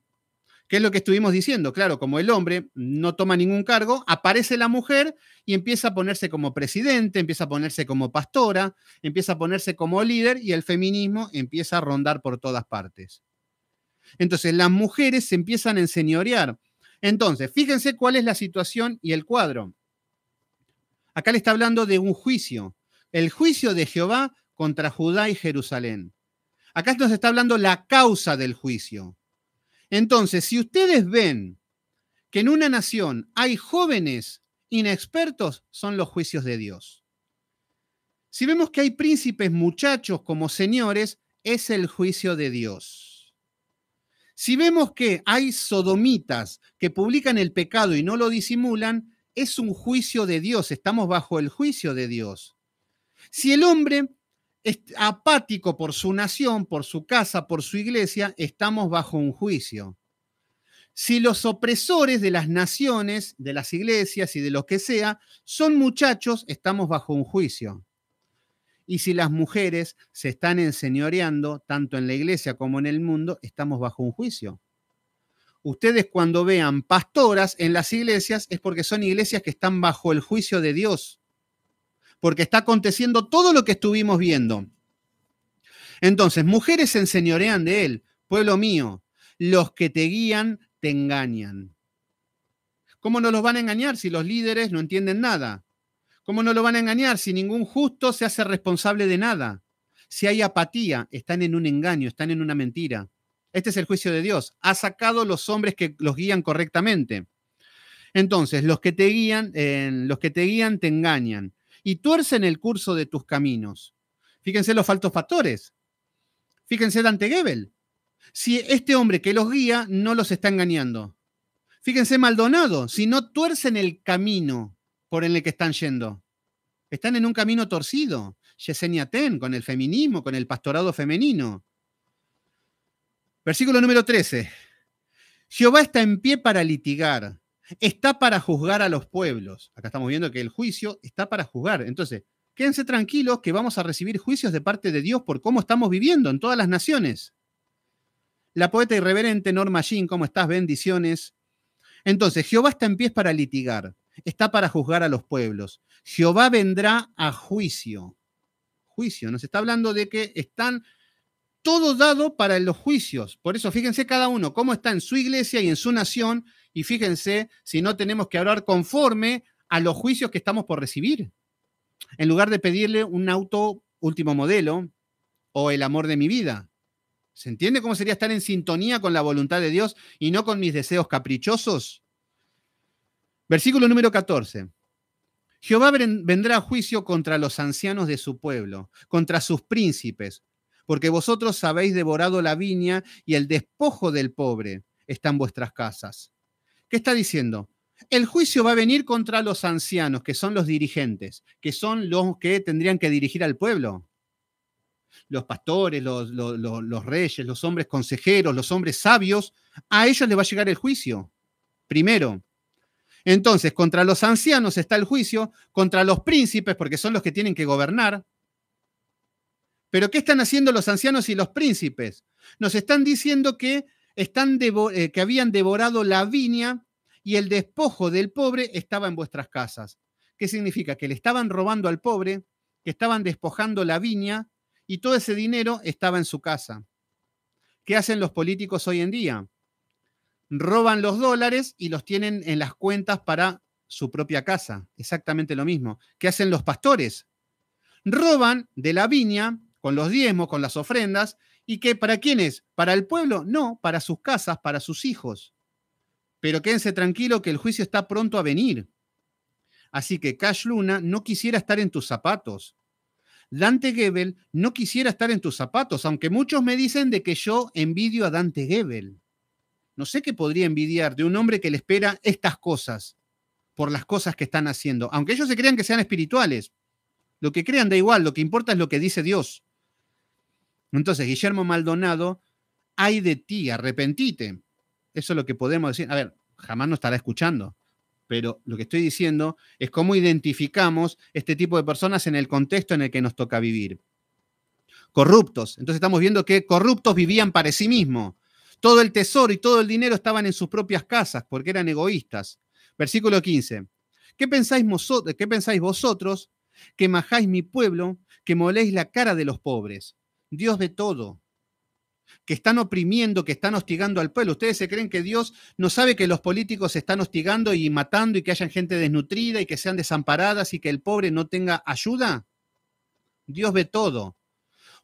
¿Qué es lo que estuvimos diciendo? Claro, como el hombre no toma ningún cargo, aparece la mujer y empieza a ponerse como presidente, empieza a ponerse como pastora, empieza a ponerse como líder y el feminismo empieza a rondar por todas partes. Entonces, las mujeres se empiezan a enseñorear. Entonces, fíjense cuál es la situación y el cuadro. Acá le está hablando de un juicio. El juicio de Jehová contra Judá y Jerusalén. Acá nos está hablando la causa del juicio. Entonces, si ustedes ven que en una nación hay jóvenes inexpertos, son los juicios de Dios. Si vemos que hay príncipes, muchachos como señores, es el juicio de Dios. Si vemos que hay sodomitas que publican el pecado y no lo disimulan, es un juicio de Dios, estamos bajo el juicio de Dios. Si el hombre apático por su nación, por su casa, por su iglesia, estamos bajo un juicio. Si los opresores de las naciones, de las iglesias y de lo que sea, son muchachos, estamos bajo un juicio. Y si las mujeres se están enseñoreando, tanto en la iglesia como en el mundo, estamos bajo un juicio. Ustedes cuando vean pastoras en las iglesias es porque son iglesias que están bajo el juicio de Dios porque está aconteciendo todo lo que estuvimos viendo. Entonces, mujeres se enseñorean de él, pueblo mío, los que te guían te engañan. ¿Cómo no los van a engañar si los líderes no entienden nada? ¿Cómo no lo van a engañar si ningún justo se hace responsable de nada? Si hay apatía, están en un engaño, están en una mentira. Este es el juicio de Dios. Ha sacado los hombres que los guían correctamente. Entonces, los que te guían, eh, los que te guían te engañan y tuercen el curso de tus caminos. Fíjense los faltos factores. Fíjense Dante Gebel. Si este hombre que los guía no los está engañando. Fíjense Maldonado, si no tuercen el camino por el que están yendo. Están en un camino torcido. Yesenia Ten, con el feminismo, con el pastorado femenino. Versículo número 13. Jehová está en pie para litigar está para juzgar a los pueblos. Acá estamos viendo que el juicio está para juzgar. Entonces, quédense tranquilos que vamos a recibir juicios de parte de Dios por cómo estamos viviendo en todas las naciones. La poeta irreverente Norma Jean, ¿cómo estás? Bendiciones. Entonces, Jehová está en pies para litigar, está para juzgar a los pueblos. Jehová vendrá a juicio. Juicio, nos está hablando de que están todo dado para los juicios. Por eso, fíjense cada uno cómo está en su iglesia y en su nación y fíjense si no tenemos que hablar conforme a los juicios que estamos por recibir. En lugar de pedirle un auto último modelo o el amor de mi vida. ¿Se entiende cómo sería estar en sintonía con la voluntad de Dios y no con mis deseos caprichosos? Versículo número 14. Jehová vendrá a juicio contra los ancianos de su pueblo, contra sus príncipes, porque vosotros habéis devorado la viña y el despojo del pobre está en vuestras casas. ¿Qué está diciendo? El juicio va a venir contra los ancianos, que son los dirigentes, que son los que tendrían que dirigir al pueblo. Los pastores, los, reyes, los hombres consejeros, los hombres sabios, a ellos les va a llegar el juicio. Primero. Entonces, contra los ancianos está el juicio, contra los príncipes, porque son los que tienen que gobernar. Pero ¿qué están haciendo los ancianos y los príncipes? Nos están diciendo que, están eh, que habían devorado la viña y el despojo del pobre estaba en vuestras casas. ¿Qué significa? Que le estaban robando al pobre, que estaban despojando la viña y todo ese dinero estaba en su casa. ¿Qué hacen los políticos hoy en día? Roban los dólares y los tienen en las cuentas para su propia casa. Exactamente lo mismo. ¿Qué hacen los pastores? Roban de la viña con los diezmos, con las ofrendas. ¿Y que para quién es? ¿Para el pueblo? No, para sus casas, para sus hijos. Pero quédense tranquilo que el juicio está pronto a venir. Así que Cash Luna no quisiera estar en tus zapatos. Dante Gebel no quisiera estar en tus zapatos, aunque muchos me dicen de que yo envidio a Dante Gebel. No sé qué podría envidiar de un hombre que le espera estas cosas por las cosas que están haciendo, aunque ellos se crean que sean espirituales. Lo que crean da igual, lo que importa es lo que dice Dios. Entonces, Guillermo Maldonado, hay de ti, arrepentite. Eso es lo que podemos decir. A ver, jamás nos estará escuchando, pero lo que estoy diciendo es cómo identificamos este tipo de personas en el contexto en el que nos toca vivir. Corruptos. Entonces estamos viendo que corruptos vivían para sí mismos. Todo el tesoro y todo el dinero estaban en sus propias casas porque eran egoístas. Versículo 15. ¿Qué pensáis, vosotros, qué pensáis vosotros que majáis mi pueblo, que moléis la cara de los pobres? Dios de todo, que están oprimiendo, que están hostigando al pueblo. ¿Ustedes se creen que Dios no sabe que los políticos se están hostigando y matando y que hayan gente desnutrida y que sean desamparadas y que el pobre no tenga ayuda? Dios ve todo.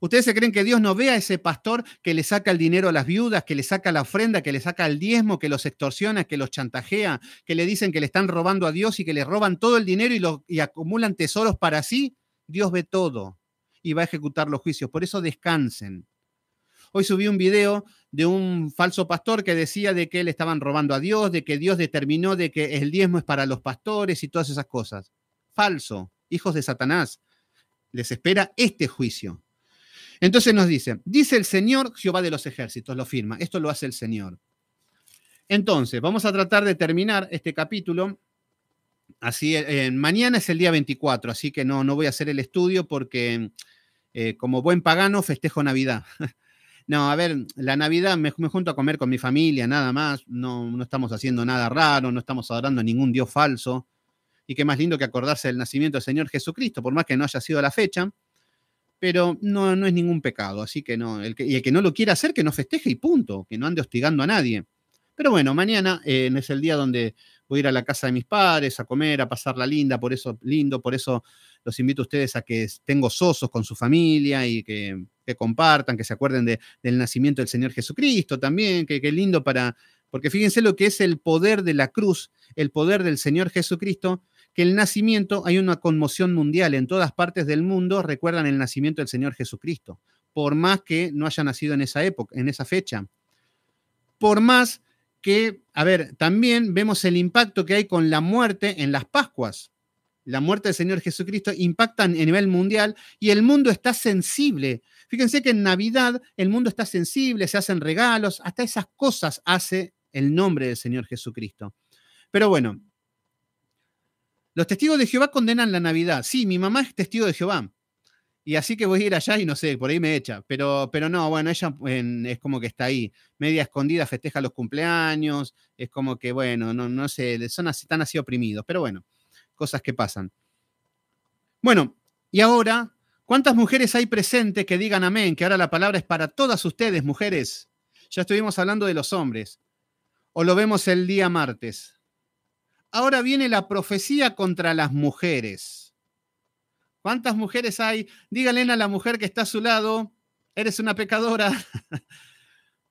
¿Ustedes se creen que Dios no ve a ese pastor que le saca el dinero a las viudas, que le saca la ofrenda, que le saca el diezmo, que los extorsiona, que los chantajea, que le dicen que le están robando a Dios y que le roban todo el dinero y, lo, y acumulan tesoros para sí? Dios ve todo y va a ejecutar los juicios. Por eso descansen. Hoy subí un video de un falso pastor que decía de que le estaban robando a Dios, de que Dios determinó de que el diezmo es para los pastores y todas esas cosas. Falso, hijos de Satanás. Les espera este juicio. Entonces nos dice, dice el Señor Jehová de los ejércitos, lo firma, esto lo hace el Señor. Entonces, vamos a tratar de terminar este capítulo. Así, mañana es el día 24, así que no, no voy a hacer el estudio porque eh, como buen pagano festejo Navidad. [LAUGHS] No, a ver, la Navidad me, me junto a comer con mi familia, nada más. No, no estamos haciendo nada raro, no estamos adorando a ningún dios falso. Y qué más lindo que acordarse del nacimiento del Señor Jesucristo, por más que no haya sido la fecha. Pero no, no es ningún pecado, así que no. El que, y el que no lo quiera hacer, que no festeje y punto, que no ande hostigando a nadie. Pero bueno, mañana eh, es el día donde voy a ir a la casa de mis padres a comer, a pasarla linda, por eso lindo, por eso los invito a ustedes a que tengo sosos con su familia y que, compartan, que se acuerden del nacimiento del Señor Jesucristo también, que, que lindo para, porque fíjense lo que es el poder de la cruz, el poder del Señor Jesucristo, que el nacimiento, hay una conmoción mundial en todas partes del mundo, recuerdan el nacimiento del Señor Jesucristo, por más que no haya nacido en esa época, en esa fecha. Por más que, a ver, también vemos el impacto que hay con la muerte en las Pascuas. La muerte del Señor Jesucristo impacta a nivel mundial y el mundo está sensible. Fíjense que en Navidad el mundo está sensible, se hacen regalos, hasta esas cosas hace el nombre del Señor Jesucristo. Pero bueno, los testigos de Jehová condenan la Navidad. Sí, mi mamá es testigo de Jehová. Y así que voy a ir allá y no sé, por ahí me echa. Pero, pero no, bueno, ella es como que está ahí, media escondida, festeja los cumpleaños, es como que, bueno, no, no sé, son así, están así oprimidos, pero bueno, cosas que pasan. Bueno, y ahora, ¿cuántas mujeres hay presentes que digan amén? Que ahora la palabra es para todas ustedes, mujeres. Ya estuvimos hablando de los hombres. O lo vemos el día martes. Ahora viene la profecía contra las mujeres. ¿Cuántas mujeres hay? Díganle a la mujer que está a su lado, eres una pecadora. [LAUGHS]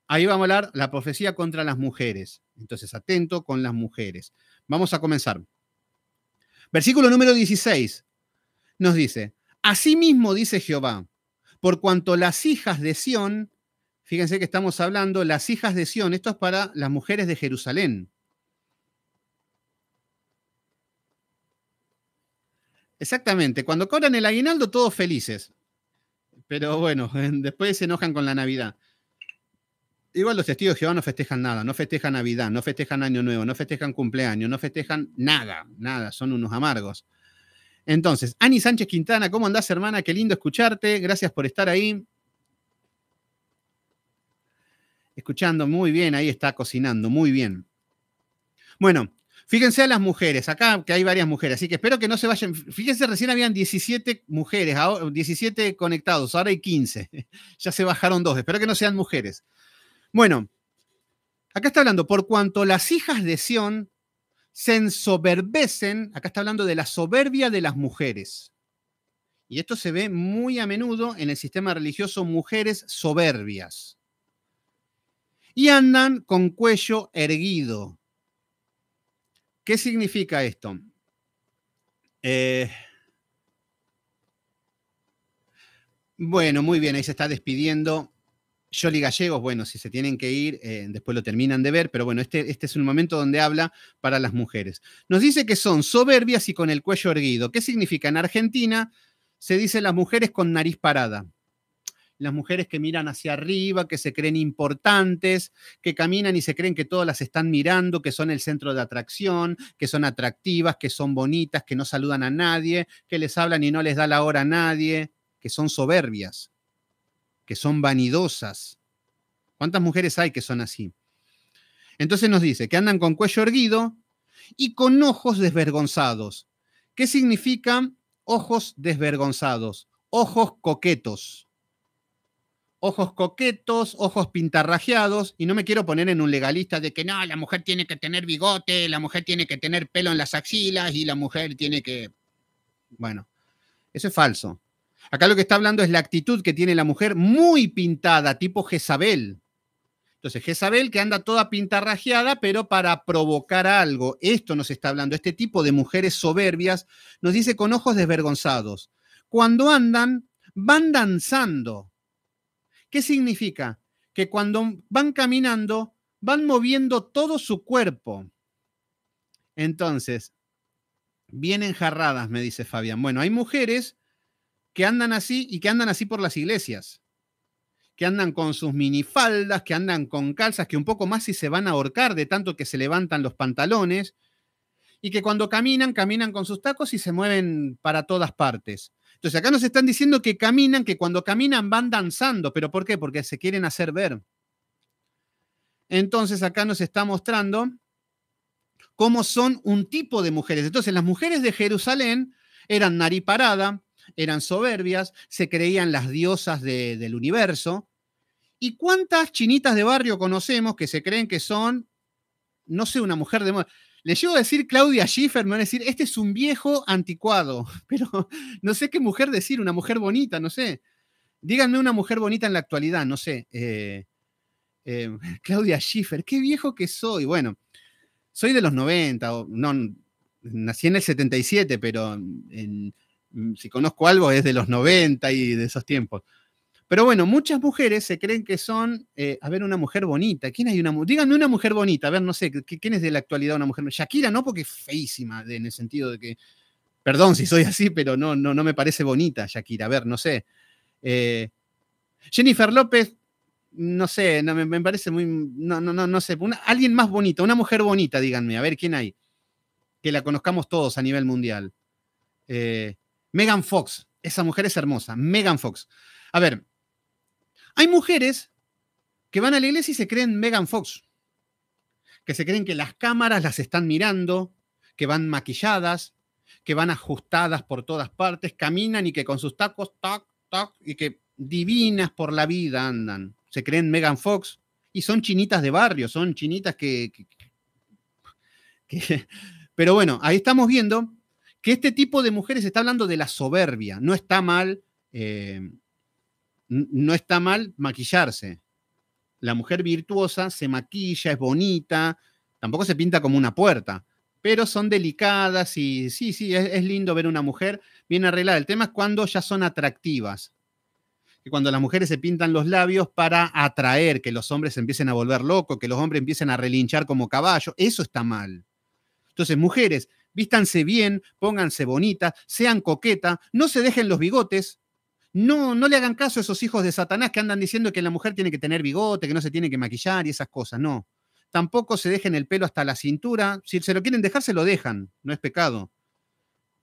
Ahí vamos a hablar la profecía contra las mujeres. Entonces, atento con las mujeres. Vamos a comenzar. Versículo número 16 nos dice, asimismo dice Jehová, por cuanto las hijas de Sión, fíjense que estamos hablando, las hijas de Sión, esto es para las mujeres de Jerusalén, Exactamente, cuando cobran el aguinaldo todos felices. Pero bueno, [LAUGHS] después se enojan con la Navidad. Igual los testigos de Jehová no festejan nada, no festejan Navidad, no festejan Año Nuevo, no festejan cumpleaños, no festejan nada, nada, son unos amargos. Entonces, Ani Sánchez Quintana, ¿cómo andás, hermana? Qué lindo escucharte, gracias por estar ahí. Escuchando muy bien, ahí está cocinando, muy bien. Bueno, Fíjense a las mujeres, acá que hay varias mujeres, así que espero que no se vayan. Fíjense, recién habían 17 mujeres, 17 conectados, ahora hay 15. [LAUGHS] ya se bajaron dos, espero que no sean mujeres. Bueno, acá está hablando, por cuanto las hijas de Sión se ensoberbecen, acá está hablando de la soberbia de las mujeres. Y esto se ve muy a menudo en el sistema religioso, mujeres soberbias. Y andan con cuello erguido, ¿Qué significa esto? Eh, bueno, muy bien, ahí se está despidiendo. Yoli Gallegos, bueno, si se tienen que ir, eh, después lo terminan de ver, pero bueno, este, este es un momento donde habla para las mujeres. Nos dice que son soberbias y con el cuello erguido. ¿Qué significa? En Argentina se dice las mujeres con nariz parada las mujeres que miran hacia arriba, que se creen importantes, que caminan y se creen que todas las están mirando, que son el centro de atracción, que son atractivas, que son bonitas, que no saludan a nadie, que les hablan y no les da la hora a nadie, que son soberbias, que son vanidosas. ¿Cuántas mujeres hay que son así? Entonces nos dice que andan con cuello erguido y con ojos desvergonzados. ¿Qué significa ojos desvergonzados? Ojos coquetos ojos coquetos, ojos pintarrajeados, y no me quiero poner en un legalista de que no, la mujer tiene que tener bigote, la mujer tiene que tener pelo en las axilas y la mujer tiene que... Bueno, eso es falso. Acá lo que está hablando es la actitud que tiene la mujer muy pintada, tipo Jezabel. Entonces, Jezabel que anda toda pintarrajeada, pero para provocar algo. Esto nos está hablando. Este tipo de mujeres soberbias nos dice con ojos desvergonzados. Cuando andan, van danzando ¿Qué significa? Que cuando van caminando, van moviendo todo su cuerpo. Entonces, vienen jarradas, me dice Fabián. Bueno, hay mujeres que andan así y que andan así por las iglesias, que andan con sus minifaldas, que andan con calzas, que un poco más si se van a ahorcar de tanto que se levantan los pantalones, y que cuando caminan, caminan con sus tacos y se mueven para todas partes. Entonces acá nos están diciendo que caminan, que cuando caminan van danzando, pero ¿por qué? Porque se quieren hacer ver. Entonces acá nos está mostrando cómo son un tipo de mujeres. Entonces las mujeres de Jerusalén eran nariparada, eran soberbias, se creían las diosas del universo. ¿Y cuántas chinitas de barrio conocemos que se creen que son, no sé, una mujer de... Le llevo a decir Claudia Schiffer, me van a decir, este es un viejo anticuado, [LAUGHS] pero no sé qué mujer decir, una mujer bonita, no sé. Díganme una mujer bonita en la actualidad, no sé. Eh, eh, [LAUGHS] Claudia Schiffer, qué viejo que soy. Bueno, soy de los 90, o, no, nací en el 77, pero si conozco algo es de los 90 y de esos tiempos. Pero bueno, muchas mujeres se creen que son, eh, a ver, una mujer bonita. ¿Quién hay una Díganme una mujer bonita, a ver, no sé, ¿quién es de la actualidad una mujer? Shakira no, porque es feísima, en el sentido de que, perdón si soy así, pero no, no, no me parece bonita Shakira, a ver, no sé. Eh, Jennifer López, no sé, no, me, parece muy, no, no, no, no sé, alguien más bonita, una mujer bonita, díganme, a ver, ¿quién hay? Que la conozcamos todos a nivel mundial. Eh, Megan Fox, esa mujer es hermosa, Megan Fox. A ver, hay mujeres que van a la iglesia y se creen Megan Fox, que se creen que las cámaras las están mirando, que van maquilladas, que van ajustadas por todas partes, caminan y que con sus tacos, toc, toc, y que divinas por la vida andan. Se creen Megan Fox y son chinitas de barrio, son chinitas que, [LAUGHS] Pero bueno, ahí estamos viendo que este tipo de mujeres está hablando de la soberbia. No está mal eh, no está mal maquillarse. La mujer virtuosa se maquilla, es bonita, tampoco se pinta como una puerta, pero son delicadas y sí, sí, es, lindo ver una mujer bien arreglada. El tema es cuando ya son atractivas. Que cuando las mujeres se pintan los labios para atraer, que los hombres empiecen a volver locos, que los hombres empiecen a relinchar como caballo, eso está mal. Entonces, mujeres, vístanse bien, pónganse bonitas, sean coquetas, no se dejen los bigotes, no, no le hagan caso a esos hijos de Satanás que andan diciendo que la mujer tiene que tener bigote, que no se tiene que maquillar y esas cosas. No. Tampoco se dejen el pelo hasta la cintura. Si se lo quieren dejar, se lo dejan. No es pecado.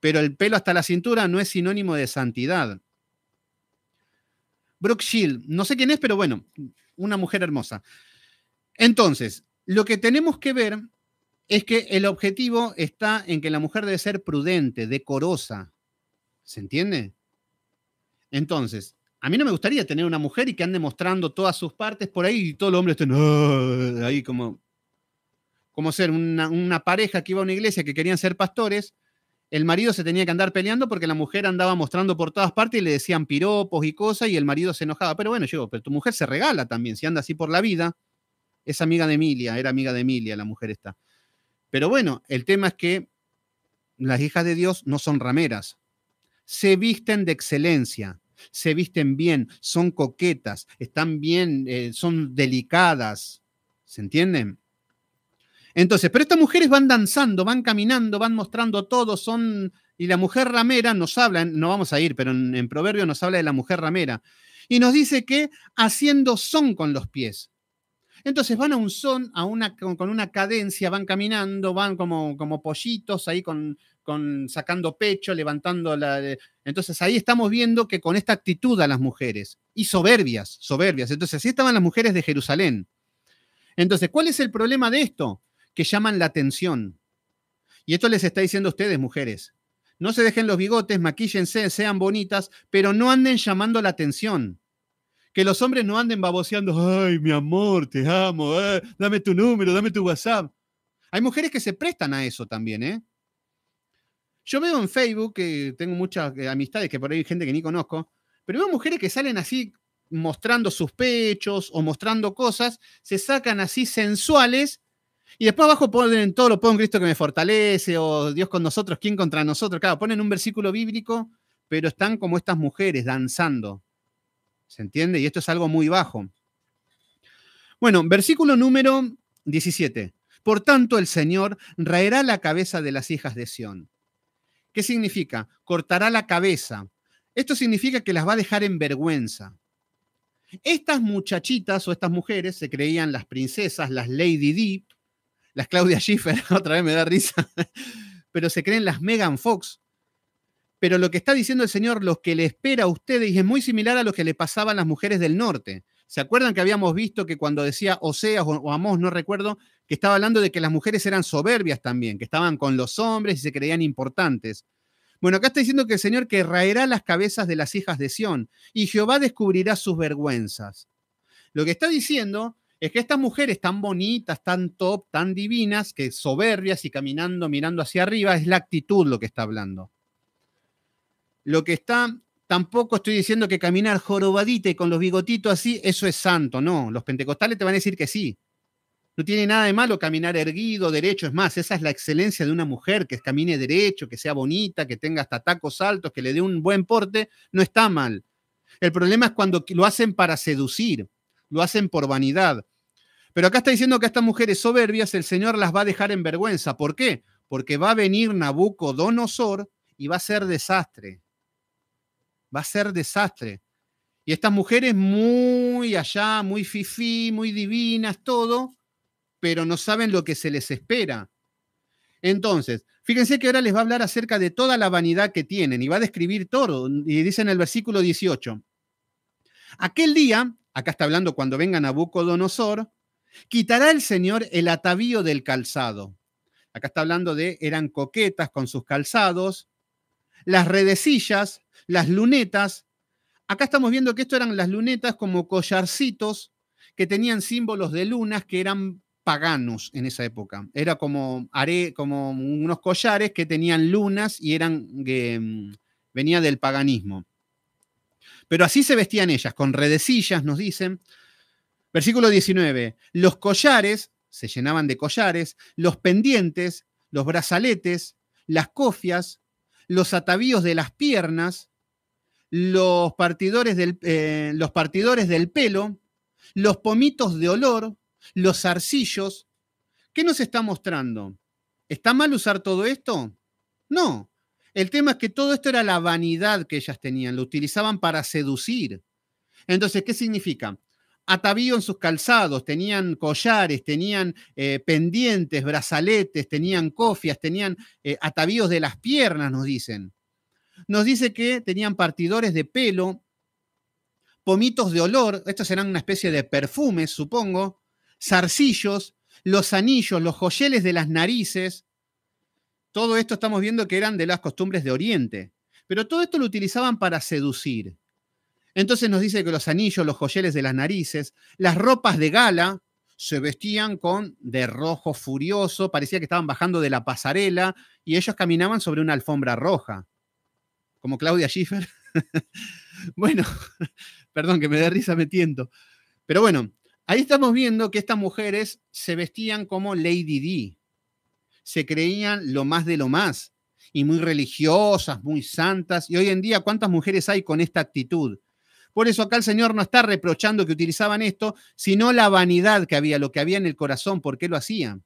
Pero el pelo hasta la cintura no es sinónimo de santidad. Brooke Shield, no sé quién es, pero bueno, una mujer hermosa. Entonces, lo que tenemos que ver es que el objetivo está en que la mujer debe ser prudente, decorosa. ¿Se entiende? Entonces, a mí no me gustaría tener una mujer y que ande mostrando todas sus partes por ahí y todo el hombre esté ahí como, como ser una, pareja que iba a una iglesia que querían ser pastores. El marido se tenía que andar peleando porque la mujer andaba mostrando por todas partes y le decían piropos y cosas y el marido se enojaba. Pero bueno, yo, pero tu mujer se regala también, si anda así por la vida. Es amiga de Emilia, era amiga de Emilia la mujer está. Pero bueno, el tema es que las hijas de Dios no son rameras, se visten de excelencia, se visten bien, son coquetas, están bien, eh, son delicadas. ¿Se entienden? Entonces, pero estas mujeres van danzando, van caminando, van mostrando todo, son... Y la mujer ramera nos habla, no vamos a ir, pero en, en Proverbio nos habla de la mujer ramera. Y nos dice que haciendo son con los pies. Entonces van a un son, a una, con, una cadencia, van caminando, van como, como pollitos ahí con, con, sacando pecho, levantando la... Eh, entonces ahí estamos viendo que con esta actitud a las mujeres, y soberbias, soberbias. Entonces así estaban las mujeres de Jerusalén. Entonces, ¿cuál es el problema de esto? Que llaman la atención. Y esto les está diciendo a ustedes, mujeres. No se dejen los bigotes, maquíllense, sean bonitas, pero no anden llamando la atención que los hombres no anden baboseando, ay, mi amor, te amo, eh, dame tu número, dame tu WhatsApp. Hay mujeres que se prestan a eso también, ¿eh? Yo veo en Facebook que tengo muchas eh, amistades, que por ahí hay gente que ni conozco, pero veo mujeres que salen así mostrando sus pechos o mostrando cosas, se sacan así sensuales y después abajo ponen todo lo ponen Cristo que me fortalece o Dios con nosotros, ¿quién contra nosotros? Claro, ponen un versículo bíblico, pero están como estas mujeres danzando. ¿Se entiende? Y esto es algo muy bajo. Bueno, versículo número 17. Por tanto, el Señor raerá la cabeza de las hijas de Sión. ¿Qué significa? Cortará la cabeza. Esto significa que las va a dejar en vergüenza. Estas muchachitas o estas mujeres se creían las princesas, las Lady Deep, las Claudia Schiffer, [LAUGHS] otra vez me da risa, [LAUGHS] pero se creen las Megan Fox, pero lo que está diciendo el Señor, lo que le espera a ustedes, es muy similar a lo que le pasaban las mujeres del norte. ¿Se acuerdan que habíamos visto que cuando decía Oseas o, Amós, no recuerdo, que estaba hablando de que las mujeres eran soberbias también, que estaban con los hombres y se creían importantes? Bueno, acá está diciendo que el Señor que raerá las cabezas de las hijas de Sión y Jehová descubrirá sus vergüenzas. Lo que está diciendo es que estas mujeres tan bonitas, tan top, tan divinas, que soberbias y caminando, mirando hacia arriba, es la actitud lo que está hablando lo que está, tampoco estoy diciendo que caminar jorobadita y con los bigotitos así, eso es santo, no, los pentecostales te van a decir que sí. No tiene nada de malo caminar erguido, derecho, es más, esa es la excelencia de una mujer, que camine derecho, que sea bonita, que tenga hasta tacos altos, que le dé un buen porte, no está mal. El problema es cuando lo hacen para seducir, lo hacen por vanidad. Pero acá está diciendo que a estas mujeres soberbias el Señor las va a dejar en vergüenza. ¿Por qué? Porque va a venir Nabucodonosor y va a ser desastre va a ser desastre. Y estas mujeres muy allá, muy fifí, muy divinas, todo, pero no saben lo que se les espera. Entonces, fíjense que ahora les va a hablar acerca de toda la vanidad que tienen y va a describir todo. Y dice en el versículo 18, aquel día, acá está hablando cuando venga Nabucodonosor, quitará el Señor el atavío del calzado. Acá está hablando de eran coquetas con sus calzados, las redecillas, las lunetas. Acá estamos viendo que esto eran las lunetas como collarcitos que tenían símbolos de lunas que eran paganos en esa época. Era como, como unos collares que tenían lunas y eran eh, venía del paganismo. Pero así se vestían ellas, con redecillas, nos dicen. Versículo 19. Los collares, se llenaban de collares, los pendientes, los brazaletes, las cofias, los atavíos de las piernas, los partidores del, eh, los partidores del pelo, los pomitos de olor, los arcillos. ¿Qué nos está mostrando? ¿Está mal usar todo esto? No. El tema es que todo esto era la vanidad que ellas tenían, lo utilizaban para seducir. Entonces, ¿qué significa? Atavío en sus calzados, tenían collares, tenían eh, pendientes, brazaletes, tenían cofias, tenían eh, atavíos de las piernas, nos dicen. Nos dice que tenían partidores de pelo, pomitos de olor, estos eran una especie de perfumes, supongo, zarcillos, los anillos, los joyeles de las narices. Todo esto estamos viendo que eran de las costumbres de Oriente. Pero todo esto lo utilizaban para seducir. Entonces nos dice que los anillos, los joyeles de las narices, las ropas de gala se vestían con de rojo furioso, parecía que estaban bajando de la pasarela y ellos caminaban sobre una alfombra roja como Claudia Schiffer. [LAUGHS] bueno, [LAUGHS] perdón que me dé risa, metiendo. Pero bueno, ahí estamos viendo que estas mujeres se vestían como Lady D. Se creían lo más de lo más y muy religiosas, muy santas. Y hoy en día, ¿cuántas mujeres hay con esta actitud? Por eso acá el Señor no está reprochando que utilizaban esto, sino la vanidad que había, lo que había en el corazón, por qué lo hacían.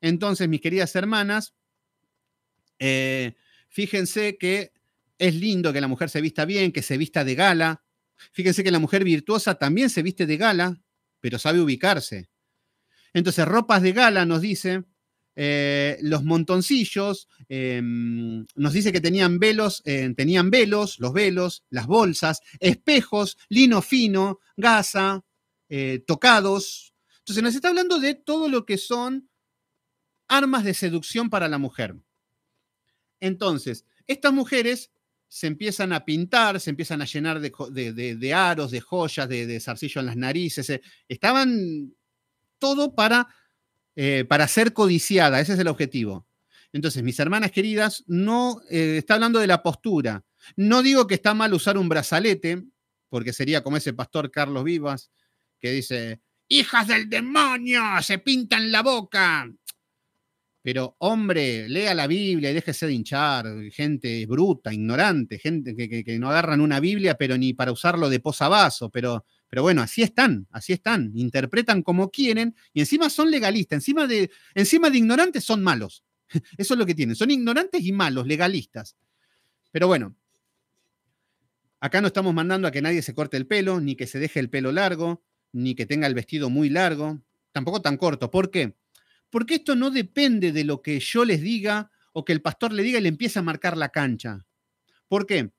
Entonces, mis queridas hermanas, eh, Fíjense que es lindo que la mujer se vista bien, que se vista de gala. Fíjense que la mujer virtuosa también se viste de gala, pero sabe ubicarse. Entonces, ropas de gala nos dice, eh, los montoncillos, em, nos dice que tenían velos, eh, tenían velos, los velos, las bolsas, espejos, lino fino, gasa, eh, tocados. Entonces, nos está hablando de todo lo que son armas de seducción para la mujer. Entonces, estas mujeres se empiezan a pintar, se empiezan a llenar de, aros, de joyas, de, zarcillo en las narices. Eh, estaban todo para, eh, para ser codiciada, ese es el objetivo. Entonces, mis hermanas queridas, no eh, está hablando de la postura. No digo que está mal usar un brazalete, porque sería como ese pastor Carlos Vivas que dice, hijas del demonio, se pintan la boca. Pero, hombre, lea la Biblia y déjese de hinchar. Gente bruta, ignorante, gente que, no agarran una Biblia, pero ni para usarlo de posabaso. Pero, pero bueno, así están, así están. Interpretan como quieren y encima son legalistas. Encima de, encima de ignorantes son malos. [LAUGHS] Eso es lo que tienen. Son ignorantes y malos, legalistas. Pero bueno, acá no estamos mandando a que nadie se corte el pelo, ni que se deje el pelo largo, ni que tenga el vestido muy largo, tampoco tan corto. ¿Por qué? porque esto no depende de lo que yo les diga o que el pastor le diga y le empiece a marcar la cancha. ¿Por qué?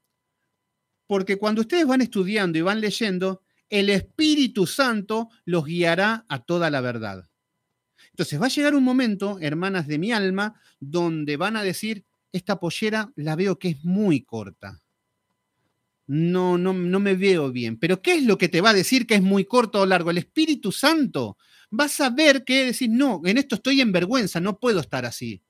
Porque cuando ustedes van estudiando y van leyendo, el Espíritu Santo los guiará a toda la verdad. Entonces va a llegar un momento, hermanas de mi alma, donde van a decir, esta pollera la veo que es muy corta no, no, me veo bien. Pero ¿qué es lo que te va a decir que es muy corto o largo? El Espíritu Santo vas a ver que decir, no, en esto estoy en vergüenza, no puedo estar así.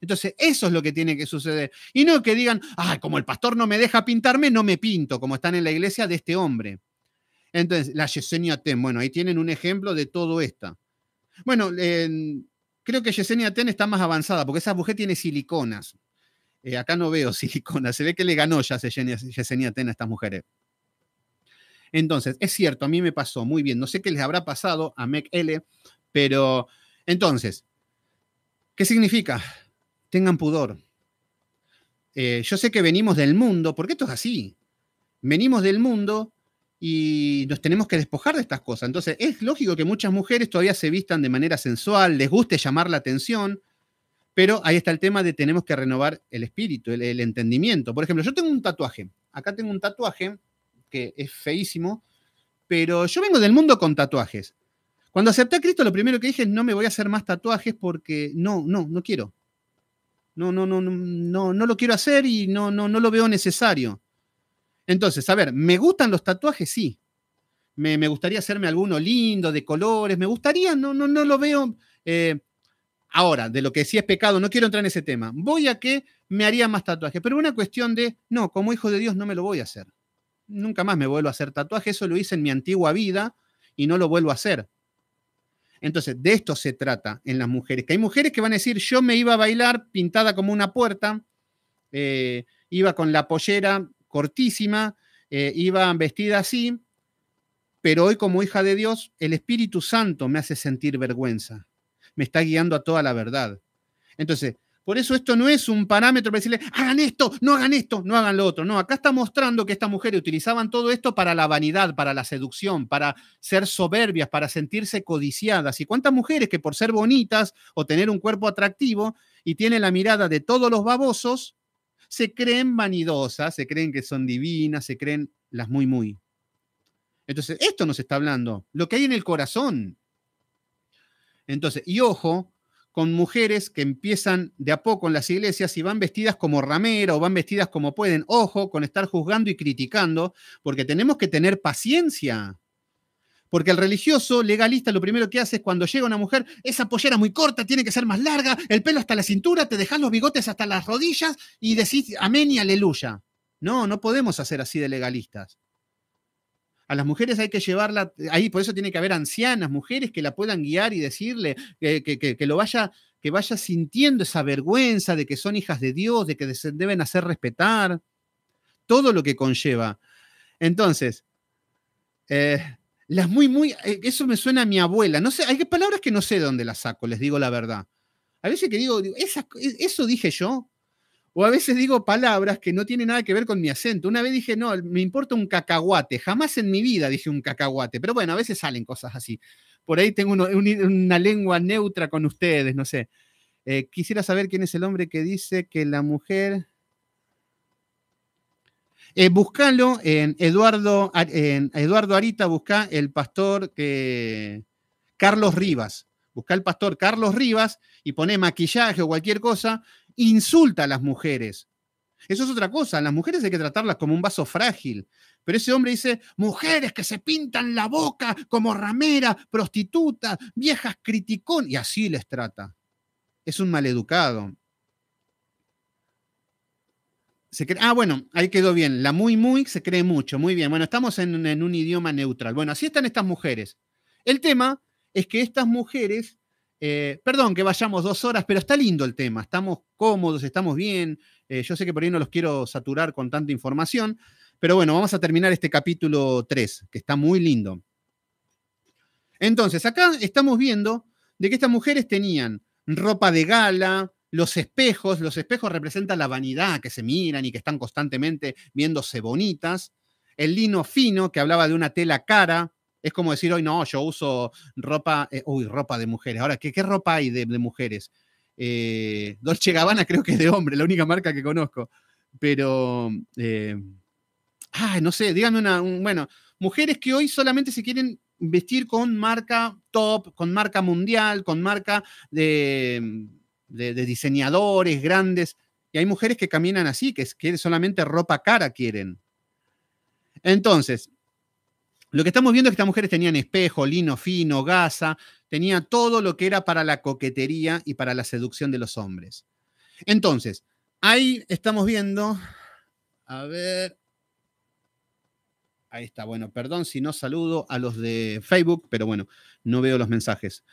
Entonces, eso es lo que tiene que suceder. Y no que digan, ah, como el pastor no me deja pintarme, no me pinto, como están en la iglesia de este hombre. Entonces, la Yesenia Ten, bueno, ahí tienen un ejemplo de todo esto. Bueno, creo que Yesenia Ten está más avanzada, porque esa mujer tiene siliconas. Eh, acá no veo [LAUGHS] silicona. Se ve que le ganó ya Yesenia Atena a estas mujeres. Entonces, es cierto, a mí me pasó muy bien. No sé qué les habrá pasado a Mec L, pero entonces, ¿qué significa? Tengan pudor. Eh, yo sé que venimos del mundo, porque esto es así. Venimos del mundo y nos tenemos que despojar de estas cosas. Entonces, es lógico que muchas mujeres todavía se vistan de manera sensual, les guste llamar la atención, pero ahí está el tema de tenemos que renovar el espíritu, el, entendimiento. Por ejemplo, yo tengo un tatuaje. Acá tengo un tatuaje que es feísimo, pero yo vengo del mundo con tatuajes. Cuando acepté a Cristo, lo primero que dije es no me voy a hacer más tatuajes porque no, no, no quiero. No, no, no, no, no lo quiero hacer y no, no, no lo veo necesario. Entonces, a ver, ¿me gustan los tatuajes? Sí. Me, gustaría hacerme alguno lindo, de colores, me gustaría, no, no, no lo veo. Eh, Ahora, de lo que sí es pecado, no quiero entrar en ese tema. Voy a que me haría más tatuajes, pero una cuestión de, no, como hijo de Dios no me lo voy a hacer. Nunca más me vuelvo a hacer tatuajes, eso lo hice en mi antigua vida y no lo vuelvo a hacer. Entonces, de esto se trata en las mujeres, que hay mujeres que van a decir, yo me iba a bailar pintada como una puerta, eh, iba con la pollera cortísima, eh, iba vestida así, pero hoy como hija de Dios, el Espíritu Santo me hace sentir vergüenza me está guiando a toda la verdad. Entonces, por eso esto no es un parámetro para decirle, hagan esto, no hagan esto, no hagan lo otro. No, acá está mostrando que estas mujeres utilizaban todo esto para la vanidad, para la seducción, para ser soberbias, para sentirse codiciadas. Y cuántas mujeres que por ser bonitas o tener un cuerpo atractivo y tienen la mirada de todos los babosos, se creen vanidosas, se creen que son divinas, se creen las muy, muy. Entonces, esto nos está hablando, lo que hay en el corazón, entonces, y ojo con mujeres que empiezan de a poco en las iglesias y van vestidas como ramera o van vestidas como pueden. Ojo con estar juzgando y criticando, porque tenemos que tener paciencia. Porque el religioso legalista lo primero que hace es cuando llega una mujer, esa pollera muy corta tiene que ser más larga, el pelo hasta la cintura, te dejas los bigotes hasta las rodillas y decís amén y aleluya. No, no podemos hacer así de legalistas. A las mujeres hay que llevarla ahí, por eso tiene que haber ancianas, mujeres que la puedan guiar y decirle eh, que, lo vaya que vaya sintiendo esa vergüenza de que son hijas de Dios, de que deben hacer respetar, todo lo que conlleva. Entonces, eh, las muy, muy, eh, eso me suena a mi abuela, no sé, hay palabras que no sé dónde las saco, les digo la verdad. A veces que digo, e-, eso dije yo, o a veces digo palabras que no tienen nada que ver con mi acento. Una vez dije, no, me importa un cacahuate. Jamás en mi vida dije un cacahuate. Pero bueno, a veces salen cosas así. Por ahí tengo una lengua neutra con ustedes, no sé. Eh, quisiera saber quién es el hombre que dice que la mujer... Eh, buscalo en Eduardo, en Eduardo Arita, busca el pastor que... Eh, Carlos Rivas. Busca el pastor Carlos Rivas y pone maquillaje o cualquier cosa insulta a las mujeres. Eso es otra cosa, las mujeres hay que tratarlas como un vaso frágil, pero ese hombre dice, mujeres que se pintan la boca como ramera, prostitutas, viejas criticón, y así les trata. Es un maleducado. Se ah, bueno, ahí quedó bien. La muy, muy se cree mucho. Muy bien. Bueno, estamos en, en un idioma neutral. Bueno, así están estas mujeres. El tema es que estas mujeres eh, perdón que vayamos dos horas, pero está lindo el tema. Estamos cómodos, estamos bien. Eh, yo sé que por ahí no los quiero saturar con tanta información, pero bueno, vamos a terminar este capítulo 3, que está muy lindo. Entonces, acá estamos viendo de que estas mujeres tenían ropa de gala, los espejos, los espejos representan la vanidad que se miran y que están constantemente viéndose bonitas, el lino fino que hablaba de una tela cara, es como decir hoy, no, yo uso ropa, eh, uy, ropa de mujeres. Ahora, ¿qué, ropa hay de, mujeres? Eh, Dolce Gabbana creo que es de hombre, la única marca que conozco. Pero, ah, no sé, díganme una, bueno, mujeres que hoy solamente se quieren vestir con marca top, con marca mundial, con marca de, diseñadores grandes. Y hay mujeres que caminan así, que, que solamente ropa cara quieren. Entonces, lo que estamos viendo es que estas mujeres tenían espejo, lino fino, gasa, tenía todo lo que era para la coquetería y para la seducción de los hombres. Entonces, ahí estamos viendo, a ver, ahí está, bueno, perdón si no saludo a los de Facebook, pero bueno, no veo los mensajes.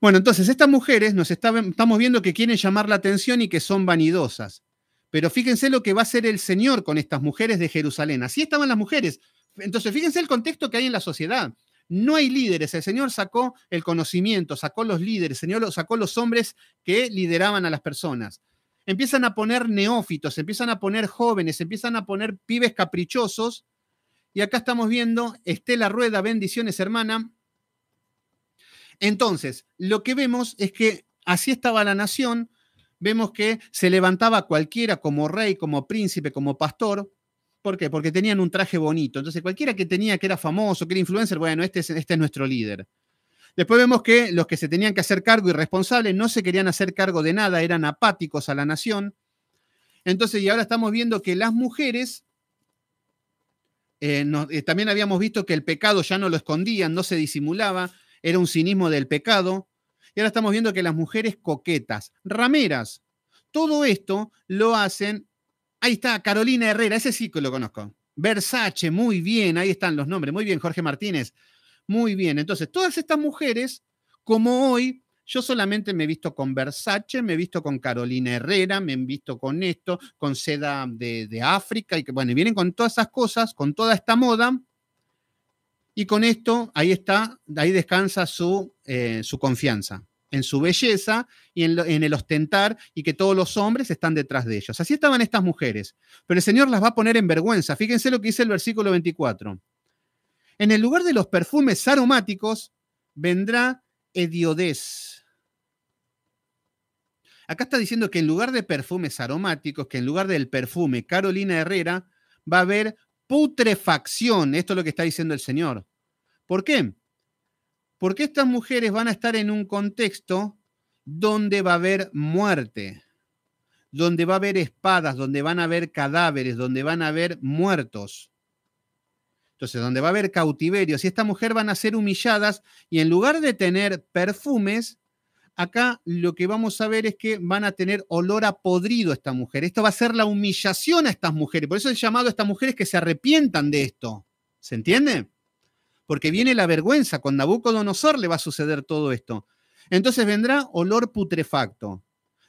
Bueno, entonces estas mujeres nos estamos viendo que quieren llamar la atención y que son vanidosas. Pero fíjense lo que va a hacer el Señor con estas mujeres de Jerusalén. Así estaban las mujeres. Entonces, fíjense el contexto que hay en la sociedad. No hay líderes. El Señor sacó el conocimiento, sacó los líderes, el Señor sacó los hombres que lideraban a las personas. Empiezan a poner neófitos, empiezan a poner jóvenes, empiezan a poner pibes caprichosos. Y acá estamos viendo Estela Rueda, bendiciones hermana. Entonces, lo que vemos es que así estaba la nación. Vemos que se levantaba cualquiera como rey, como príncipe, como pastor, ¿Por qué? Porque tenían un traje bonito. Entonces, cualquiera que tenía que era famoso, que era influencer, bueno, este es, este nuestro líder. Después vemos que los que se tenían que hacer cargo y responsables no se querían hacer cargo de nada, eran apáticos a la nación. Entonces, y ahora estamos viendo que las mujeres, eh, eh, también habíamos visto que el pecado ya no lo escondían, no se disimulaba, era un cinismo del pecado. Y ahora estamos viendo que las mujeres coquetas, rameras, todo esto lo hacen Ahí está, Carolina Herrera, ese sí que lo conozco. Versace, muy bien, ahí están los nombres, muy bien, Jorge Martínez, muy bien. Entonces, todas estas mujeres, como hoy, yo solamente me he visto con Versace, me he visto con Carolina Herrera, me he visto con esto, con seda de, África, y que, bueno, vienen con todas esas cosas, con toda esta moda, y con esto, ahí está, ahí descansa su eh, confianza en su belleza y en, el ostentar y que todos los hombres están detrás de ellos. Así estaban estas mujeres, pero el Señor las va a poner en vergüenza. Fíjense lo que dice el versículo 24. En el lugar de los perfumes aromáticos vendrá hediodez. Acá está diciendo que en lugar de perfumes aromáticos, que en lugar del perfume Carolina Herrera, va a haber putrefacción. Esto es lo que está diciendo el Señor. ¿Por qué? Porque estas mujeres van a estar en un contexto donde va a haber muerte, donde va a haber espadas, donde van a haber cadáveres, donde van a haber muertos. Entonces, donde va a haber cautiverios. Y estas mujeres van a ser humilladas y en lugar de tener perfumes, acá lo que vamos a ver es que van a tener olor a podrido esta mujer. Esto va a ser la humillación a estas mujeres. Por eso es llamado a estas mujeres que se arrepientan de esto. ¿Se entiende? porque viene la vergüenza, con Nabucodonosor le va a suceder todo esto. Entonces vendrá olor putrefacto.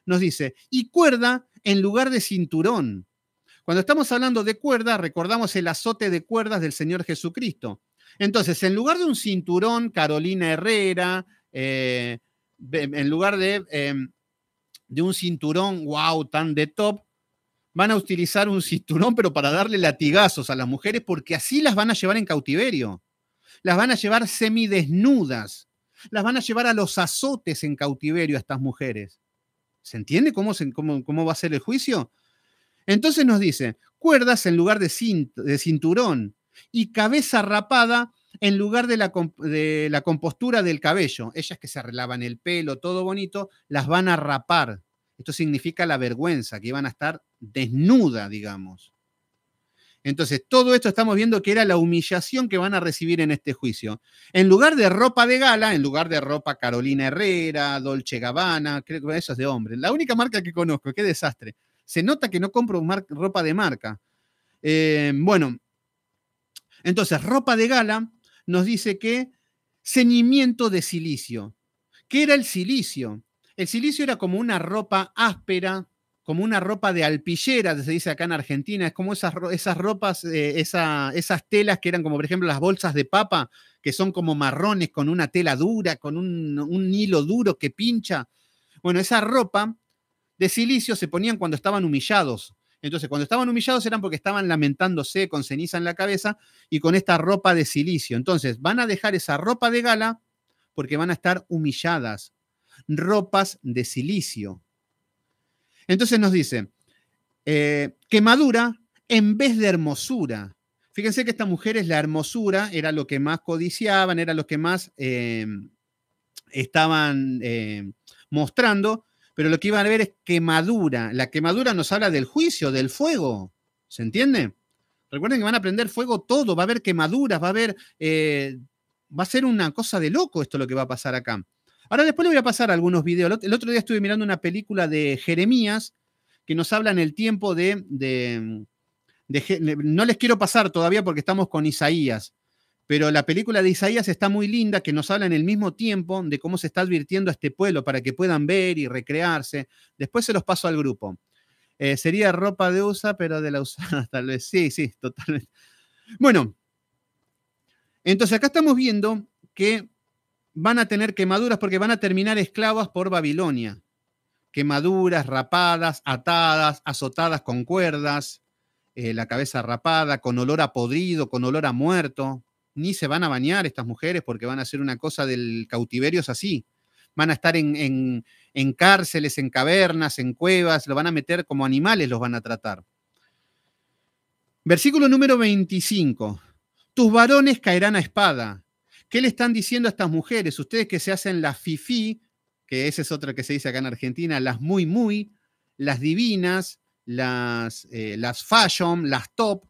Nos dice, y cuerda en lugar de cinturón. Cuando estamos hablando de cuerda, recordamos el azote de cuerdas del Señor Jesucristo. Entonces, en lugar de un cinturón, Carolina Herrera, eh, en lugar de, em, de un cinturón, wow, tan de top, van a utilizar un cinturón, pero para darle latigazos a las mujeres, porque así las van a llevar en cautiverio las van a llevar semidesnudas, las van a llevar a los azotes en cautiverio a estas mujeres. ¿Se entiende cómo, cómo, va a ser el juicio? Entonces nos dice, cuerdas en lugar de, cinturón y cabeza rapada en lugar de la, compostura del cabello. Ellas que se arreglaban el pelo, todo bonito, las van a rapar. Esto significa la vergüenza, que iban a estar desnudas, digamos. Entonces, todo esto estamos viendo que era la humillación que van a recibir en este juicio. En lugar de ropa de gala, en lugar de ropa Carolina Herrera, Dolce Gabbana, creo que eso es de hombre. La única marca que conozco, qué desastre. Se nota que no compro ropa de marca. Eh, bueno, entonces, ropa de gala nos dice que ceñimiento de silicio. ¿Qué era el silicio? El silicio era como una ropa áspera, como una ropa de alpillera, se dice acá en Argentina, es como esas, esas ropas, eh, esas telas que eran como por ejemplo las bolsas de papa, que son como marrones, con una tela dura, con un, un hilo duro que pincha. Bueno, esa ropa de silicio se ponían cuando estaban humillados. Entonces, cuando estaban humillados eran porque estaban lamentándose con ceniza en la cabeza y con esta ropa de silicio. Entonces, van a dejar esa ropa de gala porque van a estar humilladas. Ropas de silicio. Entonces nos dice, eh, quemadura en vez de hermosura. Fíjense que estas mujeres, la hermosura era lo que más codiciaban, era lo que más eh, estaban eh, mostrando, pero lo que iban a ver es quemadura. La quemadura nos habla del juicio, del fuego. ¿Se entiende? Recuerden que van a prender fuego todo, va a haber quemaduras, va a haber... va a ser una cosa de loco esto lo que va a pasar acá. Ahora después le voy a pasar algunos videos. El otro día estuve mirando una película de Jeremías que nos habla en el tiempo de, de, No les quiero pasar todavía porque estamos con Isaías, pero la película de Isaías está muy linda, que nos habla en el mismo tiempo de cómo se está advirtiendo a este pueblo para que puedan ver y recrearse. Después se los paso al grupo. Eh, sería ropa de USA, pero de la usada [LAUGHS] tal vez. Sí, sí, totalmente. Bueno, entonces acá estamos viendo que van a tener quemaduras porque van a terminar esclavas por Babilonia. Quemaduras, rapadas, atadas, azotadas con cuerdas, eh, la cabeza rapada, con olor a podrido, con olor a muerto. Ni se van a bañar estas mujeres porque van a hacer una cosa del cautiverio, así. Van a estar en, cárceles, en cavernas, en cuevas, lo van a meter como animales, los van a tratar. Versículo número 25. Tus varones caerán a espada ¿Qué le están diciendo a estas mujeres? Ustedes que se hacen las fifi, que esa es otra que se dice acá en Argentina, las muy muy, las divinas, las, eh, las fashion, las top.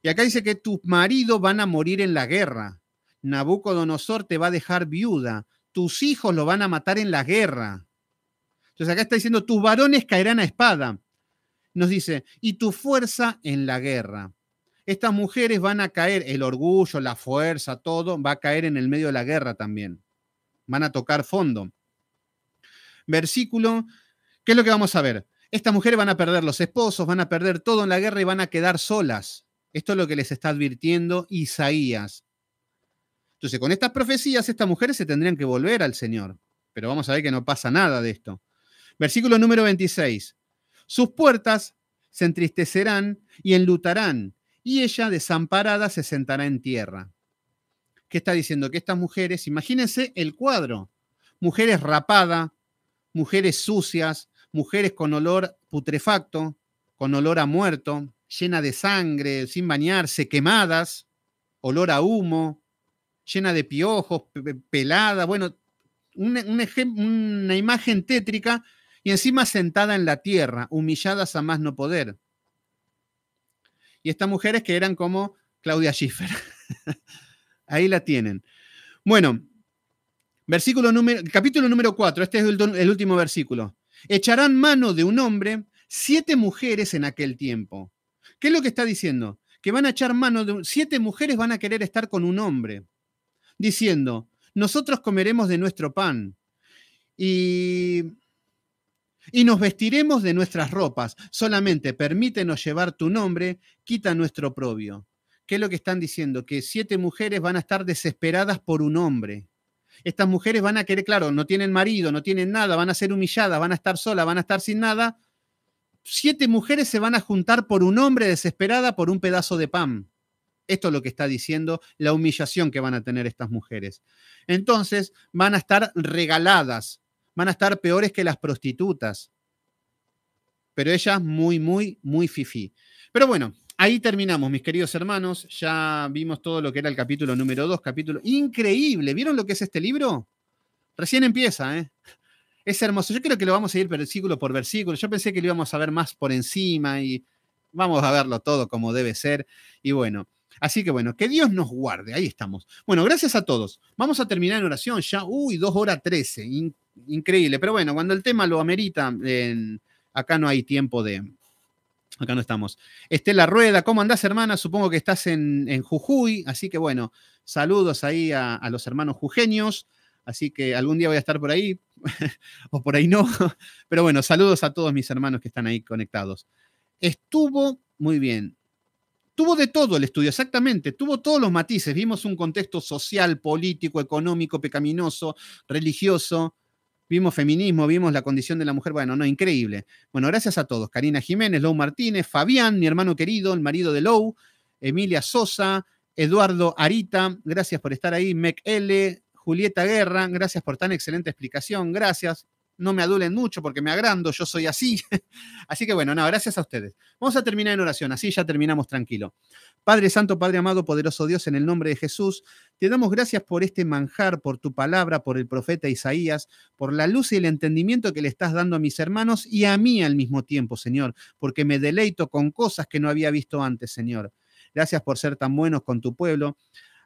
Y acá dice que tus maridos van a morir en la guerra. Nabucodonosor te va a dejar viuda. Tus hijos lo van a matar en la guerra. Entonces acá está diciendo, tus varones caerán a espada. Nos dice, y tu fuerza en la guerra estas mujeres van a caer, el orgullo, la fuerza, todo, va a caer en el medio de la guerra también. Van a tocar fondo. Versículo, ¿qué es lo que vamos a ver? Estas mujeres van a perder los esposos, van a perder todo en la guerra y van a quedar solas. Esto es lo que les está advirtiendo Isaías. Entonces, con estas profecías, estas mujeres se tendrían que volver al Señor. Pero vamos a ver que no pasa nada de esto. Versículo número 26. Sus puertas se entristecerán y enlutarán, y ella, desamparada, se sentará en tierra. ¿Qué está diciendo? Que estas mujeres, imagínense el cuadro, mujeres rapadas, mujeres sucias, mujeres con olor putrefacto, con olor a muerto, llena de sangre, sin bañarse, quemadas, olor a humo, llena de piojos, pelada, bueno, una, una imagen tétrica y encima sentada en la tierra, humilladas a más no poder y estas mujeres que eran como Claudia Schiffer. [LAUGHS] Ahí la tienen. Bueno, versículo número, capítulo número 4, este es el, el último versículo. Echarán mano de un hombre siete mujeres en aquel tiempo. ¿Qué es lo que está diciendo? Que van a echar mano de siete mujeres van a querer estar con un hombre, diciendo, nosotros comeremos de nuestro pan. Y y nos vestiremos de nuestras ropas. Solamente permítenos llevar tu nombre, quita nuestro propio. ¿Qué es lo que están diciendo? Que siete mujeres van a estar desesperadas por un hombre. Estas mujeres van a querer, claro, no tienen marido, no tienen nada, van a ser humilladas, van a estar solas, van a estar sin nada. Siete mujeres se van a juntar por un hombre desesperada por un pedazo de pan. Esto es lo que está diciendo la humillación que van a tener estas mujeres. Entonces van a estar regaladas van a estar peores que las prostitutas. Pero ellas muy, muy, muy fifí. Pero bueno, ahí terminamos, mis queridos hermanos. Ya vimos todo lo que era el capítulo número 2, capítulo increíble. ¿Vieron lo que es este libro? Recién empieza, ¿eh? Es hermoso. Yo creo que lo vamos a ir versículo por versículo. Yo pensé que lo íbamos a ver más por encima y vamos a verlo todo como debe ser. Y bueno, Así que bueno, que Dios nos guarde, ahí estamos. Bueno, gracias a todos. Vamos a terminar en oración ya, uy, dos horas trece, increíble, pero bueno, cuando el tema lo amerita, acá no hay tiempo de... Acá no estamos. Estela Rueda, ¿cómo andás, hermana? Supongo que estás en, Jujuy, así que bueno, saludos ahí a, a los hermanos jujeños así que algún día voy a estar por ahí [LAUGHS] o por ahí no. [LAUGHS] Pero bueno, saludos a todos mis hermanos que están ahí conectados. Estuvo muy bien. Tuvo de todo el estudio, exactamente, tuvo todos los matices. Vimos un contexto social, político, económico, pecaminoso, religioso. Vimos feminismo, vimos la condición de la mujer. Bueno, no, increíble. Bueno, gracias a todos. Karina Jiménez, Lou Martínez, Fabián, mi hermano querido, el marido de Lou, Emilia Sosa, Eduardo Arita, gracias por estar ahí. Mec L, Julieta Guerra, gracias por tan excelente explicación. Gracias no me adulen mucho porque me agrando, yo soy así. [LAUGHS] así que bueno, no, gracias a ustedes. Vamos a terminar en oración, así ya terminamos tranquilo. Padre Santo, Padre amado, poderoso Dios, en el nombre de Jesús, te damos gracias por este manjar, por tu palabra, por el profeta Isaías, por la luz y el entendimiento que le estás dando a mis hermanos y a mí al mismo tiempo, Señor, porque me deleito con cosas que no había visto antes, Señor. Gracias por ser tan buenos con tu pueblo.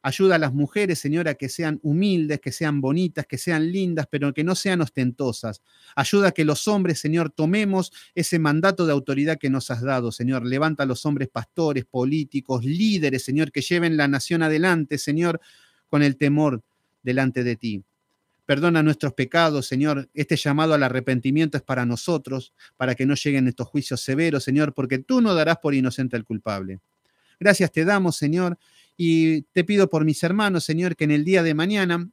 Ayuda a las mujeres, señora, que sean humildes, que sean bonitas, que sean lindas, pero que no sean ostentosas. Ayuda a que los hombres, Señor, tomemos ese mandato de autoridad que nos has dado, Señor. Levanta a los hombres pastores, políticos, líderes, Señor, que lleven la nación adelante, Señor, con el temor delante de ti. Perdona nuestros pecados, Señor. Este llamado al arrepentimiento es para nosotros, para que no lleguen estos juicios severos, Señor, porque tú no darás por inocente al culpable. Gracias te damos, Señor, y te pido por mis hermanos, Señor, que en el día de mañana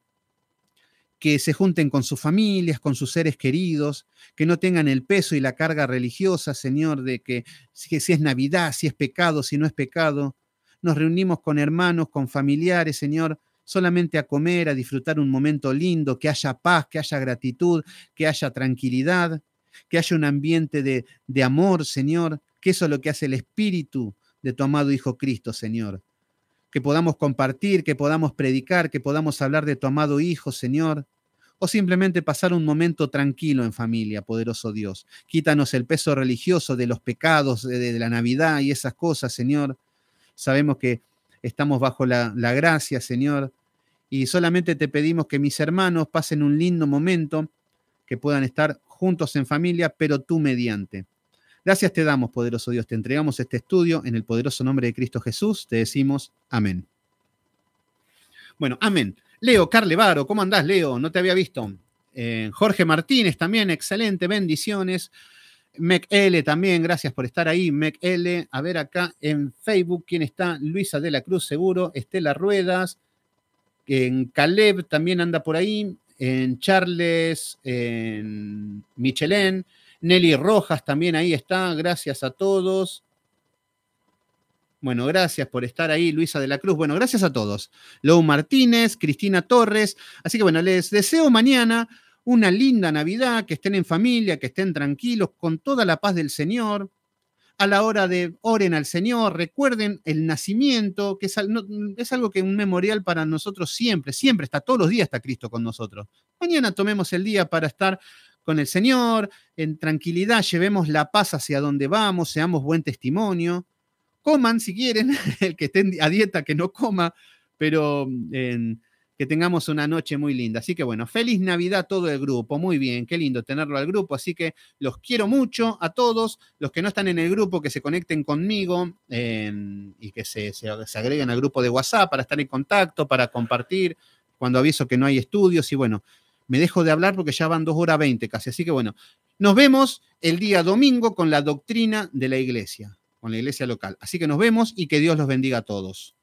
que se junten con sus familias, con sus seres queridos, que no tengan el peso y la carga religiosa, Señor, de que, si es Navidad, si es pecado, si no es pecado. Nos reunimos con hermanos, con familiares, Señor, solamente a comer, a disfrutar un momento lindo, que haya paz, que haya gratitud, que haya tranquilidad, que haya un ambiente de, de, amor, Señor, que eso es lo que hace el espíritu de tu amado Hijo Cristo, Señor que podamos compartir, que podamos predicar, que podamos hablar de tu amado Hijo, Señor, o simplemente pasar un momento tranquilo en familia, poderoso Dios. Quítanos el peso religioso de los pecados, de, la Navidad y esas cosas, Señor. Sabemos que estamos bajo la gracia, Señor, y solamente te pedimos que mis hermanos pasen un lindo momento, que puedan estar juntos en familia, pero tú mediante. Gracias te damos, poderoso Dios, te entregamos este estudio en el poderoso nombre de Cristo Jesús, te decimos amén. Bueno, amén. Leo Carlevaro, ¿cómo andás, Leo? No te había visto. Eh, Jorge Martínez también, excelente, bendiciones. Mec L también, gracias por estar ahí. Mec L, a ver acá en Facebook quién está. Luisa de la Cruz, seguro. Estela Ruedas. En Caleb también anda por ahí. En Charles, en Michelén. Nelly Rojas también ahí está, gracias a todos. Bueno, gracias por estar ahí, Luisa de la Cruz. Bueno, gracias a todos. Lou Martínez, Cristina Torres. Así que bueno, les deseo mañana una linda Navidad, que estén en familia, que estén tranquilos, con toda la paz del Señor. A la hora de oren al Señor, recuerden el nacimiento, que es, algo que es un memorial para nosotros siempre, siempre está, todos los días está Cristo con nosotros. Mañana tomemos el día para estar con el Señor, en tranquilidad, llevemos la paz hacia donde vamos, seamos buen testimonio, coman si quieren, [LAUGHS] el que esté a dieta que no coma, pero que tengamos una noche muy linda. Así que bueno, feliz Navidad a todo el grupo, muy bien, qué lindo tenerlo al grupo, así que los quiero mucho a todos, los que no están en el grupo, que se conecten conmigo em, y que se agreguen al grupo de WhatsApp para estar en contacto, para compartir, cuando aviso que no hay estudios y bueno me dejo de hablar porque ya van dos horas 20 casi. Así que bueno, nos vemos el día domingo con la doctrina de la iglesia, con la iglesia local. Así que nos vemos y que Dios los bendiga a todos.